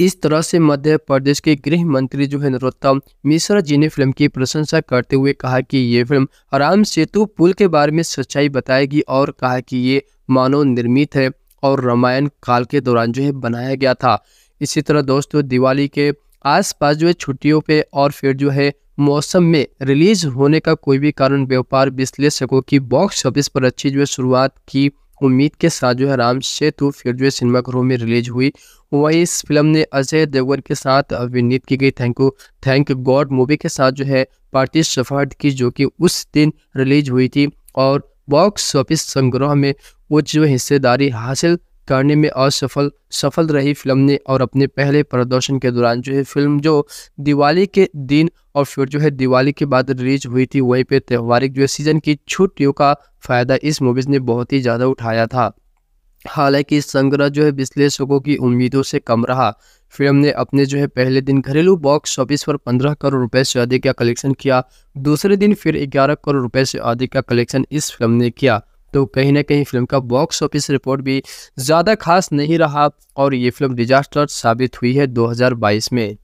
इस तरह से मध्य प्रदेश के गृह मंत्री जो है नरोत्तम मिश्रा जी ने फिल्म की प्रशंसा करते हुए कहा कि ये फिल्म राम सेतु पुल के बारे में सच्चाई बताएगी और कहा कि ये मानव निर्मित है और रामायण काल के दौरान जो है बनाया गया था इसी तरह दोस्तों दिवाली के आसपास जो है छुट्टियों पे और फिर जो है मौसम में रिलीज होने का कोई भी कारण व्यापार विश्लेषकों की बॉक्स ऑफिस पर अच्छी जो है शुरुआत की उम्मीद के साथ जो है राम सेतु तो फिर जो है सिनेमाघरों में रिलीज हुई वहीं इस फिल्म ने अजय देवगन के साथ अभिनीत की गई thank you thank God movie के साथ जो है पार्टी सफार्ड की जो कि उस दिन रिलीज हुई थी और बॉक्स ऑफिस संग्रह में वो जो हिस्सेदारी हासिल करने में असफल सफल रही फिल्म ने और अपने पहले प्रदर्शन के दौरान जो है फिल्म जो दिवाली के दिन और फिर जो है दिवाली के बाद रिलीज हुई थी वहीं पे त्यौहारिक जो है सीजन की छुट्टियों का फ़ायदा इस मूवीज़ ने बहुत ही ज़्यादा उठाया था हालांकि संग्रह जो है विश्लेषकों की उम्मीदों से कम रहा फिल्म ने अपने जो है पहले दिन घरेलू बॉक्स ऑफिस पर 15 करोड़ रुपए से अधिक का कलेक्शन किया दूसरे दिन फिर 11 करोड़ रुपए से अधिक का कलेक्शन इस फिल्म ने किया तो कहीं ना कहीं फिल्म का बॉक्स ऑफिस रिपोर्ट भी ज़्यादा खास नहीं रहा और ये फिल्म डिजास्टर साबित हुई है 2022 में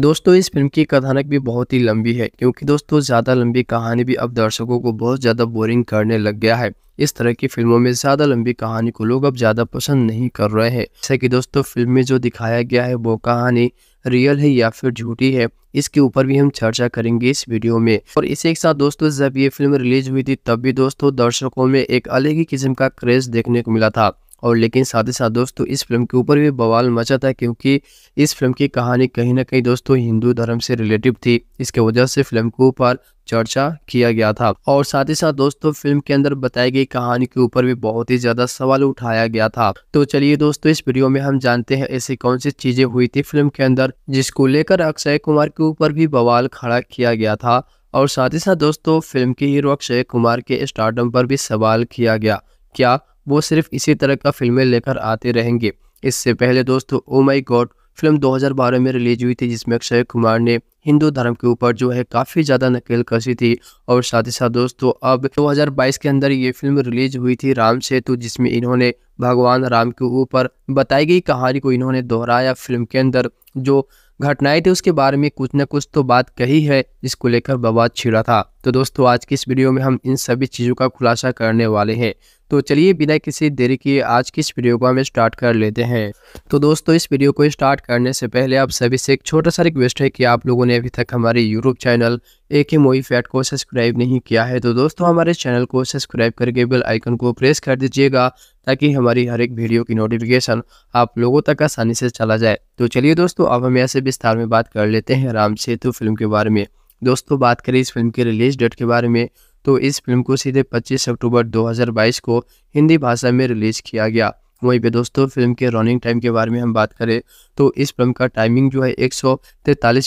दोस्तों इस फिल्म की कथानक भी बहुत ही लंबी है क्योंकि दोस्तों ज़्यादा लंबी कहानी भी अब दर्शकों को बहुत ज़्यादा बोरिंग करने लग गया है इस तरह की फिल्मों में ज़्यादा लंबी कहानी को लोग अब ज़्यादा पसंद नहीं कर रहे हैं जैसे कि दोस्तों फिल्म में जो दिखाया गया है वो कहानी रियल है या फिर झूठी है इसके ऊपर भी हम चर्चा करेंगे इस वीडियो में और इसी के साथ दोस्तों जब ये फिल्म रिलीज हुई थी तब भी दोस्तों दर्शकों में एक अलग ही किस्म का क्रेज देखने को मिला था और लेकिन साथ ही साथ दोस्तों इस फिल्म के ऊपर भी बवाल मचा था क्योंकि इस फिल्म की कहानी कहीं ना कहीं दोस्तों हिंदू धर्म से रिलेटिव थी इसके वजह से फिल्म के ऊपर चर्चा किया गया था और साथ ही साथ दोस्तों फिल्म के अंदर बताई गई कहानी के ऊपर भी बहुत ही ज्यादा सवाल उठाया गया था तो चलिए दोस्तों इस वीडियो में हम जानते हैं ऐसी कौन सी चीजें हुई थी फिल्म के अंदर जिसको लेकर अक्षय कुमार के ऊपर भी बवाल खड़ा किया गया था और साथ ही साथ दोस्तों फिल्म के हीरो अक्षय कुमार के स्टार्टअप पर भी सवाल किया गया क्या वो सिर्फ इसी तरह का फिल्में लेकर आते रहेंगे इससे पहले दोस्तों ओ माई गॉड फिल्म 2012 में रिलीज हुई थी जिसमें अक्षय कुमार ने हिंदू धर्म के ऊपर जो है काफ़ी ज़्यादा नकेल कसी थी और साथ ही साथ दोस्तों अब 2022 के अंदर ये फिल्म रिलीज हुई थी राम सेतु जिसमें इन्होंने भगवान राम के ऊपर बताई गई कहानी को इन्होंने दोहराया फिल्म के अंदर जो घटनाएं थी उसके बारे में कुछ ना कुछ तो बात कही है जिसको लेकर बवाद छिड़ा था तो दोस्तों आज की इस वीडियो में हम इन सभी चीज़ों का खुलासा करने वाले हैं तो चलिए बिना किसी देरी के आज की इस वीडियो को हम स्टार्ट कर लेते हैं तो दोस्तों इस वीडियो को स्टार्ट करने से पहले आप सभी से एक छोटा सा रिक्वेस्ट है कि आप लोगों ने अभी तक हमारे यूट्यूब चैनल एक ही मोई फैट को सब्सक्राइब नहीं किया है तो दोस्तों हमारे चैनल को सब्सक्राइब करके बेल आइकन को प्रेस कर दीजिएगा ताकि हमारी हर एक वीडियो की नोटिफिकेशन आप लोगों तक आसानी से चला जाए तो चलिए दोस्तों अब हम ऐसे विस्तार में बात कर लेते हैं राम सेतु फिल्म के बारे में दोस्तों बात करें इस फिल्म के रिलीज डेट के बारे में तो इस फिल्म को सीधे 25 अक्टूबर 2022 को हिंदी भाषा में रिलीज किया गया वहीं पे दोस्तों फिल्म के रनिंग टाइम के बारे में हम बात करें तो इस फिल्म का टाइमिंग जो है एक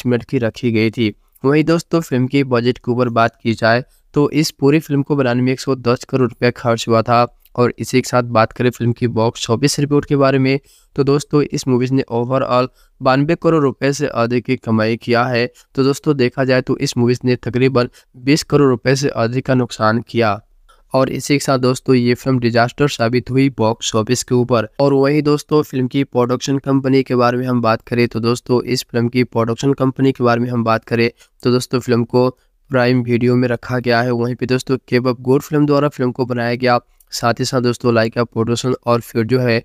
मिनट की रखी गई थी वहीं दोस्तों फिल्म के बजट के ऊपर बात की जाए तो इस पूरी फिल्म को बनाने में एक करोड़ रुपया खर्च हुआ था और इसी के साथ बात करें फिल्म की बॉक्स ऑफिस रिपोर्ट के बारे में तो दोस्तों इस मूवीज़ ने ओवरऑल बानवे करोड़ रुपए से अधिक की कमाई किया है तो दोस्तों देखा जाए तो इस मूवीज़ ने तकरीबन बीस करोड़ रुपए से अधिक का नुकसान किया और इसी के साथ दोस्तों ये फिल्म डिजास्टर साबित हुई बॉक्स ऑफिस के ऊपर और वही दोस्तों फिल्म की प्रोडक्शन कंपनी के बारे में हम बात करें तो दोस्तों इस फिल्म की प्रोडक्शन कंपनी के बारे में हम बात करें तो दोस्तों फिल्म को प्राइम वीडियो में रखा गया है वहीं पे दोस्तों केब गोर गोड फिल्म द्वारा फिल्म को बनाया गया साथ ही साथ दोस्तों लाइक आप प्रोडक्शन और फिर जो है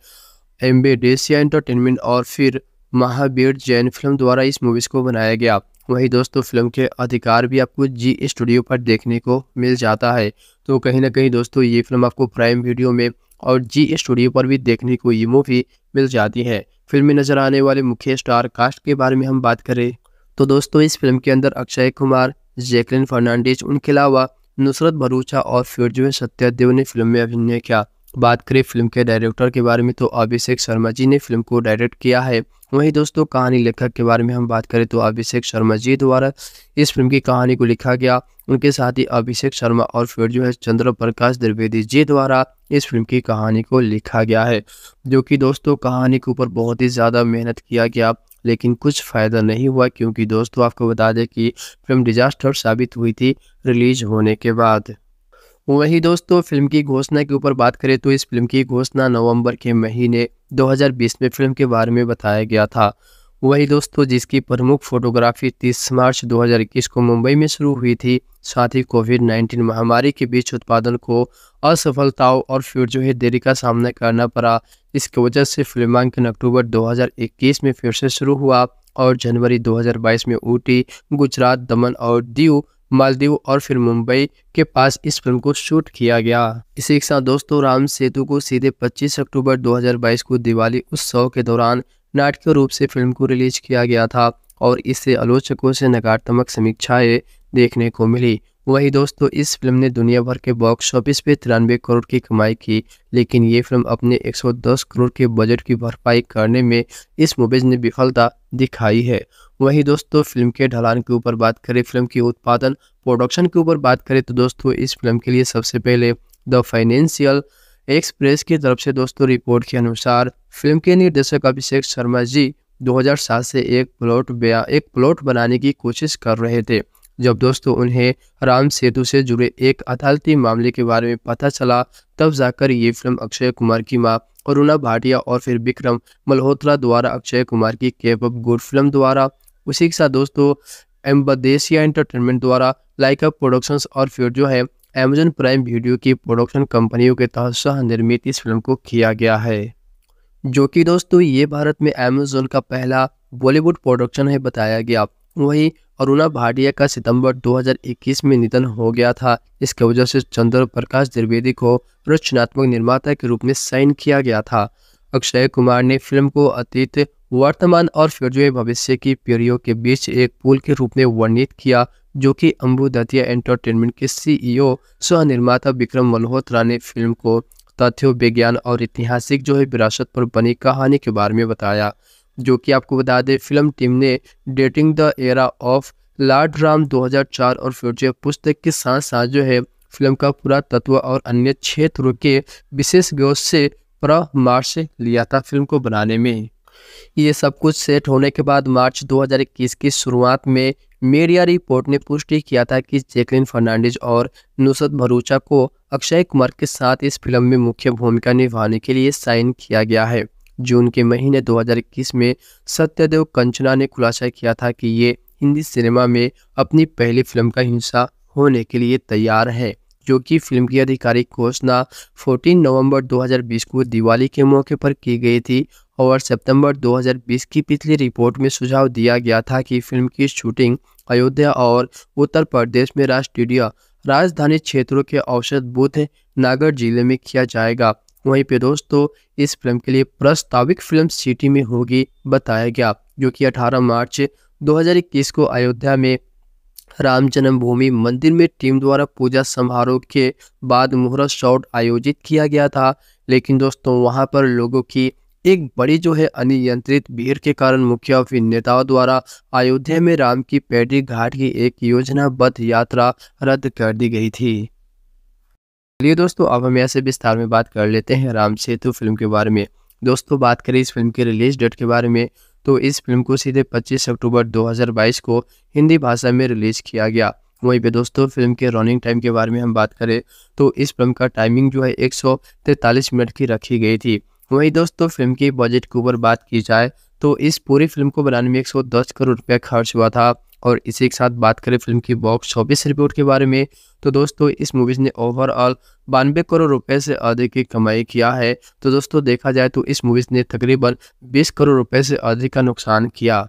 एम्बेडेसिया एंटरटेनमेंट और फिर महावीर जैन फिल्म द्वारा इस मूवीज़ को बनाया गया वहीं दोस्तों फिल्म के अधिकार भी आपको जी स्टूडियो पर देखने को मिल जाता है तो कहीं ना कहीं दोस्तों ये फिल्म आपको प्राइम वीडियो में और जी स्टूडियो पर भी देखने को ये मूवी मिल जाती है फिल्म में नजर आने वाले मुख्य स्टार कास्ट के बारे में हम बात करें तो दोस्तों इस फिल्म के अंदर अक्षय कुमार जैकलिन फर्नांडिस उनके अलावा नुसरत भरूचा और फिर जो है सत्यादेव ने फिल्म में अभिनय किया बात करें फिल्म के डायरेक्टर के बारे में तो अभिषेक शर्मा जी ने फिल्म को डायरेक्ट किया है वहीं दोस्तों कहानी लेखक के बारे में हम बात करें तो अभिषेक शर्मा जी द्वारा इस फिल्म की कहानी को लिखा गया उनके साथ ही अभिषेक शर्मा और फिर जो है चंद्र प्रकाश द्विवेदी जी द्वारा इस फिल्म की कहानी को लिखा गया है जो कि दोस्तों कहानी के ऊपर बहुत ही ज़्यादा मेहनत किया गया लेकिन कुछ फ़ायदा नहीं हुआ क्योंकि दोस्तों आपको बता दें कि फिल्म डिजास्टर साबित हुई थी रिलीज होने के बाद वहीं दोस्तों फिल्म की घोषणा के ऊपर बात करें तो इस फिल्म की घोषणा नवंबर के महीने 2020 में फिल्म के बारे में बताया गया था वही दोस्तों जिसकी प्रमुख फोटोग्राफी 30 मार्च 2021 को मुंबई में शुरू हुई थी साथ ही कोविड 19 महामारी के बीच उत्पादन को असफलताओं और फिर जो है देरी का सामना करना पड़ा इसकी वजह से फिल्मांकन अक्टूबर 2021 में फिर से शुरू हुआ और जनवरी 2022 में ऊटी गुजरात दमन और दीव मालदीव और फिर मुंबई के पास इस फिल्म को शूट किया गया इसी के साथ दोस्तों राम सेतु को सीधे 25 अक्टूबर 2022 को दिवाली उत्सव के दौरान नाटकीय रूप से फिल्म को रिलीज किया गया था और इससे आलोचकों से नकारात्मक समीक्षाएं देखने को मिली वही दोस्तों इस फिल्म ने दुनिया भर के बॉक्स ऑफिस पे तिरानवे करोड़ की कमाई की लेकिन ये फिल्म अपने 110 करोड़ के बजट की भरपाई करने में इस मूवीज ने विफलता दिखाई है वही दोस्तों फिल्म के ढलान के ऊपर बात करें फिल्म की उत्पादन प्रोडक्शन के ऊपर बात करें तो दोस्तों इस फिल्म के लिए सबसे पहले द फाइनेंशियल एक्सप्रेस की तरफ से दोस्तों रिपोर्ट के अनुसार फिल्म के निर्देशक अभिषेक शर्मा जी 2007 से एक प्लॉट एक प्लॉट बनाने की कोशिश कर रहे थे जब दोस्तों उन्हें राम सेतु से जुड़े एक अदालती मामले के बारे में पता चला तब जाकर ये फिल्म अक्षय कुमार की माँ करुणा भाटिया और फिर विक्रम मल्होत्रा द्वारा अक्षय कुमार की केप अप गुड फिल्म द्वारा उसी के साथ दोस्तों एम्बदेसिया एंटरटेनमेंट द्वारा लाइकअप प्रोडक्शंस और फिर जो है अमेजन प्राइम वीडियो की प्रोडक्शन कंपनियों के तहत सह निर्मित इस फिल्म को किया गया है जो कि दोस्तों ये भारत में अमेजोन का पहला बॉलीवुड प्रोडक्शन है बताया गया वहीं अरुणा भाटिया का सितंबर 2021 में निधन हो गया था इसके वजह से चंद्र प्रकाश द्विवेदी को रचनात्मक निर्माता के रूप में साइन किया गया था अक्षय कुमार ने फिल्म को अतीत वर्तमान और फिर भविष्य की पीढ़ियों के बीच एक पुल के रूप में वर्णित किया जो कि अम्बू एंटरटेनमेंट के सीईओ e सह निर्माता विक्रम मल्होत्रा ने फिल्म को तथ्यों विज्ञान और ऐतिहासिक जो है विरासत पर बनी कहानी के बारे में बताया जो कि आपको बता दें फिल्म टीम ने dating the era of Lord Ram 2004 और फ्यूचर पुस्तक के साथ साथ जो है फिल्म का पूरा तत्व और अन्य क्षेत्रों के विशेष से प्रमार्श लिया था फिल्म को बनाने में ये सब कुछ सेट होने के बाद मार्च 2021 की शुरुआत में मीडिया रिपोर्ट ने पुष्टि किया था कि जैकलिन फर्नांडिस और नुसरत भरूचा को अक्षय कुमार के साथ इस फिल्म में मुख्य भूमिका निभाने के लिए साइन किया गया है जून के महीने 2021 में सत्यदेव कंचना ने खुलासा किया था कि ये हिंदी सिनेमा में अपनी पहली फिल्म का हिस्सा होने के लिए तैयार है जो कि फिल्म की आधिकारिक घोषणा 14 नवंबर 2020 को दिवाली के मौके पर की गई थी और सितंबर 2020 की पिछली रिपोर्ट में सुझाव दिया गया था कि फिल्म की शूटिंग अयोध्या और उत्तर प्रदेश में राष्ट्रीय राजधानी क्षेत्रों के औसत बूथ नागर जिले में किया जाएगा वहीं पे दोस्तों इस फिल्म के लिए प्रस्तावित फिल्म सिटी में होगी बताया गया जो कि 18 मार्च 2021 को अयोध्या में राम जन्मभूमि मंदिर में टीम द्वारा पूजा समारोह के बाद मुहूर्त शॉट आयोजित किया गया था लेकिन दोस्तों वहां पर लोगों की एक बड़ी जो है अनियंत्रित भीड़ के कारण मुखिया और नेताओं द्वारा अयोध्या में राम की पैडी घाट की एक योजनाबद्ध यात्रा रद्द कर दी गई थी चलिए दोस्तों अब हम ऐसे विस्तार में बात कर लेते हैं राम सेतु फिल्म के बारे में दोस्तों बात करें इस फिल्म के रिलीज डेट के बारे में तो इस फिल्म को सीधे 25 अक्टूबर 2022 को हिंदी भाषा में रिलीज किया गया वहीं पे दोस्तों फिल्म के रनिंग टाइम के बारे में हम बात करें तो इस फिल्म का टाइमिंग जो है एक मिनट की रखी गई थी वहीं दोस्तों फिल्म के बजट के ऊपर बात की जाए तो इस पूरी फिल्म को बनाने में 110 करोड़ रुपया खर्च हुआ था और इसी के साथ बात करें फिल्म की बॉक्स ऑफिस रिपोर्ट के बारे में तो दोस्तों इस मूवीज़ ने ओवरऑल बानवे करोड़ रुपए से अधिक की कमाई किया है तो दोस्तों देखा जाए तो इस मूवीज़ ने तकरीबन 20 करोड़ रुपए से अधिक का नुकसान किया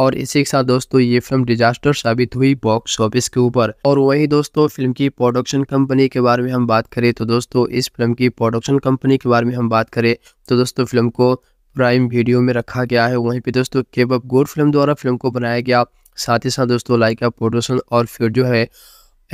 और इसी के साथ दोस्तों ये फिल्म डिजास्टर साबित हुई बॉक्स ऑफिस के ऊपर और वही दोस्तों फिल्म की प्रोडक्शन कंपनी के बारे में हम बात करें तो दोस्तों इस फिल्म की प्रोडक्शन कंपनी के बारे में हम बात करें तो दोस्तों फिल्म को प्राइम वीडियो में रखा गया है वहीं पे दोस्तों केब गोड फिल्म द्वारा फिल्म को बनाया गया साथ ही साथ दोस्तों लाइका प्रोडक्शन और फिर जो है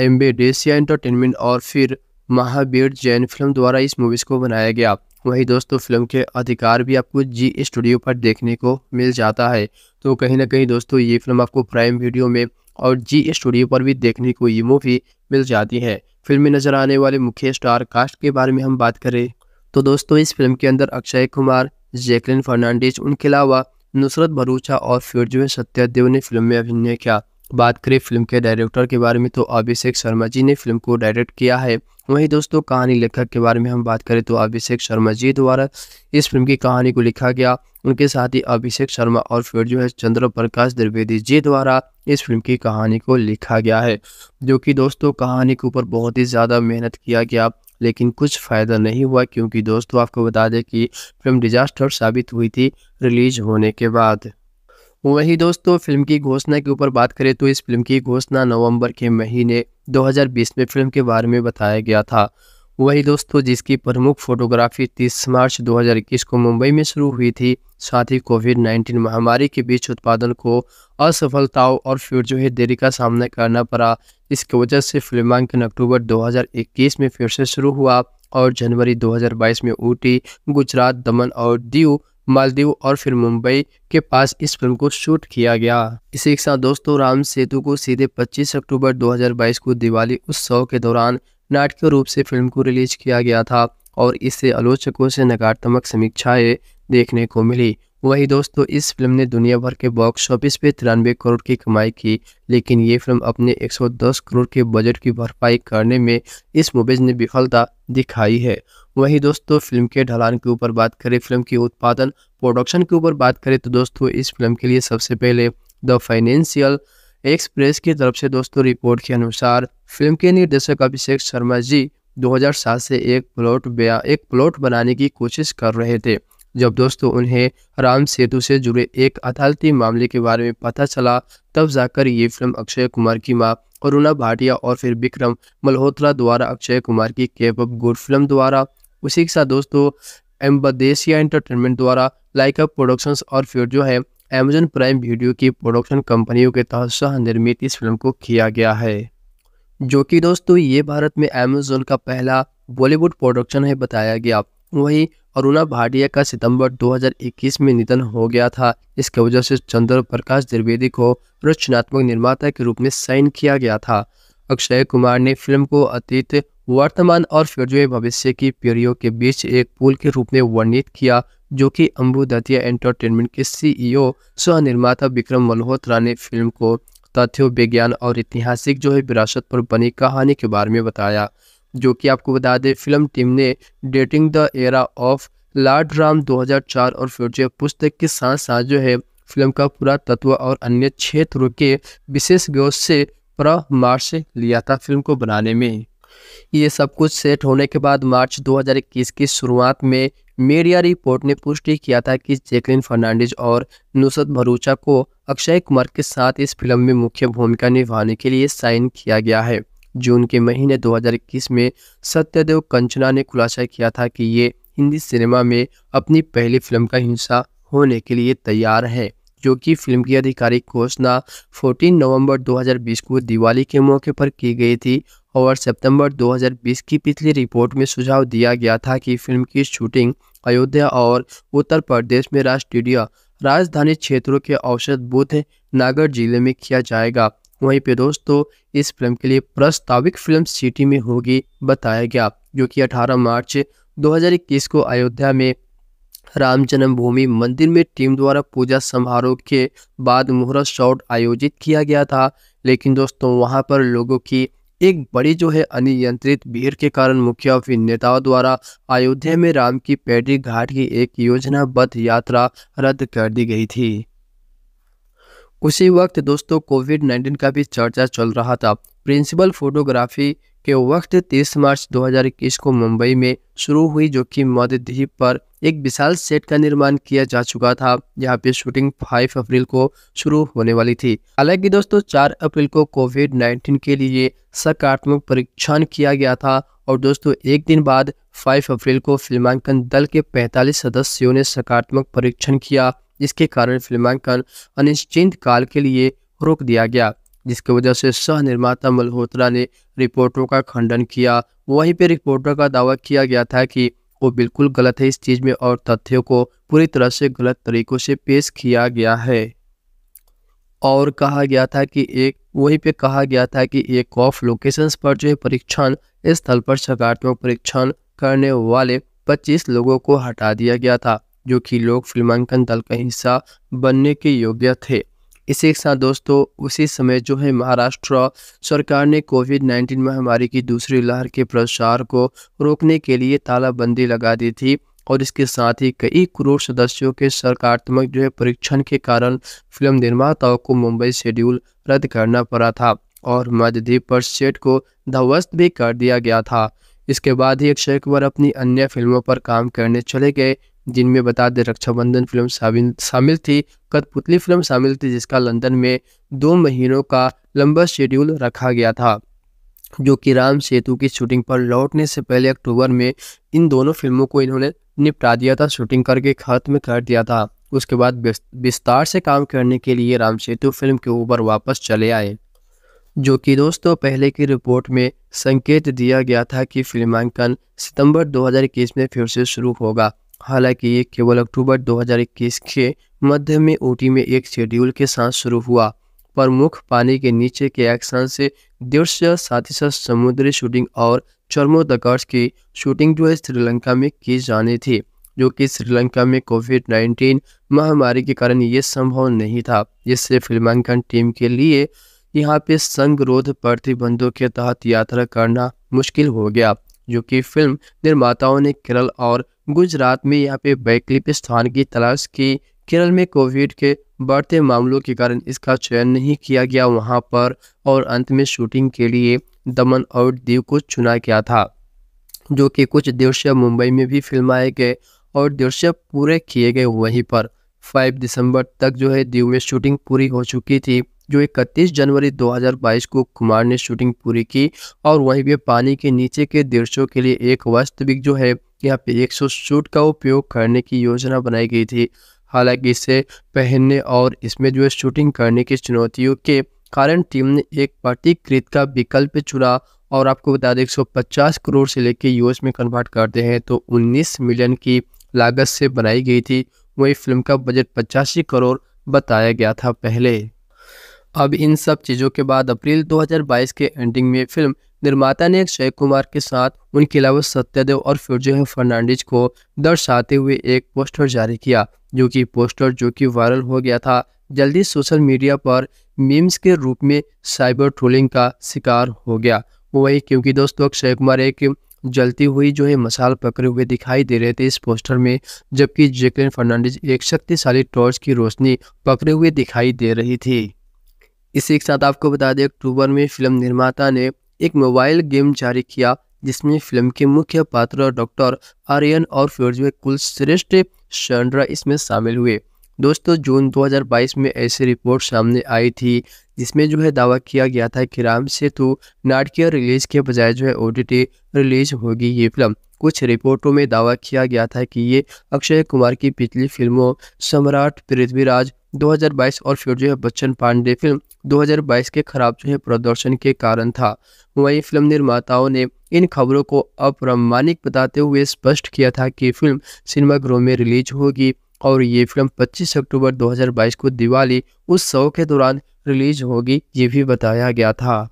एम्बेडेसिया एंटरटेनमेंट और फिर महावीर जैन फिल्म द्वारा इस मूवीज़ को बनाया गया वहीं दोस्तों फिल्म के अधिकार भी आपको जी स्टूडियो पर देखने को मिल जाता है तो कहीं ना कहीं दोस्तों ये फिल्म आपको प्राइम वीडियो में और जी स्टूडियो पर भी देखने को ये मूवी मिल जाती है फिल्म में नजर आने वाले मुख्य स्टार कास्ट के बारे में हम बात करें तो दोस्तों इस फिल्म के अंदर अक्षय कुमार जैकलिन फर्नांडिस उनके अलावा नुसरत भरूचा और फिर जो सत्यादेव ने फिल्म में अभिनय किया बात करें फिल्म के डायरेक्टर के बारे में तो अभिषेक शर्मा जी ने फिल्म को डायरेक्ट किया है वहीं दोस्तों कहानी लेखक के बारे में हम बात करें तो अभिषेक शर्मा जी द्वारा इस फिल्म की कहानी को लिखा गया उनके साथ ही अभिषेक शर्मा और फिर जो है चंद्र प्रकाश द्विवेदी जी द्वारा इस फिल्म की कहानी को लिखा गया है जो कि दोस्तों कहानी के ऊपर बहुत ही ज़्यादा मेहनत किया गया लेकिन कुछ फ़ायदा नहीं हुआ क्योंकि दोस्तों आपको बता दें कि फिल्म डिजास्टर साबित हुई थी रिलीज होने के बाद वहीं दोस्तों फिल्म की घोषणा के ऊपर बात करें तो इस फिल्म की घोषणा नवंबर के महीने 2020 में फिल्म के बारे में बताया गया था वही दोस्तों जिसकी प्रमुख फोटोग्राफी 30 मार्च 2021 को मुंबई में शुरू हुई थी साथ ही कोविड 19 महामारी के बीच उत्पादन को असफलताओं और फिर जो है देरी का सामना करना पड़ा इसकी वजह से फिल्मांकन अक्टूबर 2021 में फिर से शुरू हुआ और जनवरी 2022 में ऊटी गुजरात दमन और दीव मालदीव और फिर मुंबई के पास इस फिल्म को शूट किया गया इसी के साथ दोस्तों राम सेतु को सीधे 25 अक्टूबर 2022 को दिवाली उत्सव के दौरान नाटकीय रूप से फिल्म को रिलीज किया गया था और इससे आलोचकों से नकारात्मक समीक्षाएं देखने को मिली वही दोस्तों इस फिल्म ने दुनिया भर के बॉक्स ऑफिस पे तिरानवे करोड़ की कमाई की लेकिन ये फिल्म अपने 110 करोड़ के बजट की भरपाई करने में इस मूवीज ने विफलता दिखाई है वही दोस्तों फिल्म के ढलान के ऊपर बात करें फिल्म की उत्पादन प्रोडक्शन के ऊपर बात करें तो दोस्तों इस फिल्म के लिए सबसे पहले द फाइनेंशियल एक्सप्रेस की तरफ से दोस्तों रिपोर्ट के अनुसार फिल्म के निर्देशक अभिषेक शर्मा जी 2007 से एक प्लॉट बया एक प्लॉट बनाने की कोशिश कर रहे थे जब दोस्तों उन्हें राम सेतु से जुड़े एक अदालती मामले के बारे में पता चला तब जाकर ये फिल्म अक्षय कुमार की माँ अरुणा भाटिया और फिर विक्रम मल्होत्रा द्वारा अक्षय कुमार की केप अप गुड फिल्म द्वारा उसी के साथ दोस्तों एम्बदेसिया एंटरटेनमेंट द्वारा लाइकअप प्रोडक्शंस और फिर जो है अमेजन प्राइम वीडियो की प्रोडक्शन कंपनियों के तहत सह निर्मित इस फिल्म को किया गया है जो कि दोस्तों ये भारत में अमेजोन का पहला बॉलीवुड प्रोडक्शन है बताया गया वहीं अरुणा भाटिया का सितंबर 2021 में निधन हो गया था इसके वजह से चंद्र प्रकाश द्विवेदी को रचनात्मक निर्माता के रूप में साइन किया गया था अक्षय कुमार ने फिल्म को अतीत वर्तमान और फिरजुए भविष्य की पीढ़ियों के बीच एक पुल के रूप में वर्णित किया जो कि अम्बू एंटरटेनमेंट के सीईओ e सह निर्माता विक्रम मल्होत्रा ने फिल्म को तथ्य विज्ञान और ऐतिहासिक जो है विरासत पर बनी कहानी के बारे में बताया जो कि आपको बता दें फिल्म टीम ने dating the era of Lord Ram 2004 और फ्यूचर पुस्तक के साथ साथ जो है फिल्म का पूरा तत्व और अन्य क्षेत्रों के विशेष से प्रमार्श लिया था फिल्म को बनाने में ये सब कुछ सेट होने के बाद मार्च 2021 की शुरुआत में मीडिया रिपोर्ट ने पुष्टि किया था कि जैकलिन फर्नांडिस और नुसरत भरूचा को अक्षय कुमार के साथ इस फिल्म में मुख्य भूमिका निभाने के लिए साइन किया गया है जून के महीने 2021 में सत्यदेव कंचना ने खुलासा किया था कि ये हिंदी सिनेमा में अपनी पहली फिल्म का हिस्सा होने के लिए तैयार है जो कि फिल्म की आधिकारिक घोषणा 14 नवंबर 2020 को दिवाली के मौके पर की गई थी और सितंबर 2020 की पिछली रिपोर्ट में सुझाव दिया गया था कि फिल्म की शूटिंग अयोध्या और उत्तर प्रदेश में राज स्टूडियो राजधानी क्षेत्रों के औसत बूथ नागर जिले में किया जाएगा वहीं पे दोस्तों इस फिल्म के लिए प्रस्तावित फिल्म सिटी में होगी बताया गया जो कि 18 मार्च 2021 को अयोध्या में राम जन्मभूमि मंदिर में टीम द्वारा पूजा समारोह के बाद मुहूर्त शॉट आयोजित किया गया था लेकिन दोस्तों वहां पर लोगों की एक बड़ी जो है अनियंत्रित भीड़ के कारण मुखिया और नेताओं द्वारा अयोध्या में राम की पैडी घाट की एक योजनाबद्ध यात्रा रद्द कर दी गई थी उसी वक्त दोस्तों कोविड 19 का भी चर्चा चल रहा था प्रिंसिपल फोटोग्राफी के वक्त 30 मार्च 2021 को मुंबई में शुरू हुई जो कि मध्य द्वीप पर एक विशाल सेट का निर्माण किया जा चुका था यहाँ पे शूटिंग 5 अप्रैल को शुरू होने वाली थी हालांकि दोस्तों 4 अप्रैल को कोविड 19 के लिए सकारात्मक परीक्षण किया गया था और दोस्तों एक दिन बाद 5 अप्रैल को फिल्मांकन दल के 45 सदस्यों ने सकारात्मक परीक्षण किया जिसके कारण फिल्मांकन अनिश्चित काल के लिए रोक दिया गया जिसकी वजह से सह निर्माता मल्होत्रा ने रिपोर्टों का खंडन किया वहीं पर रिपोर्टर का दावा किया गया था कि वो बिल्कुल गलत है इस चीज़ में और तथ्यों को पूरी तरह से गलत तरीकों से पेश किया गया है और कहा गया था कि एक वहीं पे कहा गया था कि एक ऑफ लोकेशंस पर जो है परीक्षण स्थल पर सकारात्मक परीक्षण करने वाले 25 लोगों को हटा दिया गया था जो कि लोग फिल्मांकन दल का हिस्सा बनने के योग्य थे इसी के साथ दोस्तों उसी समय जो है महाराष्ट्र सरकार ने कोविड नाइन्टीन महामारी की दूसरी लहर के प्रसार को रोकने के लिए तालाबंदी लगा दी थी और इसके साथ ही कई करोड़ सदस्यों के सरकारात्मक जो है परीक्षण के कारण फिल्म निर्माताओं को मुंबई शेड्यूल रद्द करना पड़ा था और मध्यद्वीप पर सेट को ध्वस्त भी कर दिया गया था इसके बाद ही अक्षय कुमार अपनी अन्य फिल्मों पर काम करने चले गए जिनमें बता दें रक्षाबंधन फिल्म शामिल थी कठपुतली फिल्म शामिल थी जिसका लंदन में दो महीनों का लंबा शेड्यूल रखा गया था जो कि राम सेतु की शूटिंग पर लौटने से पहले अक्टूबर में इन दोनों फिल्मों को इन्होंने निपटा दिया था शूटिंग करके खत्म कर दिया था उसके बाद विस्तार से काम करने के लिए राम सेतु फिल्म के ऊपर वापस चले आए जो कि दोस्तों पहले की रिपोर्ट में संकेत दिया गया था कि फिल्मांकन सितंबर 2021 में फिर से शुरू होगा हालांकि ये केवल अक्टूबर 2021 के मध्य में ओटी में एक शेड्यूल के साथ शुरू हुआ प्रमुख पानी के नीचे के एक्शन से दृश्य साथ ही साथ समुद्री शूटिंग और चर्मोदकर्स की शूटिंग जो है श्रीलंका में की जानी थी जो कि श्रीलंका में कोविड 19 महामारी के कारण ये संभव नहीं था जिससे फिल्मांकन टीम के लिए यहाँ पे संगरोध प्रतिबंधों के तहत यात्रा करना मुश्किल हो गया जो कि फिल्म निर्माताओं ने केरल और गुजरात में यहाँ पे वैकल्पिक स्थान की तलाश की केरल में कोविड के बढ़ते मामलों के कारण इसका चयन नहीं किया गया वहाँ पर और अंत में शूटिंग के लिए दमन और दीव को चुना गया था जो कि कुछ दृश्य मुंबई में भी फिल्माए गए और दृश्य पूरे किए गए वहीं पर 5 दिसंबर तक जो है दीव में शूटिंग पूरी हो चुकी थी जो इकतीस जनवरी 2022 को कुमार ने शूटिंग पूरी की और वहीं पे पानी के नीचे के दृश्यों के लिए एक वास्तविक जो है यहाँ पे सौ शूट का उपयोग करने की योजना बनाई गई थी हालांकि इसे पहनने और इसमें जो है शूटिंग करने की चुनौतियों के कारण टीम ने एक प्रतिकृत का विकल्प चुना और आपको बता दें 150 करोड़ से लेकर यूएस में कन्वर्ट करते हैं तो 19 मिलियन की लागत से बनाई गई थी वही फिल्म का बजट पचासी करोड़ बताया गया था पहले अब इन सब चीज़ों के बाद अप्रैल 2022 के एंडिंग में फिल्म निर्माता ने अक्षय कुमार के साथ उनके अलावा सत्यदेव और फिरजोह फर्नांडिस को दर्शाते हुए एक पोस्टर जारी किया जो कि पोस्टर जो कि वायरल हो गया था जल्दी सोशल मीडिया पर मीम्स के रूप में साइबर ट्रोलिंग का शिकार हो गया वही क्योंकि दोस्तों अक्षय कुमार एक जलती हुई जो है मसाल पकड़े हुए दिखाई दे रहे थे इस पोस्टर में जबकि जेकलिन फर्नांडिस एक शक्तिशाली टॉर्च की रोशनी पकड़े हुए दिखाई दे रही थी इसी के साथ आपको बता दें अक्टूबर में फिल्म निर्माता ने एक मोबाइल गेम जारी किया जिसमें फिल्म के मुख्य पात्र डॉक्टर आर्यन और फिरोज कुल श्रेष्ठ शंड्रा इसमें शामिल हुए दोस्तों जून 2022 में ऐसी रिपोर्ट सामने आई थी जिसमें जो है दावा किया गया था कि राम सेतु नाटकीय रिलीज के बजाय जो है ओ रिलीज होगी ये फिल्म कुछ रिपोर्टों में दावा किया गया था कि ये अक्षय कुमार की पिछली फिल्मों सम्राट पृथ्वीराज 2022 और फिर जो है बच्चन पांडे फिल्म 2022 के खराब जो है प्रदर्शन के कारण था वहीं फिल्म निर्माताओं ने इन खबरों को अप्रमाणिक बताते हुए स्पष्ट किया था कि फिल्म सिनेमागृह में रिलीज होगी और ये फिल्म 25 अक्टूबर 2022 को दिवाली उत्सव के दौरान रिलीज होगी ये भी बताया गया था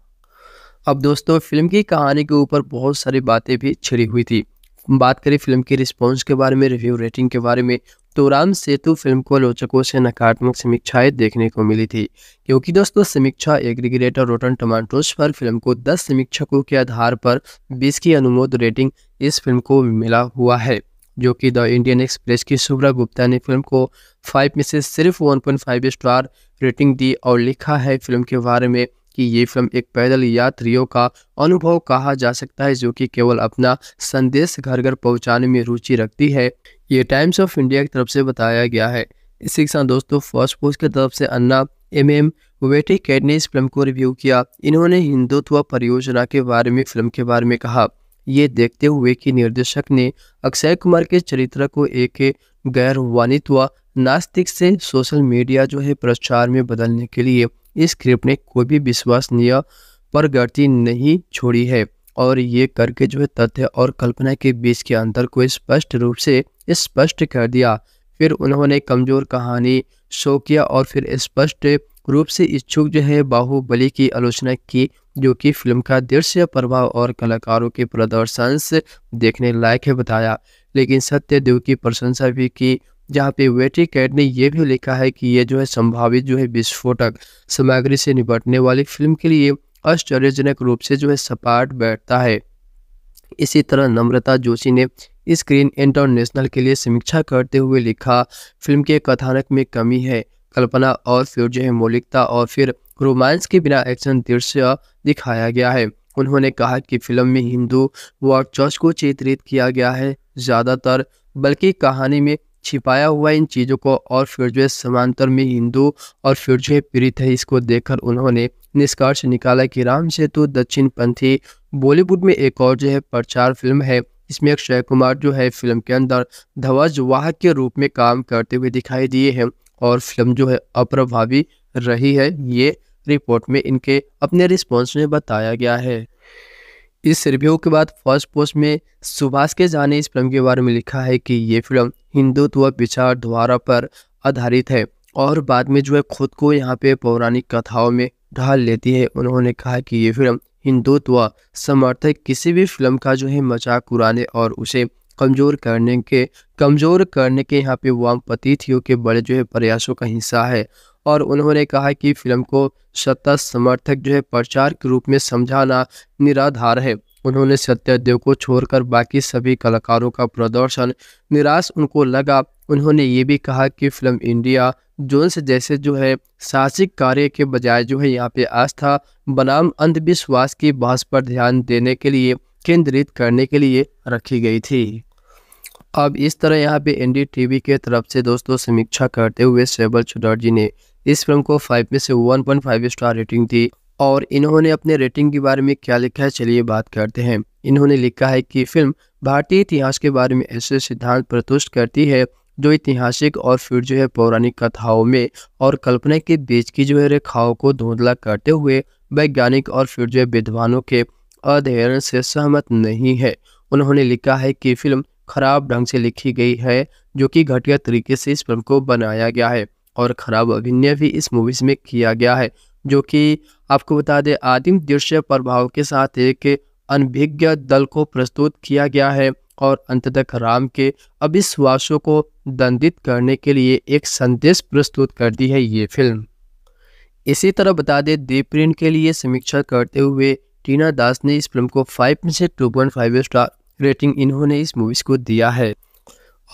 अब दोस्तों फिल्म की कहानी के ऊपर बहुत सारी बातें भी छिड़ी हुई थी बात करें फिल्म के रिस्पॉन्स के बारे में रिव्यू रेटिंग के बारे में तो राम सेतु फिल्म को लोचकों से नकारात्मक समीक्षाएं देखने को मिली थी क्योंकि दोस्तों समीक्षा एग्रीग्रेटर रोटन टमाटोज पर फिल्म को 10 समीक्षकों के आधार पर 20 की अनुमोद रेटिंग इस फिल्म को मिला हुआ है जो कि द इंडियन एक्सप्रेस की शुभ्रा गुप्ता ने फिल्म को 5 में से सिर्फ 1.5 स्टार रेटिंग दी और लिखा है फिल्म के बारे में कि ये फिल्म एक पैदल यात्रियों का अनुभव कहा जा सकता है जो कि केवल अपना संदेश घर घर पहुंचाने में रुचि रखती है ये टाइम्स ऑफ इंडिया की तरफ से बताया गया है इसी के साथ दोस्तों फर्स्ट पोस्ट की तरफ से Anna M M Vetticad ने इस फिल्म को रिव्यू किया इन्होंने हिंदुत्व परियोजना के बारे में फिल्म के बारे में कहा ये देखते हुए कि निर्देशक ने अक्षय कुमार के चरित्र को एक गैर वाणित नास्तिक से सोशल मीडिया जो है प्रचार में बदलने के लिए इस स्क्रिप्ट ने कोई भी विश्वसनीय पर नहीं छोड़ी है और ये करके जो है तथ्य और कल्पना के बीच के अंतर को स्पष्ट रूप से स्पष्ट कर दिया फिर उन्होंने कमजोर कहानी शो किया और फिर स्पष्ट रूप से इच्छुक जो है बाहुबली की आलोचना की जो कि फिल्म का दृश्य प्रभाव और कलाकारों के प्रदर्शन से देखने लायक है बताया लेकिन सत्यदेव की प्रशंसा भी की जहाँ पे वेटी कैट ने यह भी लिखा है कि ये जो है संभावित जो है विस्फोटक सामग्री से निपटने वाली फिल्म के लिए आश्चर्यजनक रूप से जो है सपाट बैठता है इसी तरह नम्रता जोशी ने स्क्रीन इंटरनेशनल के लिए समीक्षा करते हुए लिखा फिल्म के कथानक में कमी है कल्पना और फिर जो है मौलिकता और फिर रोमांस के बिना एक्शन दृश्य दिखाया गया है उन्होंने कहा कि फिल्म में हिंदू व चर्च को चित्रित किया गया है ज़्यादातर बल्कि कहानी में छिपाया हुआ इन चीज़ों को और फिर जो है समांतर में हिंदू और फिर जो है पीड़ित है इसको देखकर उन्होंने निष्कर्ष निकाला कि राम सेतु दक्षिण पंथी बॉलीवुड में एक और जो है प्रचार फिल्म है इसमें अक्षय कुमार जो है फिल्म के अंदर वाहक के रूप में काम करते हुए दिखाई दिए हैं और फिल्म जो है अप्रभावी रही है ये रिपोर्ट में इनके अपने रिस्पॉन्स में बताया गया है इस रिव्यू के बाद फर्स्ट पोस्ट में सुभाष के जाने इस फिल्म के बारे में लिखा है कि ये फिल्म हिंदुत्व विचारधारा पर आधारित है और बाद में जो है खुद को यहाँ पे पौराणिक कथाओं में ढाल लेती है उन्होंने कहा कि ये फिल्म हिंदुत्व समर्थक किसी भी फिल्म का जो है मजाक उड़ाने और उसे कमज़ोर करने के कमज़ोर करने के यहाँ पे वामपतिथियों के बड़े जो है प्रयासों का हिस्सा है और उन्होंने कहा कि फिल्म को सत्ता समर्थक जो है प्रचार के रूप में समझाना निराधार है उन्होंने सत्यदेव को छोड़कर बाकी सभी कलाकारों का प्रदर्शन निराश उनको लगा उन्होंने ये भी कहा कि फिल्म इंडिया जोन्स जैसे जो है साहसिक कार्य के बजाय जो है यहाँ पे आस्था बनाम अंधविश्वास की बहस पर ध्यान देने के लिए केंद्रित करने के लिए रखी गई थी अब इस तरह यहाँ पे एन के तरफ से दोस्तों समीक्षा करते हुए सेबल चटर्जी ने इस फिल्म को फाइव में से वन स्टार रेटिंग दी और इन्होंने अपने रेटिंग के बारे में क्या लिखा है चलिए बात करते हैं इन्होंने लिखा है कि फिल्म भारतीय इतिहास के बारे में ऐसे सिद्धांत प्रतुष्ट करती है जो ऐतिहासिक और फिर जो है पौराणिक कथाओं में और कल्पना के बीच की जो है रेखाओं को धुंधला करते हुए वैज्ञानिक और फिर जो है विद्वानों के अध्ययन से सहमत नहीं है उन्होंने लिखा है कि फिल्म खराब ढंग से लिखी गई है जो कि घटिया तरीके से इस फिल्म को बनाया गया है और खराब अभिनय भी इस मूवीज़ में किया गया है जो कि आपको बता दें आदिम दृश्य प्रभाव के साथ एक अनभिज्ञ दल को प्रस्तुत किया गया है और अंत तक राम के अविश्वासों को दंडित करने के लिए एक संदेश प्रस्तुत करती है ये फिल्म इसी तरह बता दें दीप्रिन के लिए समीक्षा करते हुए टीना दास ने इस फिल्म को फाइव में से two point five star rating इन्होंने इस मूवीज़ को दिया है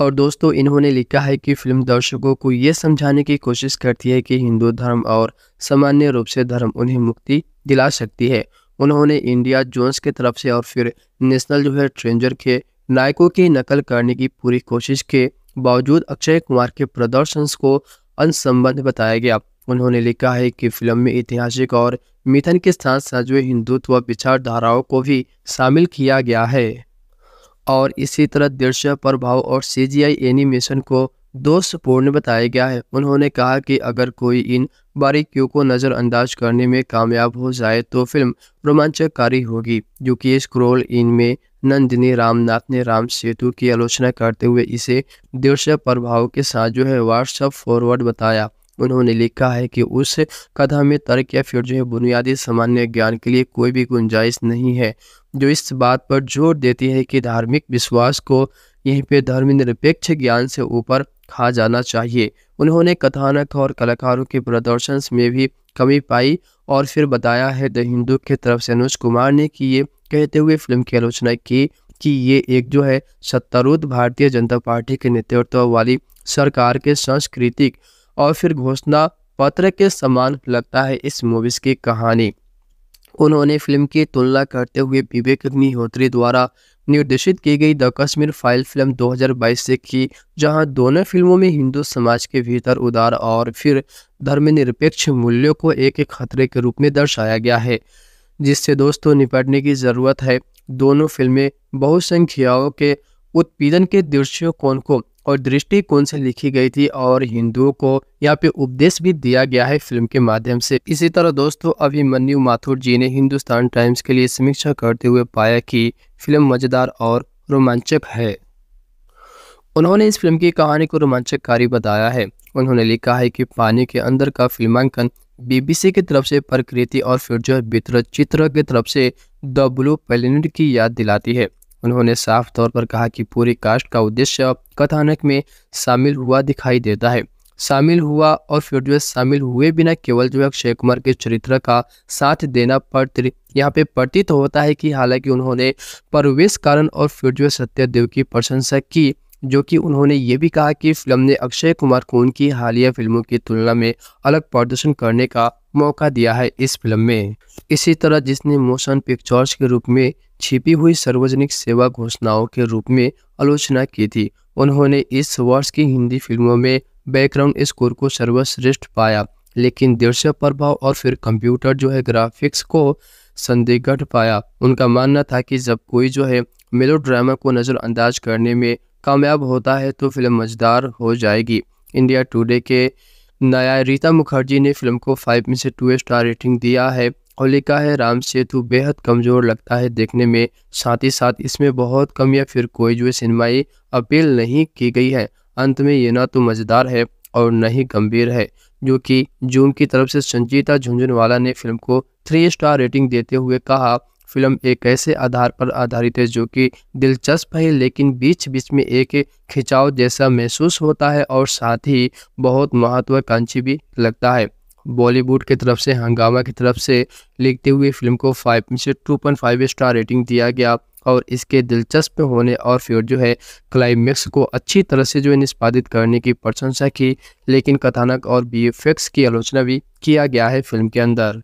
और दोस्तों इन्होंने लिखा है कि फिल्म दर्शकों को ये समझाने की कोशिश करती है कि हिंदू धर्म और सामान्य रूप से धर्म उन्हें मुक्ति दिला सकती है उन्होंने इंडिया जोन्स के तरफ से और फिर नेशनल जो है ट्रेंजर के नायकों की नकल करने की पूरी कोशिश के बावजूद अक्षय कुमार के प्रदर्शन को अनसंबंध बताया गया उन्होंने लिखा है कि फिल्म में ऐतिहासिक और मिथन के साथ साथ जो हिंदुत्व विचारधाराओं को भी शामिल किया गया है और इसी तरह दृश्य प्रभाव और सीजीआई एनिमेशन को दोषपूर्ण बताया गया है उन्होंने कहा कि अगर कोई इन बारीकियों को नज़रअंदाज करने में कामयाब हो जाए तो फिल्म रोमांचकारी होगी क्योंकि स्क्रोल इनमें नंदिनी रामनाथ ने राम सेतु की आलोचना करते हुए इसे दृश्य प्रभाव के साथ जो है व्हाट्सअप फॉरवर्ड बताया उन्होंने लिखा है कि उस कथा में तर्क या फिर जो है बुनियादी सामान्य ज्ञान के लिए कोई भी गुंजाइश नहीं है जो इस बात पर जोर देती है कि धार्मिक विश्वास को यहीं पे धर्मनिरपेक्ष ज्ञान से ऊपर खा जाना चाहिए उन्होंने कथानक और कलाकारों के प्रदर्शन में भी कमी पाई और फिर बताया है द हिंदू की तरफ से अनुज कुमार ने कि ये कहते हुए फिल्म की आलोचना की कि ये एक जो है सत्तारूढ़ भारतीय जनता पार्टी के नेतृत्व वाली सरकार के सांस्कृतिक और फिर घोषणा पत्र के समान लगता है इस मूवीज़ की कहानी उन्होंने फिल्म की तुलना करते हुए विवेक अग्निहोत्री द्वारा निर्देशित की गई द कश्मीर फाइल फिल्म 2022 से की जहां दोनों फिल्मों में हिंदू समाज के भीतर उदार और फिर धर्मनिरपेक्ष मूल्यों को एक खतरे के रूप में दर्शाया गया है जिससे दोस्तों निपटने की ज़रूरत है दोनों फिल्में बहुसंख्याओं के उत्पीड़न के दृश्यों को और दृष्टिकोण से लिखी गई थी और हिंदुओं को यहाँ पे उपदेश भी दिया गया है फिल्म के माध्यम से इसी तरह दोस्तों अभिमन्यु माथुर जी ने हिंदुस्तान टाइम्स के लिए समीक्षा करते हुए पाया कि फिल्म मजेदार और रोमांचक है उन्होंने इस फिल्म की कहानी को रोमांचकारी बताया है उन्होंने लिखा है कि पानी के अंदर का फिल्मांकन बीबीसी की तरफ से प्रकृति और फिर जो वितरित चित्र की तरफ से द ब्लू प्लेनेट की याद दिलाती है उन्होंने साफ तौर पर कहा कि पूरी कास्ट का उद्देश्य कथानक में शामिल हुआ दिखाई देता है शामिल हुआ और फ्यूडवेस शामिल हुए बिना केवल जो है अक्षय कुमार के चरित्र का साथ देना पत्र यहाँ पे प्रतीत तो होता है कि हालांकि उन्होंने परवेश कारण और फ्यूडवेस सत्यदेव की प्रशंसा की जो कि उन्होंने ये भी कहा कि फिल्म ने अक्षय कुमार को उनकी हालिया फिल्मों की तुलना में अलग प्रदर्शन करने का मौका दिया है इस फिल्म में इसी तरह जिसने मोशन पिक्चर्स के रूप में छिपी हुई सार्वजनिक सेवा घोषणाओं के रूप में आलोचना की थी उन्होंने इस वर्ष की हिंदी फिल्मों में बैकग्राउंड स्कोर को सर्वश्रेष्ठ पाया लेकिन दृश्य प्रभाव और फिर कंप्यूटर जो है ग्राफिक्स को संदिग्ध पाया उनका मानना था कि जब कोई जो है मेलोड्रामा को नज़रअंदाज करने में कामयाब होता है तो फिल्म मजदार हो जाएगी इंडिया टुडे के नया रीता मुखर्जी ने फिल्म को फाइव में से टू स्टार रेटिंग दिया है और लिखा है राम सेतु बेहद कमज़ोर लगता है देखने में साथ ही साथ इसमें बहुत कम या फिर कोई जो सिनेमाई अपील नहीं की गई है अंत में ये ना तो मज़ेदार है और न ही गंभीर है जो कि जूम की तरफ से संजीता झुंझुनवाला ने फिल्म को थ्री स्टार रेटिंग देते हुए कहा फिल्म एक ऐसे आधार पर आधारित है जो कि दिलचस्प है लेकिन बीच बीच में एक खिंचाव जैसा महसूस होता है और साथ ही बहुत महत्वाकांक्षी भी लगता है बॉलीवुड की तरफ से हंगामा की तरफ से लिखते हुए फिल्म को फाइव से two point five star rating दिया गया और इसके दिलचस्प होने और फिर जो है क्लाइमैक्स को अच्छी तरह से जो है निष्पादित करने की प्रशंसा की लेकिन कथानक और बी की आलोचना भी किया गया है फिल्म के अंदर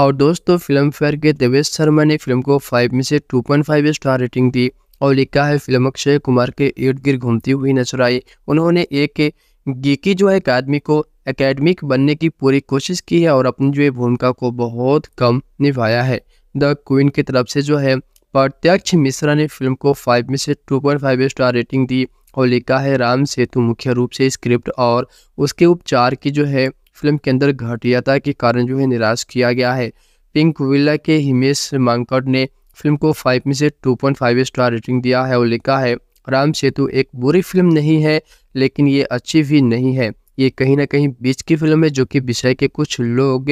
और दोस्तों फिल्म फेयर के देवेश शर्मा ने फिल्म को फाइव में से two point five star rating दी और लिखा है फिल्म अक्षय कुमार के इर्द गिर्द घूमती हुई नजर आई उन्होंने एक गीकी जो है एक आदमी को एकेडमिक बनने की पूरी कोशिश की है और अपनी जो है भूमिका को बहुत कम निभाया है द क्वीन की तरफ से जो है प्रत्यक्ष मिश्रा ने फिल्म को फाइव में से two point five star rating दी और लिखा है राम सेतु मुख्य रूप से स्क्रिप्ट और उसके उपचार की जो है फिल्म के अंदर घटियाता के कारण जो है निराश किया गया है पिंक विला के हिमेश मांकड़ ने फिल्म को फाइव में से two point five star rating दिया है और लिखा है राम सेतु एक बुरी फिल्म नहीं है लेकिन ये अच्छी भी नहीं है ये कहीं ना कहीं बीच की फिल्म है जो कि विषय के कुछ लोग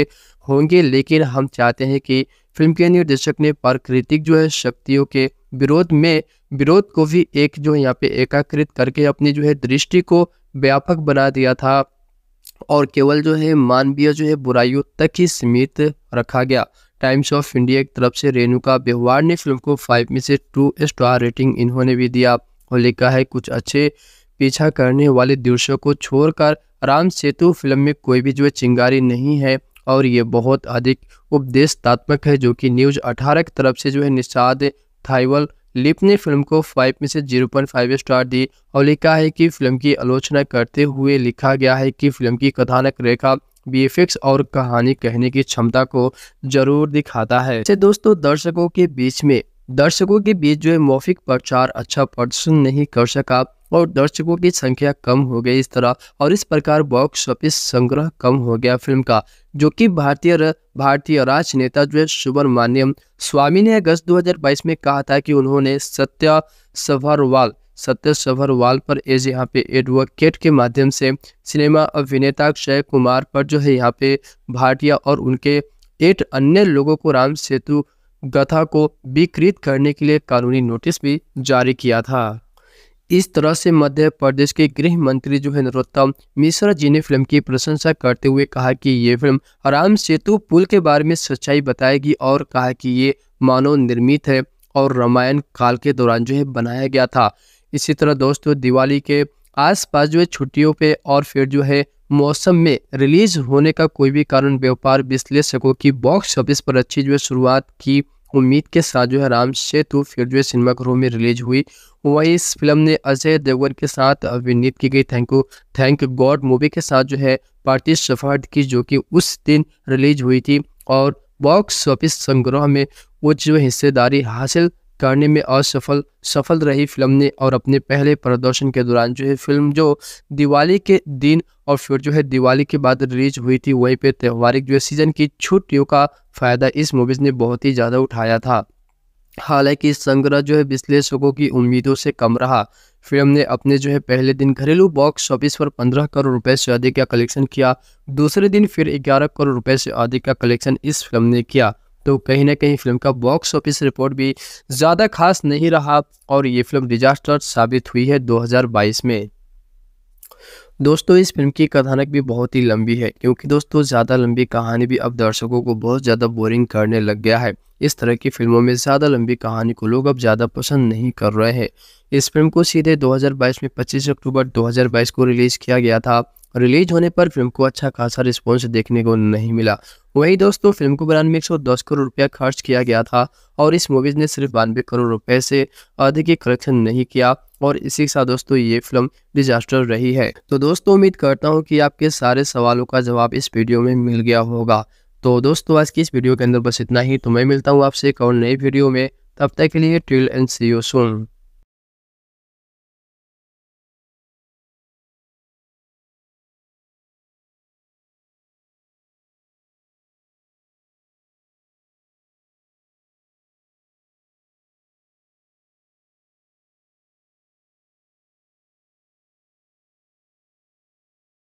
होंगे लेकिन हम चाहते हैं कि फिल्म के निर्देशक ने प्राकृतिक जो है शक्तियों के विरोध में विरोध को भी एक जो है यहाँ पे एकाकृत करके अपनी जो है दृष्टि को व्यापक बना दिया था और केवल जो है मानवीय जो है बुराइयों तक ही सीमित रखा गया टाइम्स ऑफ इंडिया की तरफ से रेणुका व्यवहार ने फिल्म को फाइव में से टू स्टार रेटिंग इन्होंने भी दिया और लिखा है कुछ अच्छे पीछा करने वाले दृश्यों को छोड़कर राम सेतु फिल्म में कोई भी जो है चिंगारी नहीं है और ये बहुत अधिक उपदेशात्मक है जो कि न्यूज अठारह की तरफ से जो है निषाद थाइवल लिप ने फिल्म को 5 में से 0.5 स्टार दी और लिखा है कि फिल्म की आलोचना करते हुए लिखा गया है कि फिल्म की कथानक रेखा बीएफएक्स और कहानी कहने की क्षमता को जरूर दिखाता है से दोस्तों दर्शकों के बीच में दर्शकों के बीच जो है मौफिक प्रचार अच्छा प्रदर्शन नहीं कर सका और दर्शकों की संख्या कम हो गई इस तरह और इस प्रकार बॉक्स ऑफिस संग्रह कम हो गया फिल्म का जो कि भारतीय भारतीय राजनेता जो है सुब्रमण्यम स्वामी ने अगस्त 2022 में कहा था कि उन्होंने सत्य सभरवाल सत्य सभरवाल पर एज यहाँ पे एडवोकेट के माध्यम से सिनेमा अभिनेता अक्षय कुमार पर जो है यहाँ पे भाटिया और उनके एट अन्य लोगों को राम सेतु गथा को विकृत करने के लिए कानूनी नोटिस भी जारी किया था इस तरह से मध्य प्रदेश के गृह मंत्री जो है नरोत्तम मिश्रा जी ने फिल्म की प्रशंसा करते हुए कहा कि ये फिल्म राम सेतु पुल के बारे में सच्चाई बताएगी और कहा कि ये मानव निर्मित है और रामायण काल के दौरान जो है बनाया गया था इसी तरह दोस्तों दिवाली के आसपास जो है छुट्टियों पे और फिर जो है मौसम में रिलीज होने का कोई भी कारण व्यापार विश्लेषकों की बॉक्स ऑफिस पर अच्छी जो है शुरुआत की उम्मीद के साथ जो है राम सेतु तो फिर जो है सिनेमाघरों में रिलीज हुई वहीं इस फिल्म ने अजय देवगन के साथ अभिनीत की गई thank you thank God movie के साथ जो है पार्टी सफार्ड की जो कि उस दिन रिलीज हुई थी और बॉक्स ऑफिस संग्रह में वो जो हिस्सेदारी हासिल करने में असफल सफल रही फिल्म ने और अपने पहले प्रदर्शन के दौरान जो है फिल्म जो दिवाली के दिन और फिर जो है दिवाली के बाद रिलीज हुई थी वहीं पे त्यौहारिक जो है सीजन की छुट्टियों का फ़ायदा इस मूवीज़ ने बहुत ही ज़्यादा उठाया था हालांकि संग्रह जो है विश्लेषकों की उम्मीदों से कम रहा फिल्म ने अपने जो है पहले दिन घरेलू बॉक्स ऑफिस पर 15 करोड़ रुपए से अधिक का कलेक्शन किया दूसरे दिन फिर 11 करोड़ रुपए से अधिक का कलेक्शन इस फिल्म ने किया तो कहीं ना कहीं फिल्म का बॉक्स ऑफिस रिपोर्ट भी ज़्यादा खास नहीं रहा और ये फिल्म डिजास्टर साबित हुई है 2022 में दोस्तों इस फिल्म की कथानक भी बहुत ही लंबी है क्योंकि दोस्तों ज़्यादा लंबी कहानी भी अब दर्शकों को बहुत ज़्यादा बोरिंग करने लग गया है इस तरह की फिल्मों में ज़्यादा लंबी कहानी को लोग अब ज़्यादा पसंद नहीं कर रहे हैं इस फिल्म को सीधे 2022 में 25 अक्टूबर 2022 को रिलीज़ किया गया था रिलीज होने पर फिल्म को अच्छा खासा रिस्पॉन्स देखने को नहीं मिला वही दोस्तों फिल्म को बनाने में एक करोड़ रुपया खर्च किया गया था और इस मूवीज़ ने सिर्फ बानवे करोड़ रुपए से अधिक की कलेक्शन नहीं किया और इसी के साथ दोस्तों ये फिल्म डिजास्टर रही है तो दोस्तों उम्मीद करता हूँ कि आपके सारे सवालों का जवाब इस वीडियो में मिल गया होगा तो दोस्तों आज की इस वीडियो के अंदर बस इतना ही तो मैं मिलता हूँ आपसे एक और नई वीडियो में तब तक के लिए ट्रिल एंड सी यू सोन